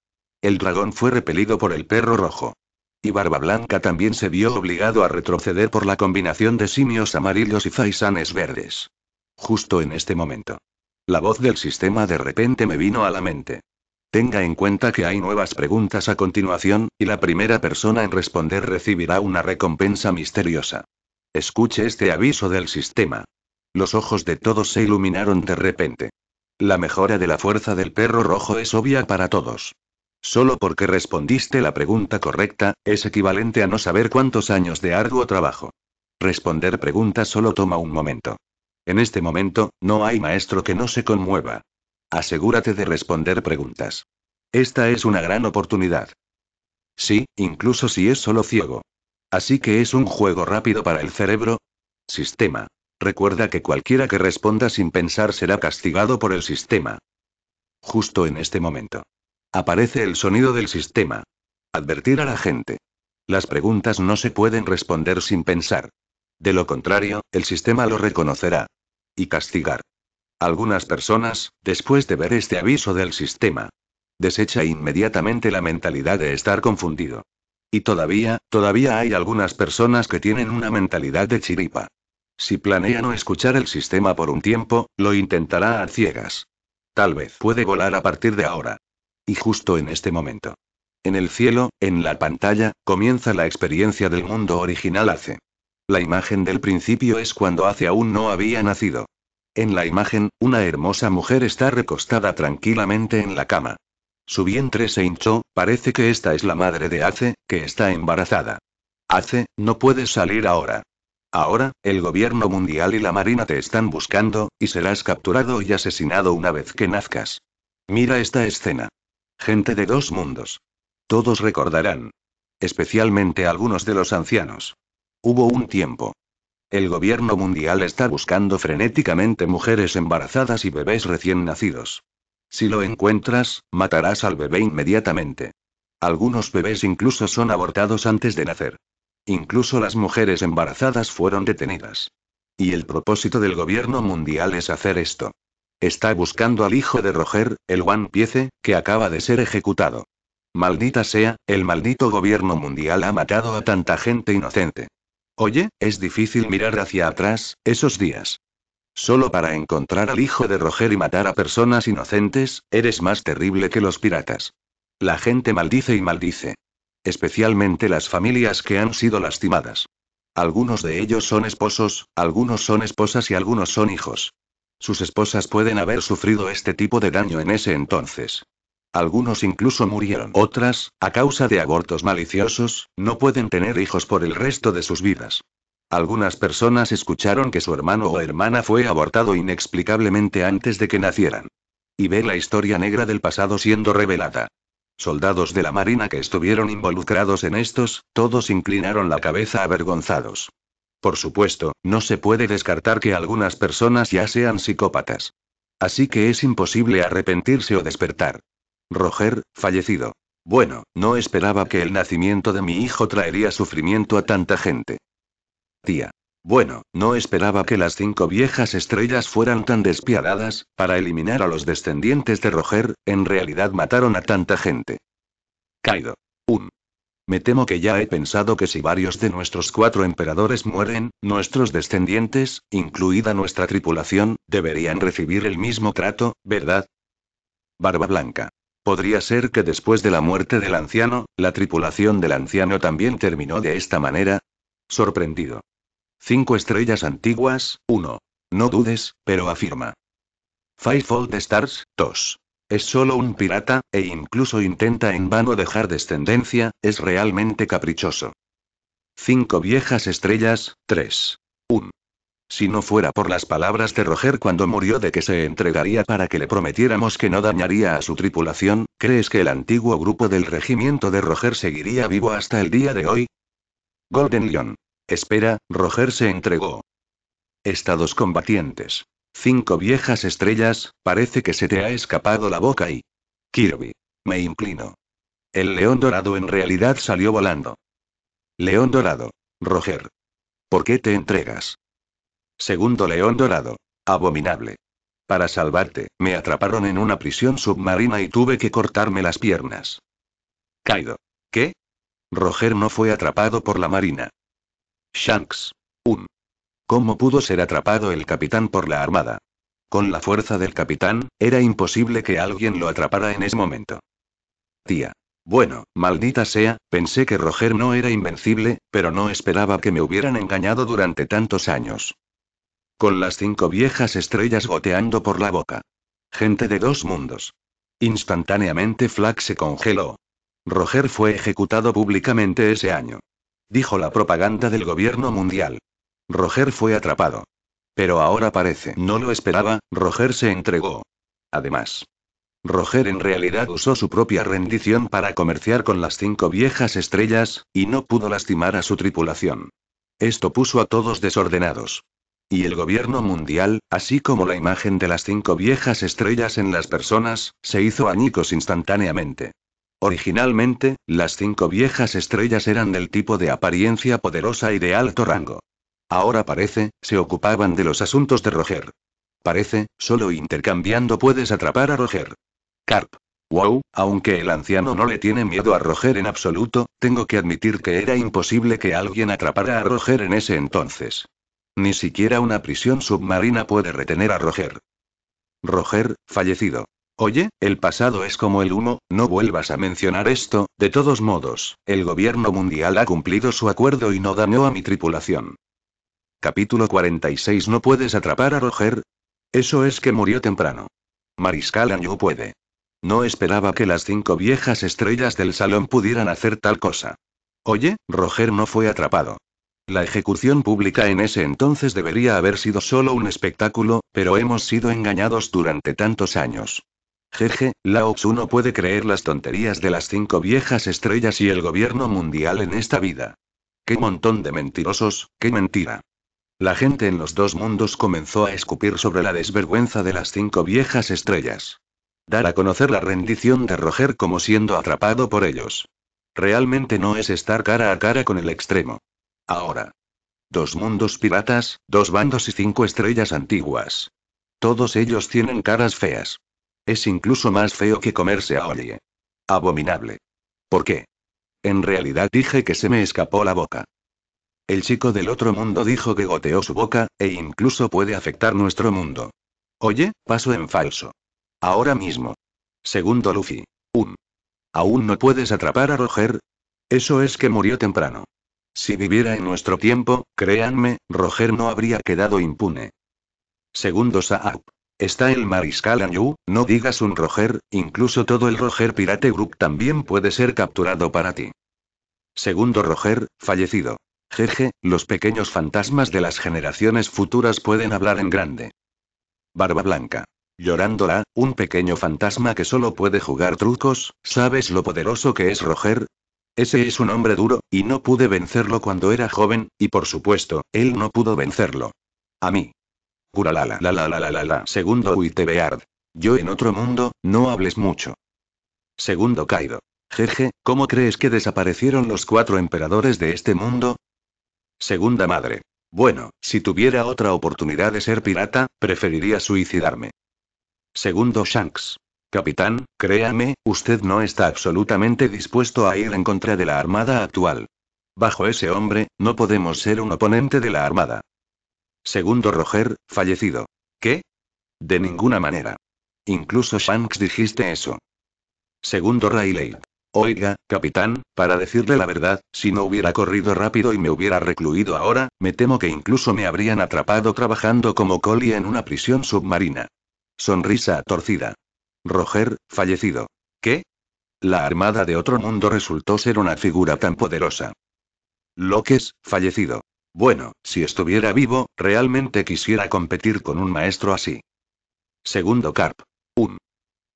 El dragón fue repelido por el perro rojo. Y Barba Blanca también se vio obligado a retroceder por la combinación de simios amarillos y faisanes verdes. Justo en este momento. La voz del sistema de repente me vino a la mente. Tenga en cuenta que hay nuevas preguntas a continuación, y la primera persona en responder recibirá una recompensa misteriosa. Escuche este aviso del sistema. Los ojos de todos se iluminaron de repente. La mejora de la fuerza del perro rojo es obvia para todos. Solo porque respondiste la pregunta correcta, es equivalente a no saber cuántos años de arduo trabajo. Responder preguntas solo toma un momento. En este momento, no hay maestro que no se conmueva. Asegúrate de responder preguntas. Esta es una gran oportunidad. Sí, incluso si es solo ciego. Así que es un juego rápido para el cerebro. Sistema. Recuerda que cualquiera que responda sin pensar será castigado por el sistema. Justo en este momento. Aparece el sonido del sistema. Advertir a la gente. Las preguntas no se pueden responder sin pensar. De lo contrario, el sistema lo reconocerá. Y castigar. Algunas personas, después de ver este aviso del sistema, desecha inmediatamente la mentalidad de estar confundido. Y todavía, todavía hay algunas personas que tienen una mentalidad de chiripa. Si planea no escuchar el sistema por un tiempo, lo intentará a ciegas. Tal vez puede volar a partir de ahora. Y justo en este momento. En el cielo, en la pantalla, comienza la experiencia del mundo original Ace. La imagen del principio es cuando Ace aún no había nacido. En la imagen, una hermosa mujer está recostada tranquilamente en la cama. Su vientre se hinchó, parece que esta es la madre de Ace, que está embarazada. Ace, no puedes salir ahora. Ahora, el gobierno mundial y la marina te están buscando, y serás capturado y asesinado una vez que nazcas. Mira esta escena. Gente de dos mundos. Todos recordarán. Especialmente algunos de los ancianos. Hubo un tiempo. El gobierno mundial está buscando frenéticamente mujeres embarazadas y bebés recién nacidos. Si lo encuentras, matarás al bebé inmediatamente. Algunos bebés incluso son abortados antes de nacer. Incluso las mujeres embarazadas fueron detenidas. Y el propósito del gobierno mundial es hacer esto. Está buscando al hijo de Roger, el One Piece, que acaba de ser ejecutado. Maldita sea, el maldito gobierno mundial ha matado a tanta gente inocente. Oye, es difícil mirar hacia atrás, esos días. Solo para encontrar al hijo de Roger y matar a personas inocentes, eres más terrible que los piratas. La gente maldice y maldice. Especialmente las familias que han sido lastimadas. Algunos de ellos son esposos, algunos son esposas y algunos son hijos. Sus esposas pueden haber sufrido este tipo de daño en ese entonces. Algunos incluso murieron. Otras, a causa de abortos maliciosos, no pueden tener hijos por el resto de sus vidas. Algunas personas escucharon que su hermano o hermana fue abortado inexplicablemente antes de que nacieran. Y ve la historia negra del pasado siendo revelada. Soldados de la Marina que estuvieron involucrados en estos, todos inclinaron la cabeza avergonzados. Por supuesto, no se puede descartar que algunas personas ya sean psicópatas. Así que es imposible arrepentirse o despertar. Roger, fallecido. Bueno, no esperaba que el nacimiento de mi hijo traería sufrimiento a tanta gente. Tía. Bueno, no esperaba que las cinco viejas estrellas fueran tan despiadadas, para eliminar a los descendientes de Roger, en realidad mataron a tanta gente. Caído. Un. Me temo que ya he pensado que si varios de nuestros cuatro emperadores mueren, nuestros descendientes, incluida nuestra tripulación, deberían recibir el mismo trato, ¿verdad? Barba Blanca. Podría ser que después de la muerte del anciano, la tripulación del anciano también terminó de esta manera. Sorprendido. Cinco estrellas antiguas, uno. No dudes, pero afirma. Fivefold Stars, 2. Es solo un pirata, e incluso intenta en vano dejar descendencia, es realmente caprichoso. 5 viejas estrellas, 3. 1. Si no fuera por las palabras de Roger cuando murió de que se entregaría para que le prometiéramos que no dañaría a su tripulación, ¿crees que el antiguo grupo del regimiento de Roger seguiría vivo hasta el día de hoy? Golden Lion. Espera, Roger se entregó. Estados combatientes. Cinco viejas estrellas, parece que se te ha escapado la boca y... Kirby. Me inclino. El león dorado en realidad salió volando. León dorado. Roger. ¿Por qué te entregas? Segundo león dorado. Abominable. Para salvarte, me atraparon en una prisión submarina y tuve que cortarme las piernas. Kaido. ¿Qué? Roger no fue atrapado por la marina. Shanks. ¿Cómo pudo ser atrapado el capitán por la armada? Con la fuerza del capitán, era imposible que alguien lo atrapara en ese momento. Tía. Bueno, maldita sea, pensé que Roger no era invencible, pero no esperaba que me hubieran engañado durante tantos años. Con las cinco viejas estrellas goteando por la boca. Gente de dos mundos. Instantáneamente Flack se congeló. Roger fue ejecutado públicamente ese año. Dijo la propaganda del gobierno mundial. Roger fue atrapado. Pero ahora parece no lo esperaba, Roger se entregó. Además, Roger en realidad usó su propia rendición para comerciar con las cinco viejas estrellas, y no pudo lastimar a su tripulación. Esto puso a todos desordenados. Y el gobierno mundial, así como la imagen de las cinco viejas estrellas en las personas, se hizo añicos instantáneamente. Originalmente, las cinco viejas estrellas eran del tipo de apariencia poderosa y de alto rango. Ahora parece, se ocupaban de los asuntos de Roger. Parece, solo intercambiando puedes atrapar a Roger. Carp. Wow, aunque el anciano no le tiene miedo a Roger en absoluto, tengo que admitir que era imposible que alguien atrapara a Roger en ese entonces. Ni siquiera una prisión submarina puede retener a Roger. Roger, fallecido. Oye, el pasado es como el humo, no vuelvas a mencionar esto, de todos modos, el gobierno mundial ha cumplido su acuerdo y no dañó a mi tripulación. Capítulo 46 No puedes atrapar a Roger. Eso es que murió temprano. Mariscal no puede. No esperaba que las cinco viejas estrellas del salón pudieran hacer tal cosa. Oye, Roger no fue atrapado. La ejecución pública en ese entonces debería haber sido solo un espectáculo, pero hemos sido engañados durante tantos años. Jeje, Lao Tzu no puede creer las tonterías de las cinco viejas estrellas y el gobierno mundial en esta vida. Qué montón de mentirosos, qué mentira. La gente en los dos mundos comenzó a escupir sobre la desvergüenza de las cinco viejas estrellas. Dar a conocer la rendición de Roger como siendo atrapado por ellos. Realmente no es estar cara a cara con el extremo. Ahora. Dos mundos piratas, dos bandos y cinco estrellas antiguas. Todos ellos tienen caras feas. Es incluso más feo que comerse a Olie. Abominable. ¿Por qué? En realidad dije que se me escapó la boca. El chico del otro mundo dijo que goteó su boca, e incluso puede afectar nuestro mundo. Oye, paso en falso. Ahora mismo. Segundo Luffy. Un. ¿Aún no puedes atrapar a Roger? Eso es que murió temprano. Si viviera en nuestro tiempo, créanme, Roger no habría quedado impune. Segundo Saab. Está el mariscal Anju, no digas un Roger, incluso todo el Roger Pirate Group también puede ser capturado para ti. Segundo Roger, fallecido. Jeje, los pequeños fantasmas de las generaciones futuras pueden hablar en grande. Barba Blanca. Llorándola, un pequeño fantasma que solo puede jugar trucos, ¿sabes lo poderoso que es Roger? Ese es un hombre duro, y no pude vencerlo cuando era joven, y por supuesto, él no pudo vencerlo. A mí. Curalala la la la la la la Segundo Uitebeard. Yo en otro mundo, no hables mucho. Segundo Kaido. Jeje, ¿cómo crees que desaparecieron los cuatro emperadores de este mundo? Segunda madre. Bueno, si tuviera otra oportunidad de ser pirata, preferiría suicidarme. Segundo Shanks. Capitán, créame, usted no está absolutamente dispuesto a ir en contra de la Armada actual. Bajo ese hombre, no podemos ser un oponente de la Armada. Segundo Roger, fallecido. ¿Qué? De ninguna manera. Incluso Shanks dijiste eso. Segundo Rayleigh. Oiga, capitán, para decirle la verdad, si no hubiera corrido rápido y me hubiera recluido ahora, me temo que incluso me habrían atrapado trabajando como coli en una prisión submarina. Sonrisa torcida. Roger, fallecido. ¿Qué? La armada de otro mundo resultó ser una figura tan poderosa. Loques, fallecido. Bueno, si estuviera vivo, realmente quisiera competir con un maestro así. Segundo Carp. Un.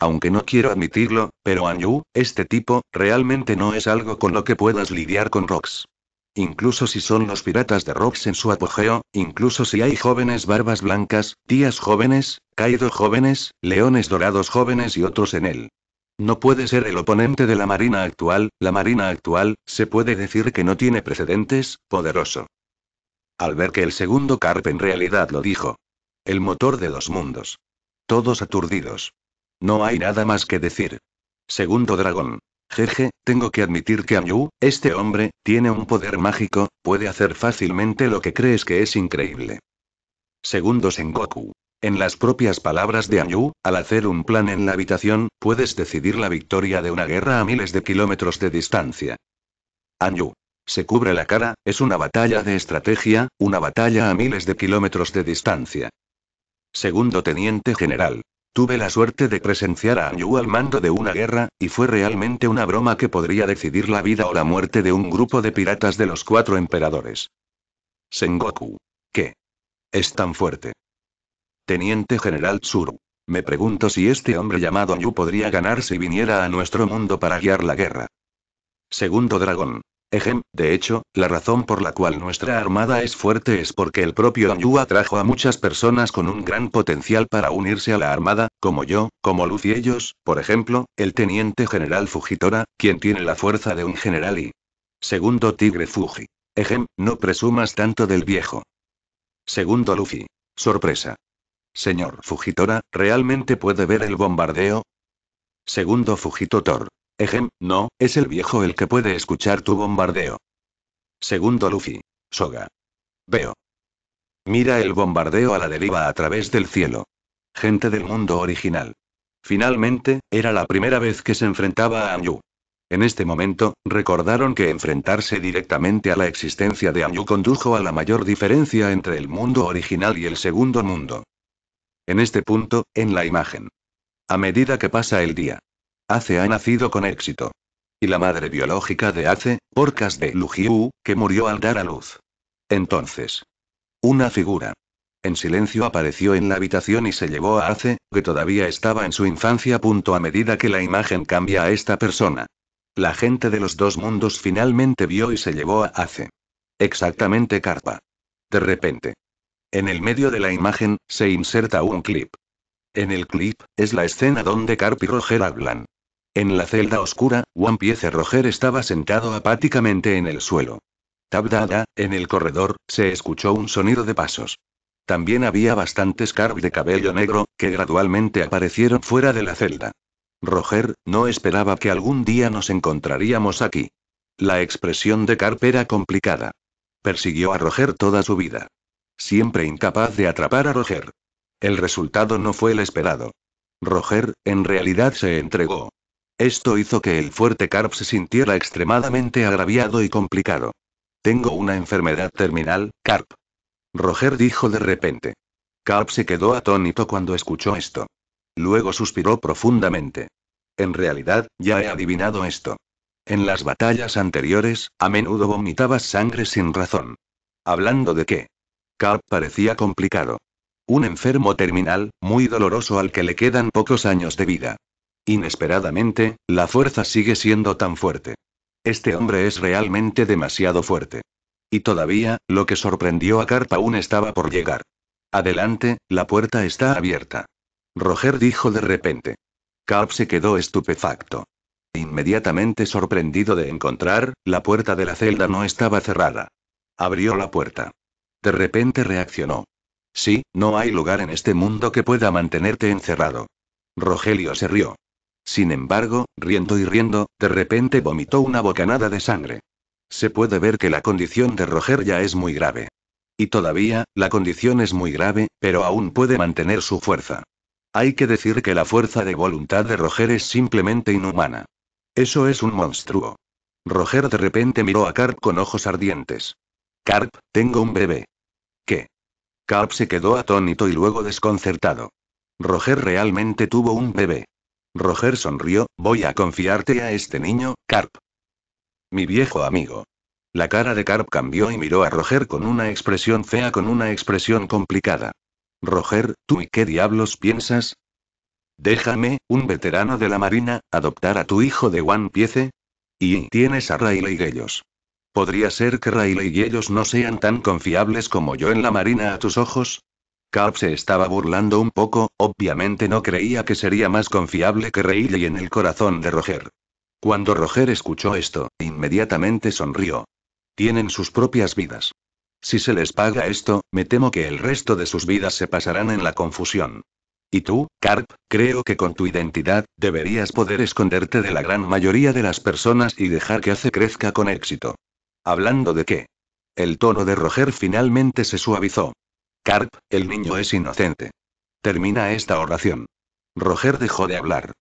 Aunque no quiero admitirlo, pero Anju, este tipo, realmente no es algo con lo que puedas lidiar con Rox. Incluso si son los piratas de Rox en su apogeo, incluso si hay jóvenes barbas blancas, tías jóvenes, Kaido jóvenes, leones dorados jóvenes y otros en él. No puede ser el oponente de la Marina actual, la Marina actual, se puede decir que no tiene precedentes, poderoso. Al ver que el segundo Carp en realidad lo dijo. El motor de los mundos. Todos aturdidos. No hay nada más que decir. Segundo dragón. Jeje, tengo que admitir que Anyu, este hombre, tiene un poder mágico, puede hacer fácilmente lo que crees que es increíble. Segundo Sengoku. En las propias palabras de Anyu, al hacer un plan en la habitación, puedes decidir la victoria de una guerra a miles de kilómetros de distancia. Anyu. Se cubre la cara, es una batalla de estrategia, una batalla a miles de kilómetros de distancia. Segundo Teniente General. Tuve la suerte de presenciar a Anju al mando de una guerra, y fue realmente una broma que podría decidir la vida o la muerte de un grupo de piratas de los cuatro emperadores. Sengoku. ¿Qué? Es tan fuerte. Teniente General Tsuru. Me pregunto si este hombre llamado Anju podría ganar si viniera a nuestro mundo para guiar la guerra. Segundo dragón. Ejem, de hecho, la razón por la cual nuestra armada es fuerte es porque el propio Anyu atrajo a muchas personas con un gran potencial para unirse a la armada, como yo, como Luffy y ellos, por ejemplo, el teniente general Fujitora, quien tiene la fuerza de un general y... Segundo Tigre Fuji. Ejem, no presumas tanto del viejo. Segundo Luffy. Sorpresa. Señor Fujitora, ¿realmente puede ver el bombardeo? Segundo Fujitotor. Ejem, no, es el viejo el que puede escuchar tu bombardeo. Segundo Luffy. Soga. Veo. Mira el bombardeo a la deriva a través del cielo. Gente del mundo original. Finalmente, era la primera vez que se enfrentaba a Anju. En este momento, recordaron que enfrentarse directamente a la existencia de Anju condujo a la mayor diferencia entre el mundo original y el segundo mundo. En este punto, en la imagen. A medida que pasa el día, Ace ha nacido con éxito. Y la madre biológica de Ace, Porcas de Lujiu, que murió al dar a luz. Entonces. Una figura. En silencio apareció en la habitación y se llevó a Ace, que todavía estaba en su infancia. Punto a medida que la imagen cambia a esta persona. La gente de los dos mundos finalmente vio y se llevó a Ace. Exactamente Carpa. De repente. En el medio de la imagen, se inserta un clip. En el clip, es la escena donde Carp y Roger hablan. En la celda oscura, One Piece Roger estaba sentado apáticamente en el suelo. Tabdada, en el corredor, se escuchó un sonido de pasos. También había bastantes carp de cabello negro, que gradualmente aparecieron fuera de la celda. Roger, no esperaba que algún día nos encontraríamos aquí. La expresión de Carp era complicada. Persiguió a Roger toda su vida. Siempre incapaz de atrapar a Roger. El resultado no fue el esperado. Roger, en realidad se entregó. Esto hizo que el fuerte Carp se sintiera extremadamente agraviado y complicado. Tengo una enfermedad terminal, Carp. Roger dijo de repente. Carp se quedó atónito cuando escuchó esto. Luego suspiró profundamente. En realidad, ya he adivinado esto. En las batallas anteriores, a menudo vomitabas sangre sin razón. ¿Hablando de qué? Carp parecía complicado. Un enfermo terminal, muy doloroso al que le quedan pocos años de vida. Inesperadamente, la fuerza sigue siendo tan fuerte. Este hombre es realmente demasiado fuerte. Y todavía, lo que sorprendió a Carp aún estaba por llegar. Adelante, la puerta está abierta. Roger dijo de repente. Carp se quedó estupefacto. Inmediatamente sorprendido de encontrar, la puerta de la celda no estaba cerrada. Abrió la puerta. De repente reaccionó. Sí, no hay lugar en este mundo que pueda mantenerte encerrado. Rogelio se rió. Sin embargo, riendo y riendo, de repente vomitó una bocanada de sangre. Se puede ver que la condición de Roger ya es muy grave. Y todavía, la condición es muy grave, pero aún puede mantener su fuerza. Hay que decir que la fuerza de voluntad de Roger es simplemente inhumana. Eso es un monstruo. Roger de repente miró a Carp con ojos ardientes. Carp, tengo un bebé. ¿Qué? Carp se quedó atónito y luego desconcertado. Roger realmente tuvo un bebé. Roger sonrió, voy a confiarte a este niño, Carp. Mi viejo amigo. La cara de Carp cambió y miró a Roger con una expresión fea, con una expresión complicada. Roger, ¿tú y qué diablos piensas? Déjame, un veterano de la Marina, adoptar a tu hijo de One Piece. Y tienes a Riley y ellos. Podría ser que Riley y ellos no sean tan confiables como yo en la Marina a tus ojos, Carp se estaba burlando un poco, obviamente no creía que sería más confiable que y en el corazón de Roger. Cuando Roger escuchó esto, inmediatamente sonrió. Tienen sus propias vidas. Si se les paga esto, me temo que el resto de sus vidas se pasarán en la confusión. Y tú, Carp, creo que con tu identidad, deberías poder esconderte de la gran mayoría de las personas y dejar que hace crezca con éxito. ¿Hablando de qué? El tono de Roger finalmente se suavizó. Carp, el niño es inocente. Termina esta oración. Roger dejó de hablar.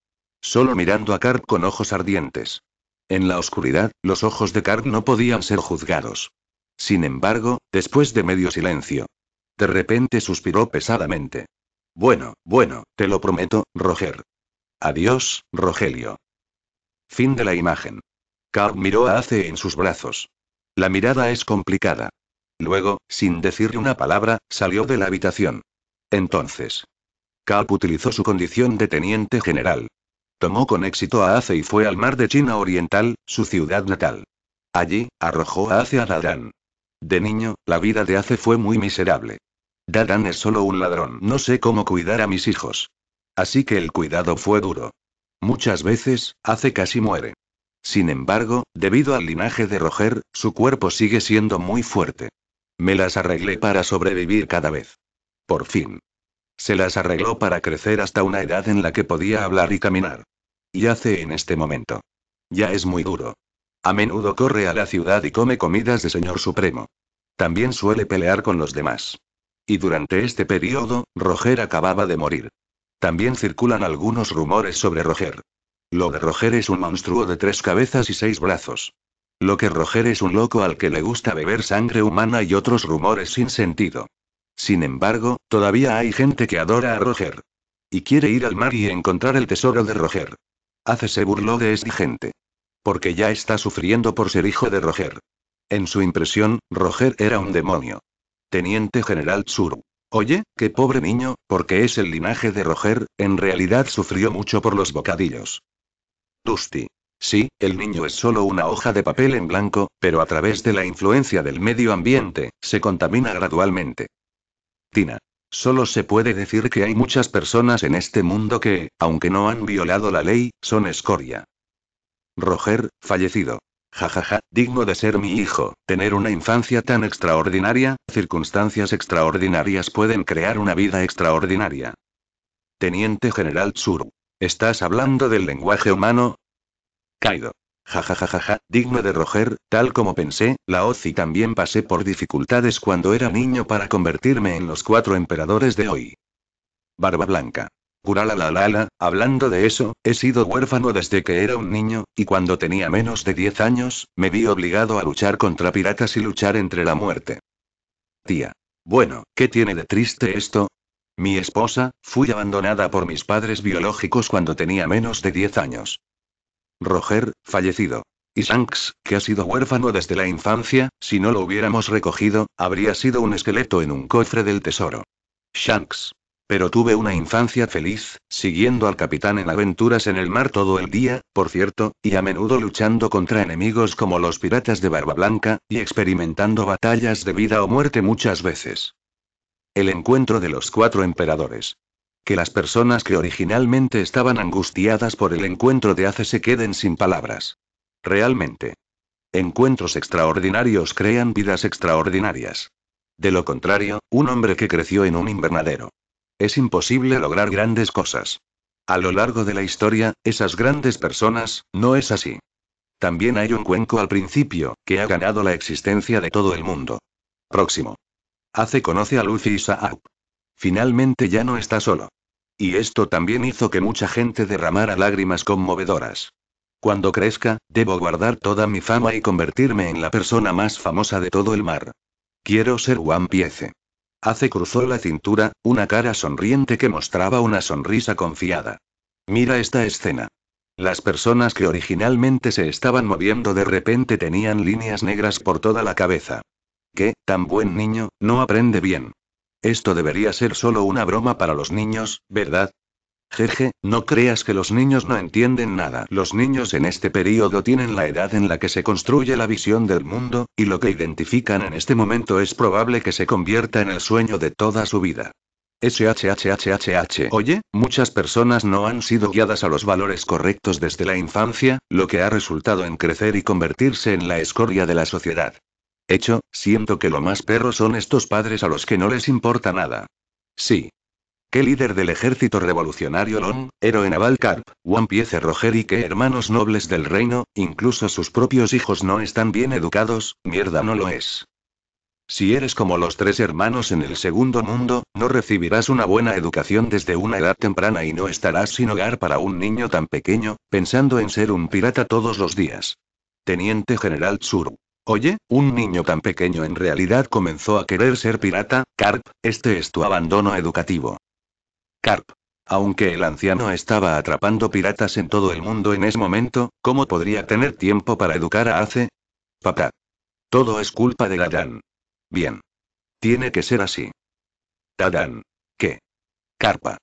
Solo mirando a Carp con ojos ardientes. En la oscuridad, los ojos de Carp no podían ser juzgados. Sin embargo, después de medio silencio. De repente suspiró pesadamente. Bueno, bueno, te lo prometo, Roger. Adiós, Rogelio. Fin de la imagen. Carp miró a Ace en sus brazos. La mirada es complicada. Luego, sin decirle una palabra, salió de la habitación. Entonces. Cap utilizó su condición de teniente general. Tomó con éxito a Ace y fue al mar de China Oriental, su ciudad natal. Allí, arrojó a Ace a Dadan. De niño, la vida de Ace fue muy miserable. Dadan es solo un ladrón. No sé cómo cuidar a mis hijos. Así que el cuidado fue duro. Muchas veces, Ace casi muere. Sin embargo, debido al linaje de Roger, su cuerpo sigue siendo muy fuerte. Me las arreglé para sobrevivir cada vez. Por fin. Se las arregló para crecer hasta una edad en la que podía hablar y caminar. Y hace en este momento. Ya es muy duro. A menudo corre a la ciudad y come comidas de señor supremo. También suele pelear con los demás. Y durante este periodo, Roger acababa de morir. También circulan algunos rumores sobre Roger. Lo de Roger es un monstruo de tres cabezas y seis brazos. Lo que Roger es un loco al que le gusta beber sangre humana y otros rumores sin sentido. Sin embargo, todavía hay gente que adora a Roger. Y quiere ir al mar y encontrar el tesoro de Roger. Hace se burló de esta gente. Porque ya está sufriendo por ser hijo de Roger. En su impresión, Roger era un demonio. Teniente General Tsuru. Oye, qué pobre niño, porque es el linaje de Roger, en realidad sufrió mucho por los bocadillos. Dusty. Sí, el niño es solo una hoja de papel en blanco, pero a través de la influencia del medio ambiente, se contamina gradualmente. Tina. Solo se puede decir que hay muchas personas en este mundo que, aunque no han violado la ley, son escoria. Roger, fallecido. Jajaja, digno de ser mi hijo, tener una infancia tan extraordinaria, circunstancias extraordinarias pueden crear una vida extraordinaria. Teniente General Tsuru. Estás hablando del lenguaje humano, Kaido. Jajajajaja, digno de Roger, tal como pensé, la hoz y también pasé por dificultades cuando era niño para convertirme en los cuatro emperadores de hoy. Barba Blanca. la la. hablando de eso, he sido huérfano desde que era un niño, y cuando tenía menos de 10 años, me vi obligado a luchar contra piratas y luchar entre la muerte. Tía. Bueno, ¿qué tiene de triste esto? Mi esposa, fui abandonada por mis padres biológicos cuando tenía menos de 10 años. Roger, fallecido. Y Shanks, que ha sido huérfano desde la infancia, si no lo hubiéramos recogido, habría sido un esqueleto en un cofre del tesoro. Shanks. Pero tuve una infancia feliz, siguiendo al capitán en aventuras en el mar todo el día, por cierto, y a menudo luchando contra enemigos como los piratas de Barba Blanca, y experimentando batallas de vida o muerte muchas veces. El encuentro de los cuatro emperadores. Que las personas que originalmente estaban angustiadas por el encuentro de hace se queden sin palabras. Realmente. Encuentros extraordinarios crean vidas extraordinarias. De lo contrario, un hombre que creció en un invernadero. Es imposible lograr grandes cosas. A lo largo de la historia, esas grandes personas, no es así. También hay un cuenco al principio, que ha ganado la existencia de todo el mundo. Próximo. Hace conoce a Lucy Saab. Finalmente ya no está solo. Y esto también hizo que mucha gente derramara lágrimas conmovedoras. Cuando crezca, debo guardar toda mi fama y convertirme en la persona más famosa de todo el mar. Quiero ser One Piece. Hace cruzó la cintura, una cara sonriente que mostraba una sonrisa confiada. Mira esta escena. Las personas que originalmente se estaban moviendo de repente tenían líneas negras por toda la cabeza. ¿Qué, tan buen niño, no aprende bien? Esto debería ser solo una broma para los niños, ¿verdad? Jeje, no creas que los niños no entienden nada. Los niños en este periodo tienen la edad en la que se construye la visión del mundo, y lo que identifican en este momento es probable que se convierta en el sueño de toda su vida. SHHHHH. Oye, muchas personas no han sido guiadas a los valores correctos desde la infancia, lo que ha resultado en crecer y convertirse en la escoria de la sociedad. Hecho, siento que lo más perro son estos padres a los que no les importa nada. Sí. ¿Qué líder del ejército revolucionario l'on, héroe naval Carp, One Piece Roger y qué hermanos nobles del reino, incluso sus propios hijos no están bien educados? Mierda no lo es. Si eres como los tres hermanos en el segundo mundo, no recibirás una buena educación desde una edad temprana y no estarás sin hogar para un niño tan pequeño, pensando en ser un pirata todos los días. Teniente General Tsuru. Oye, un niño tan pequeño en realidad comenzó a querer ser pirata, Carp, este es tu abandono educativo. Carp. Aunque el anciano estaba atrapando piratas en todo el mundo en ese momento, ¿cómo podría tener tiempo para educar a Ace? Papá. Todo es culpa de Dadan. Bien. Tiene que ser así. Dadan, ¿Qué? Carpa.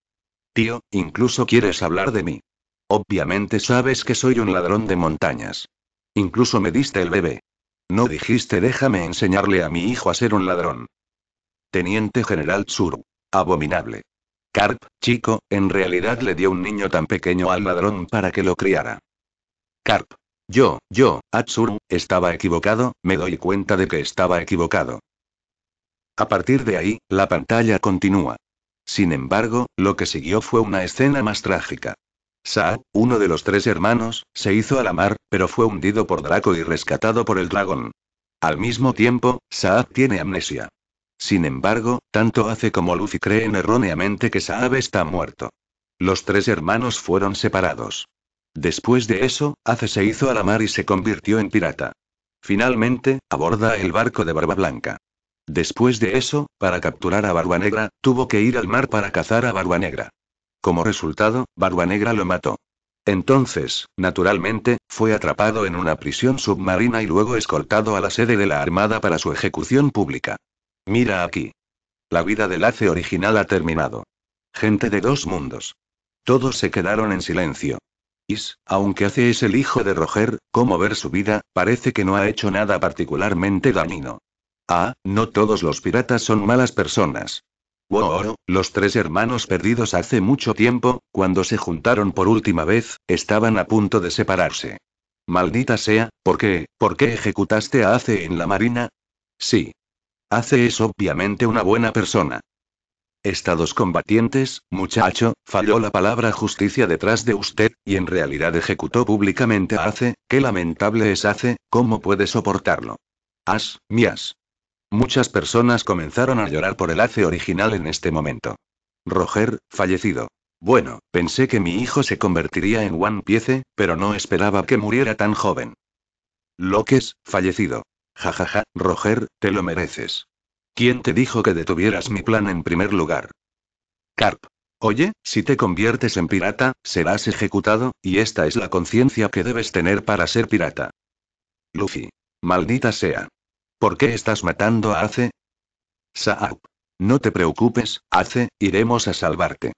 Tío, incluso quieres hablar de mí. Obviamente sabes que soy un ladrón de montañas. Incluso me diste el bebé. No dijiste déjame enseñarle a mi hijo a ser un ladrón. Teniente General Tsuru. Abominable. Carp, chico, en realidad le dio un niño tan pequeño al ladrón para que lo criara. Carp. Yo, yo, Atsuru, estaba equivocado, me doy cuenta de que estaba equivocado. A partir de ahí, la pantalla continúa. Sin embargo, lo que siguió fue una escena más trágica. Saab, uno de los tres hermanos, se hizo a la mar, pero fue hundido por Draco y rescatado por el dragón. Al mismo tiempo, Saab tiene amnesia. Sin embargo, tanto hace como Luffy creen erróneamente que Saab está muerto. Los tres hermanos fueron separados. Después de eso, Ace se hizo a la mar y se convirtió en pirata. Finalmente, aborda el barco de Barba Blanca. Después de eso, para capturar a Barba Negra, tuvo que ir al mar para cazar a Barba Negra. Como resultado, Barba Negra lo mató. Entonces, naturalmente, fue atrapado en una prisión submarina y luego escoltado a la sede de la Armada para su ejecución pública. Mira aquí. La vida del hace original ha terminado. Gente de dos mundos. Todos se quedaron en silencio. Is, aunque hace es el hijo de Roger, como ver su vida, parece que no ha hecho nada particularmente dañino. Ah, no todos los piratas son malas personas los tres hermanos perdidos hace mucho tiempo, cuando se juntaron por última vez, estaban a punto de separarse. Maldita sea, ¿por qué, por qué ejecutaste a Ace en la marina? Sí. Ace es obviamente una buena persona. Estados combatientes, muchacho, falló la palabra justicia detrás de usted, y en realidad ejecutó públicamente a Ace, qué lamentable es Ace, ¿cómo puede soportarlo? As, mias. Muchas personas comenzaron a llorar por el hace original en este momento. Roger, fallecido. Bueno, pensé que mi hijo se convertiría en One Piece, pero no esperaba que muriera tan joven. Lokes, fallecido. Jajaja, ja, ja, Roger, te lo mereces. ¿Quién te dijo que detuvieras mi plan en primer lugar? Carp. Oye, si te conviertes en pirata, serás ejecutado, y esta es la conciencia que debes tener para ser pirata. Luffy. Maldita sea. ¿Por qué estás matando a Ace? Saab. No te preocupes, Ace, iremos a salvarte.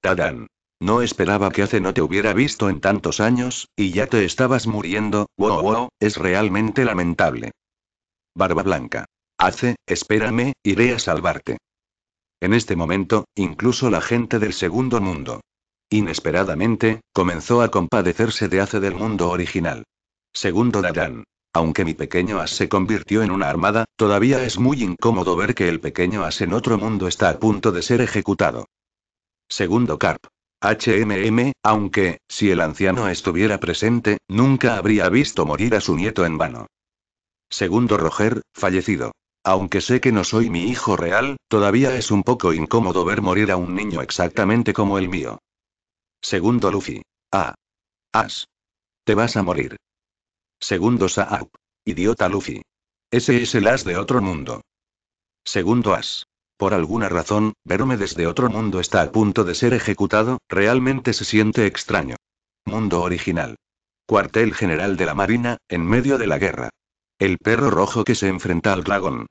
Tadán. No esperaba que Ace no te hubiera visto en tantos años, y ya te estabas muriendo, wow, wow, es realmente lamentable. Barba Blanca. Ace, espérame, iré a salvarte. En este momento, incluso la gente del segundo mundo. Inesperadamente, comenzó a compadecerse de Ace del mundo original. Segundo Dadan. Aunque mi pequeño as se convirtió en una armada, todavía es muy incómodo ver que el pequeño as en otro mundo está a punto de ser ejecutado. Segundo Carp. HMM, aunque, si el anciano estuviera presente, nunca habría visto morir a su nieto en vano. Segundo Roger, fallecido. Aunque sé que no soy mi hijo real, todavía es un poco incómodo ver morir a un niño exactamente como el mío. Segundo Luffy. Ah. As. Te vas a morir. Segundo Saab. Idiota Luffy. Ese es el as de otro mundo. Segundo as. Por alguna razón, verme desde otro mundo está a punto de ser ejecutado, realmente se siente extraño. Mundo original. Cuartel General de la Marina, en medio de la guerra. El perro rojo que se enfrenta al dragón.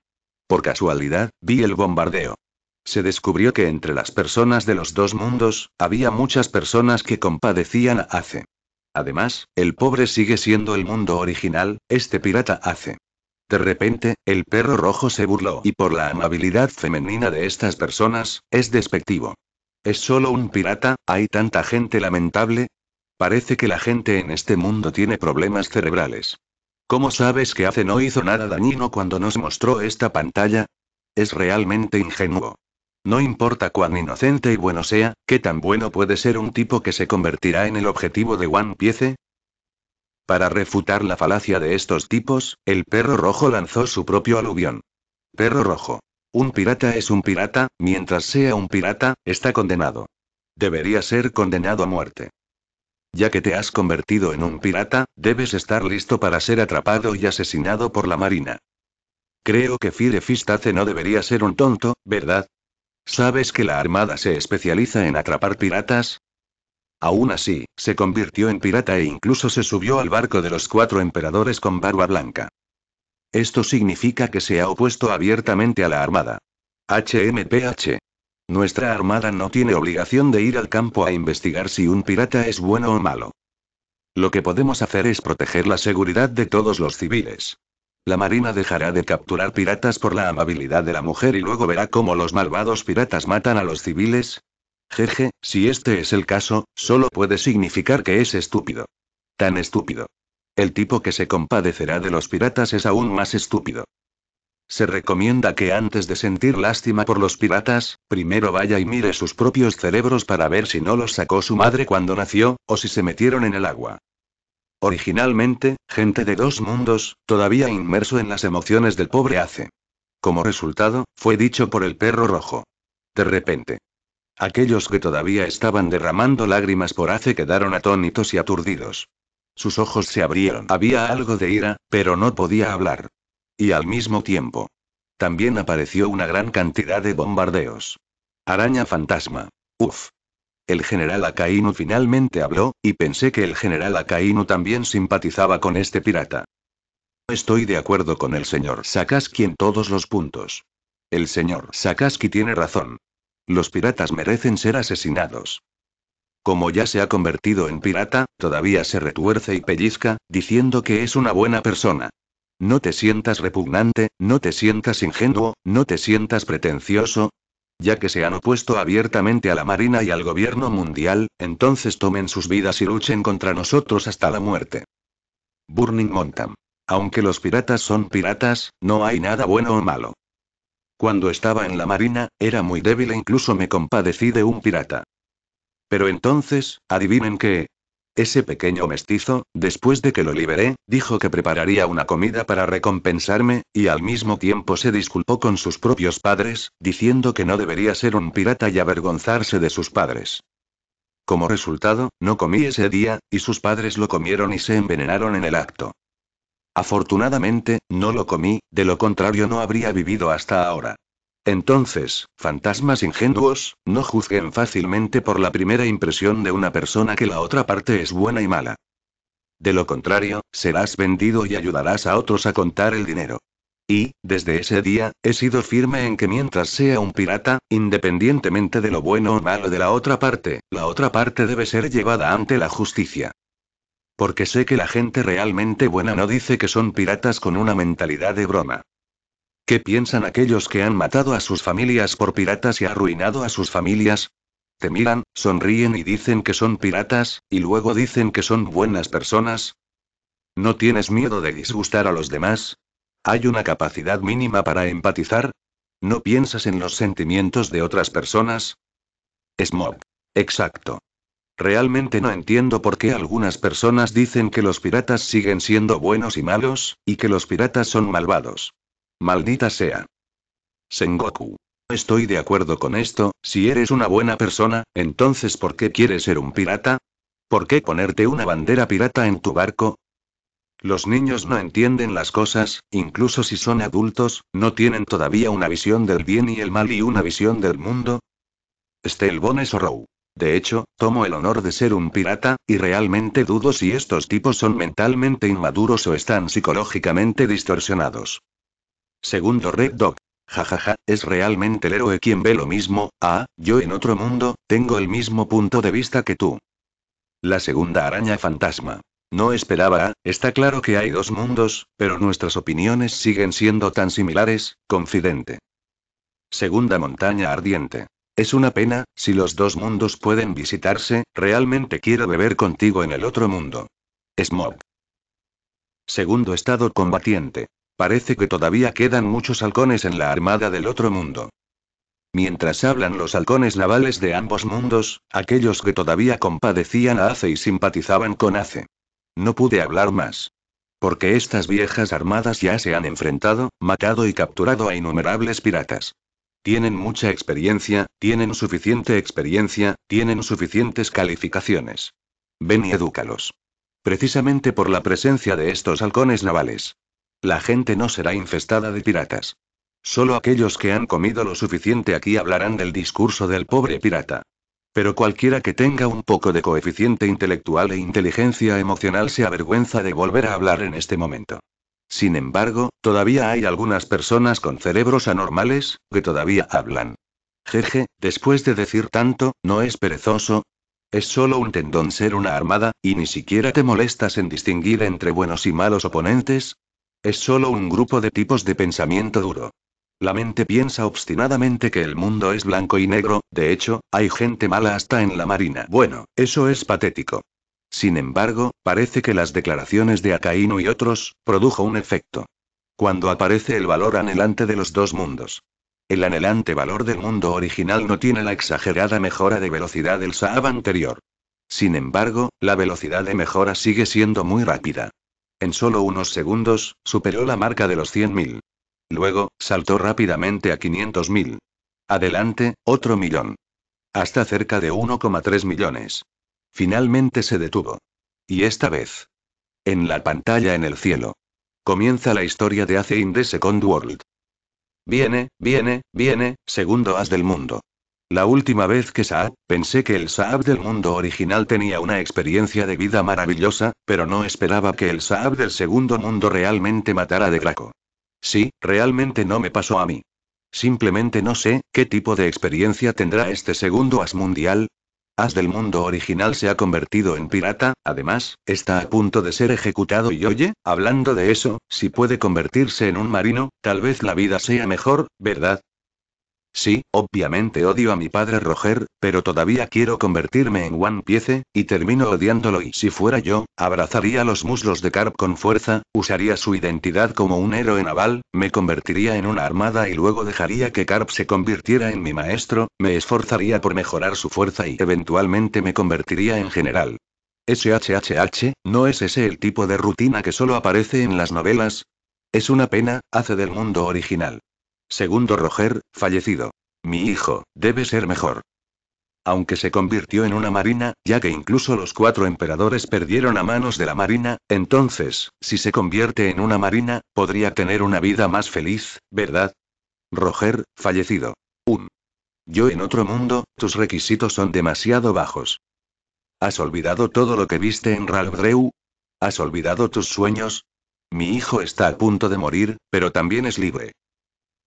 Por casualidad, vi el bombardeo. Se descubrió que entre las personas de los dos mundos, había muchas personas que compadecían a Ace. Además, el pobre sigue siendo el mundo original, este pirata hace. De repente, el perro rojo se burló y por la amabilidad femenina de estas personas, es despectivo. Es solo un pirata, hay tanta gente lamentable. Parece que la gente en este mundo tiene problemas cerebrales. ¿Cómo sabes que hace no hizo nada dañino cuando nos mostró esta pantalla? Es realmente ingenuo. No importa cuán inocente y bueno sea, ¿qué tan bueno puede ser un tipo que se convertirá en el objetivo de One Piece? Para refutar la falacia de estos tipos, el perro rojo lanzó su propio aluvión. Perro rojo. Un pirata es un pirata, mientras sea un pirata, está condenado. Debería ser condenado a muerte. Ya que te has convertido en un pirata, debes estar listo para ser atrapado y asesinado por la marina. Creo que Fistace no debería ser un tonto, ¿verdad? ¿Sabes que la Armada se especializa en atrapar piratas? Aún así, se convirtió en pirata e incluso se subió al barco de los cuatro emperadores con barba blanca. Esto significa que se ha opuesto abiertamente a la Armada. HMPH. Nuestra Armada no tiene obligación de ir al campo a investigar si un pirata es bueno o malo. Lo que podemos hacer es proteger la seguridad de todos los civiles. La Marina dejará de capturar piratas por la amabilidad de la mujer y luego verá cómo los malvados piratas matan a los civiles. Jeje, si este es el caso, solo puede significar que es estúpido. Tan estúpido. El tipo que se compadecerá de los piratas es aún más estúpido. Se recomienda que antes de sentir lástima por los piratas, primero vaya y mire sus propios cerebros para ver si no los sacó su madre cuando nació, o si se metieron en el agua. Originalmente, gente de dos mundos, todavía inmerso en las emociones del pobre Ace. Como resultado, fue dicho por el perro rojo. De repente. Aquellos que todavía estaban derramando lágrimas por Ace quedaron atónitos y aturdidos. Sus ojos se abrieron. Había algo de ira, pero no podía hablar. Y al mismo tiempo. También apareció una gran cantidad de bombardeos. Araña fantasma. Uf. El general Akainu finalmente habló, y pensé que el general Akainu también simpatizaba con este pirata. Estoy de acuerdo con el señor Sakaski en todos los puntos. El señor Sakaski tiene razón. Los piratas merecen ser asesinados. Como ya se ha convertido en pirata, todavía se retuerce y pellizca, diciendo que es una buena persona. No te sientas repugnante, no te sientas ingenuo, no te sientas pretencioso, ya que se han opuesto abiertamente a la Marina y al gobierno mundial, entonces tomen sus vidas y luchen contra nosotros hasta la muerte. Burning Mountain. Aunque los piratas son piratas, no hay nada bueno o malo. Cuando estaba en la Marina, era muy débil e incluso me compadecí de un pirata. Pero entonces, adivinen qué, ese pequeño mestizo, después de que lo liberé, dijo que prepararía una comida para recompensarme, y al mismo tiempo se disculpó con sus propios padres, diciendo que no debería ser un pirata y avergonzarse de sus padres. Como resultado, no comí ese día, y sus padres lo comieron y se envenenaron en el acto. Afortunadamente, no lo comí, de lo contrario no habría vivido hasta ahora. Entonces, fantasmas ingenuos, no juzguen fácilmente por la primera impresión de una persona que la otra parte es buena y mala. De lo contrario, serás vendido y ayudarás a otros a contar el dinero. Y, desde ese día, he sido firme en que mientras sea un pirata, independientemente de lo bueno o malo de la otra parte, la otra parte debe ser llevada ante la justicia. Porque sé que la gente realmente buena no dice que son piratas con una mentalidad de broma. ¿Qué piensan aquellos que han matado a sus familias por piratas y arruinado a sus familias? Te miran, sonríen y dicen que son piratas, y luego dicen que son buenas personas. ¿No tienes miedo de disgustar a los demás? ¿Hay una capacidad mínima para empatizar? ¿No piensas en los sentimientos de otras personas? Smog. Exacto. Realmente no entiendo por qué algunas personas dicen que los piratas siguen siendo buenos y malos, y que los piratas son malvados. Maldita sea. Sengoku. Estoy de acuerdo con esto, si eres una buena persona, entonces ¿por qué quieres ser un pirata? ¿Por qué ponerte una bandera pirata en tu barco? Los niños no entienden las cosas, incluso si son adultos, no tienen todavía una visión del bien y el mal y una visión del mundo. o Row. De hecho, tomo el honor de ser un pirata, y realmente dudo si estos tipos son mentalmente inmaduros o están psicológicamente distorsionados. Segundo Red Dog. Jajaja, es realmente el héroe quien ve lo mismo, ah, yo en otro mundo, tengo el mismo punto de vista que tú. La segunda araña fantasma. No esperaba, ah, está claro que hay dos mundos, pero nuestras opiniones siguen siendo tan similares, confidente. Segunda montaña ardiente. Es una pena, si los dos mundos pueden visitarse, realmente quiero beber contigo en el otro mundo. Smog. Segundo estado combatiente. Parece que todavía quedan muchos halcones en la armada del otro mundo. Mientras hablan los halcones navales de ambos mundos, aquellos que todavía compadecían a Ace y simpatizaban con Ace. No pude hablar más. Porque estas viejas armadas ya se han enfrentado, matado y capturado a innumerables piratas. Tienen mucha experiencia, tienen suficiente experiencia, tienen suficientes calificaciones. Ven y edúcalos. Precisamente por la presencia de estos halcones navales. La gente no será infestada de piratas. Solo aquellos que han comido lo suficiente aquí hablarán del discurso del pobre pirata. Pero cualquiera que tenga un poco de coeficiente intelectual e inteligencia emocional se avergüenza de volver a hablar en este momento. Sin embargo, todavía hay algunas personas con cerebros anormales, que todavía hablan. Jeje, después de decir tanto, ¿no es perezoso? Es solo un tendón ser una armada, y ni siquiera te molestas en distinguir entre buenos y malos oponentes, es solo un grupo de tipos de pensamiento duro. La mente piensa obstinadamente que el mundo es blanco y negro, de hecho, hay gente mala hasta en la marina. Bueno, eso es patético. Sin embargo, parece que las declaraciones de Acaíno y otros, produjo un efecto. Cuando aparece el valor anhelante de los dos mundos. El anhelante valor del mundo original no tiene la exagerada mejora de velocidad del Saab anterior. Sin embargo, la velocidad de mejora sigue siendo muy rápida. En solo unos segundos, superó la marca de los 100.000. Luego, saltó rápidamente a 500.000. Adelante, otro millón. Hasta cerca de 1,3 millones. Finalmente se detuvo. Y esta vez. En la pantalla en el cielo. Comienza la historia de Ace in the Second World. Viene, viene, viene, segundo as del mundo. La última vez que Saab, pensé que el Saab del mundo original tenía una experiencia de vida maravillosa, pero no esperaba que el Saab del segundo mundo realmente matara de glaco. Sí, realmente no me pasó a mí. Simplemente no sé, ¿qué tipo de experiencia tendrá este segundo as mundial? As del mundo original se ha convertido en pirata, además, está a punto de ser ejecutado y oye, hablando de eso, si puede convertirse en un marino, tal vez la vida sea mejor, ¿verdad? Sí, obviamente odio a mi padre Roger, pero todavía quiero convertirme en One Piece, y termino odiándolo y si fuera yo, abrazaría los muslos de Carp con fuerza, usaría su identidad como un héroe naval, me convertiría en una armada y luego dejaría que Carp se convirtiera en mi maestro, me esforzaría por mejorar su fuerza y eventualmente me convertiría en general. SHHH, ¿no es ese el tipo de rutina que solo aparece en las novelas? Es una pena, hace del mundo original. Segundo Roger, fallecido. Mi hijo, debe ser mejor. Aunque se convirtió en una marina, ya que incluso los cuatro emperadores perdieron a manos de la marina, entonces, si se convierte en una marina, podría tener una vida más feliz, ¿verdad? Roger, fallecido. Un. Yo en otro mundo, tus requisitos son demasiado bajos. ¿Has olvidado todo lo que viste en Ralbreu? ¿Has olvidado tus sueños? Mi hijo está a punto de morir, pero también es libre.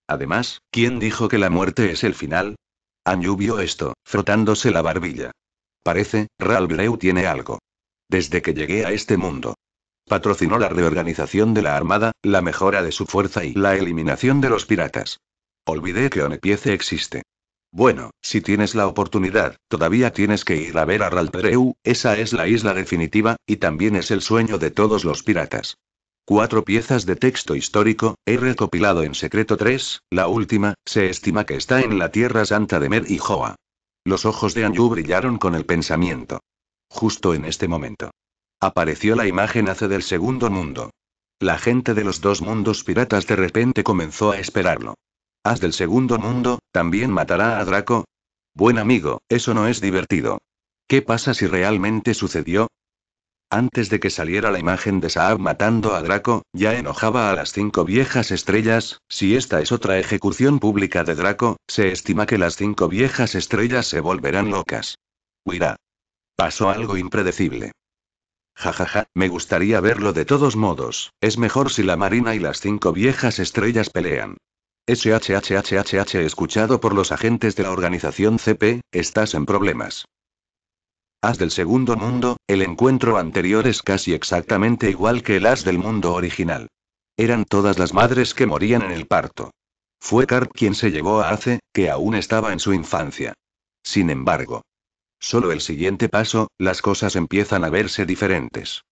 Además, ¿quién dijo que la muerte es el final? Anyu vio esto, frotándose la barbilla. Parece, Ralbreu tiene algo. Desde que llegué a este mundo. Patrocinó la reorganización de la armada, la mejora de su fuerza y la eliminación de los piratas. Olvidé que Onepiece existe. Bueno, si tienes la oportunidad, todavía tienes que ir a ver a Ralpereu, esa es la isla definitiva, y también es el sueño de todos los piratas. Cuatro piezas de texto histórico, he recopilado en secreto tres, la última, se estima que está en la Tierra Santa de Mer y Joa. Los ojos de Anju brillaron con el pensamiento. Justo en este momento. Apareció la imagen hace del segundo mundo. La gente de los dos mundos piratas de repente comenzó a esperarlo. Haz del segundo mundo, también matará a Draco. Buen amigo, eso no es divertido. ¿Qué pasa si realmente sucedió? Antes de que saliera la imagen de Saab matando a Draco, ya enojaba a las cinco viejas estrellas, si esta es otra ejecución pública de Draco, se estima que las cinco viejas estrellas se volverán locas. Huirá. Pasó algo impredecible. Jajaja, ja, ja, me gustaría verlo de todos modos, es mejor si la Marina y las cinco viejas estrellas pelean. SHHHHH escuchado por los agentes de la organización CP, estás en problemas. As del segundo mundo, el encuentro anterior es casi exactamente igual que el as del mundo original. Eran todas las madres que morían en el parto. Fue Karp quien se llevó a Ace, que aún estaba en su infancia. Sin embargo, solo el siguiente paso, las cosas empiezan a verse diferentes.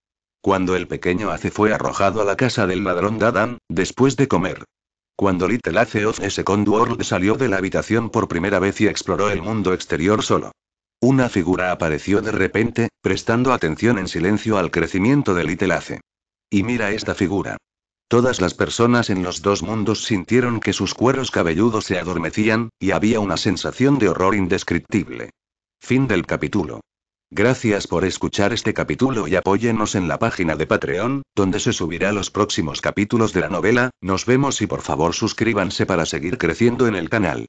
Cuando el pequeño Ace fue arrojado a la casa del ladrón Dadan, después de comer. Cuando Little Ace of Second World salió de la habitación por primera vez y exploró el mundo exterior solo. Una figura apareció de repente, prestando atención en silencio al crecimiento del Itelace. Y mira esta figura. Todas las personas en los dos mundos sintieron que sus cueros cabelludos se adormecían, y había una sensación de horror indescriptible. Fin del capítulo. Gracias por escuchar este capítulo y apóyenos en la página de Patreon, donde se subirá los próximos capítulos de la novela, nos vemos y por favor suscríbanse para seguir creciendo en el canal.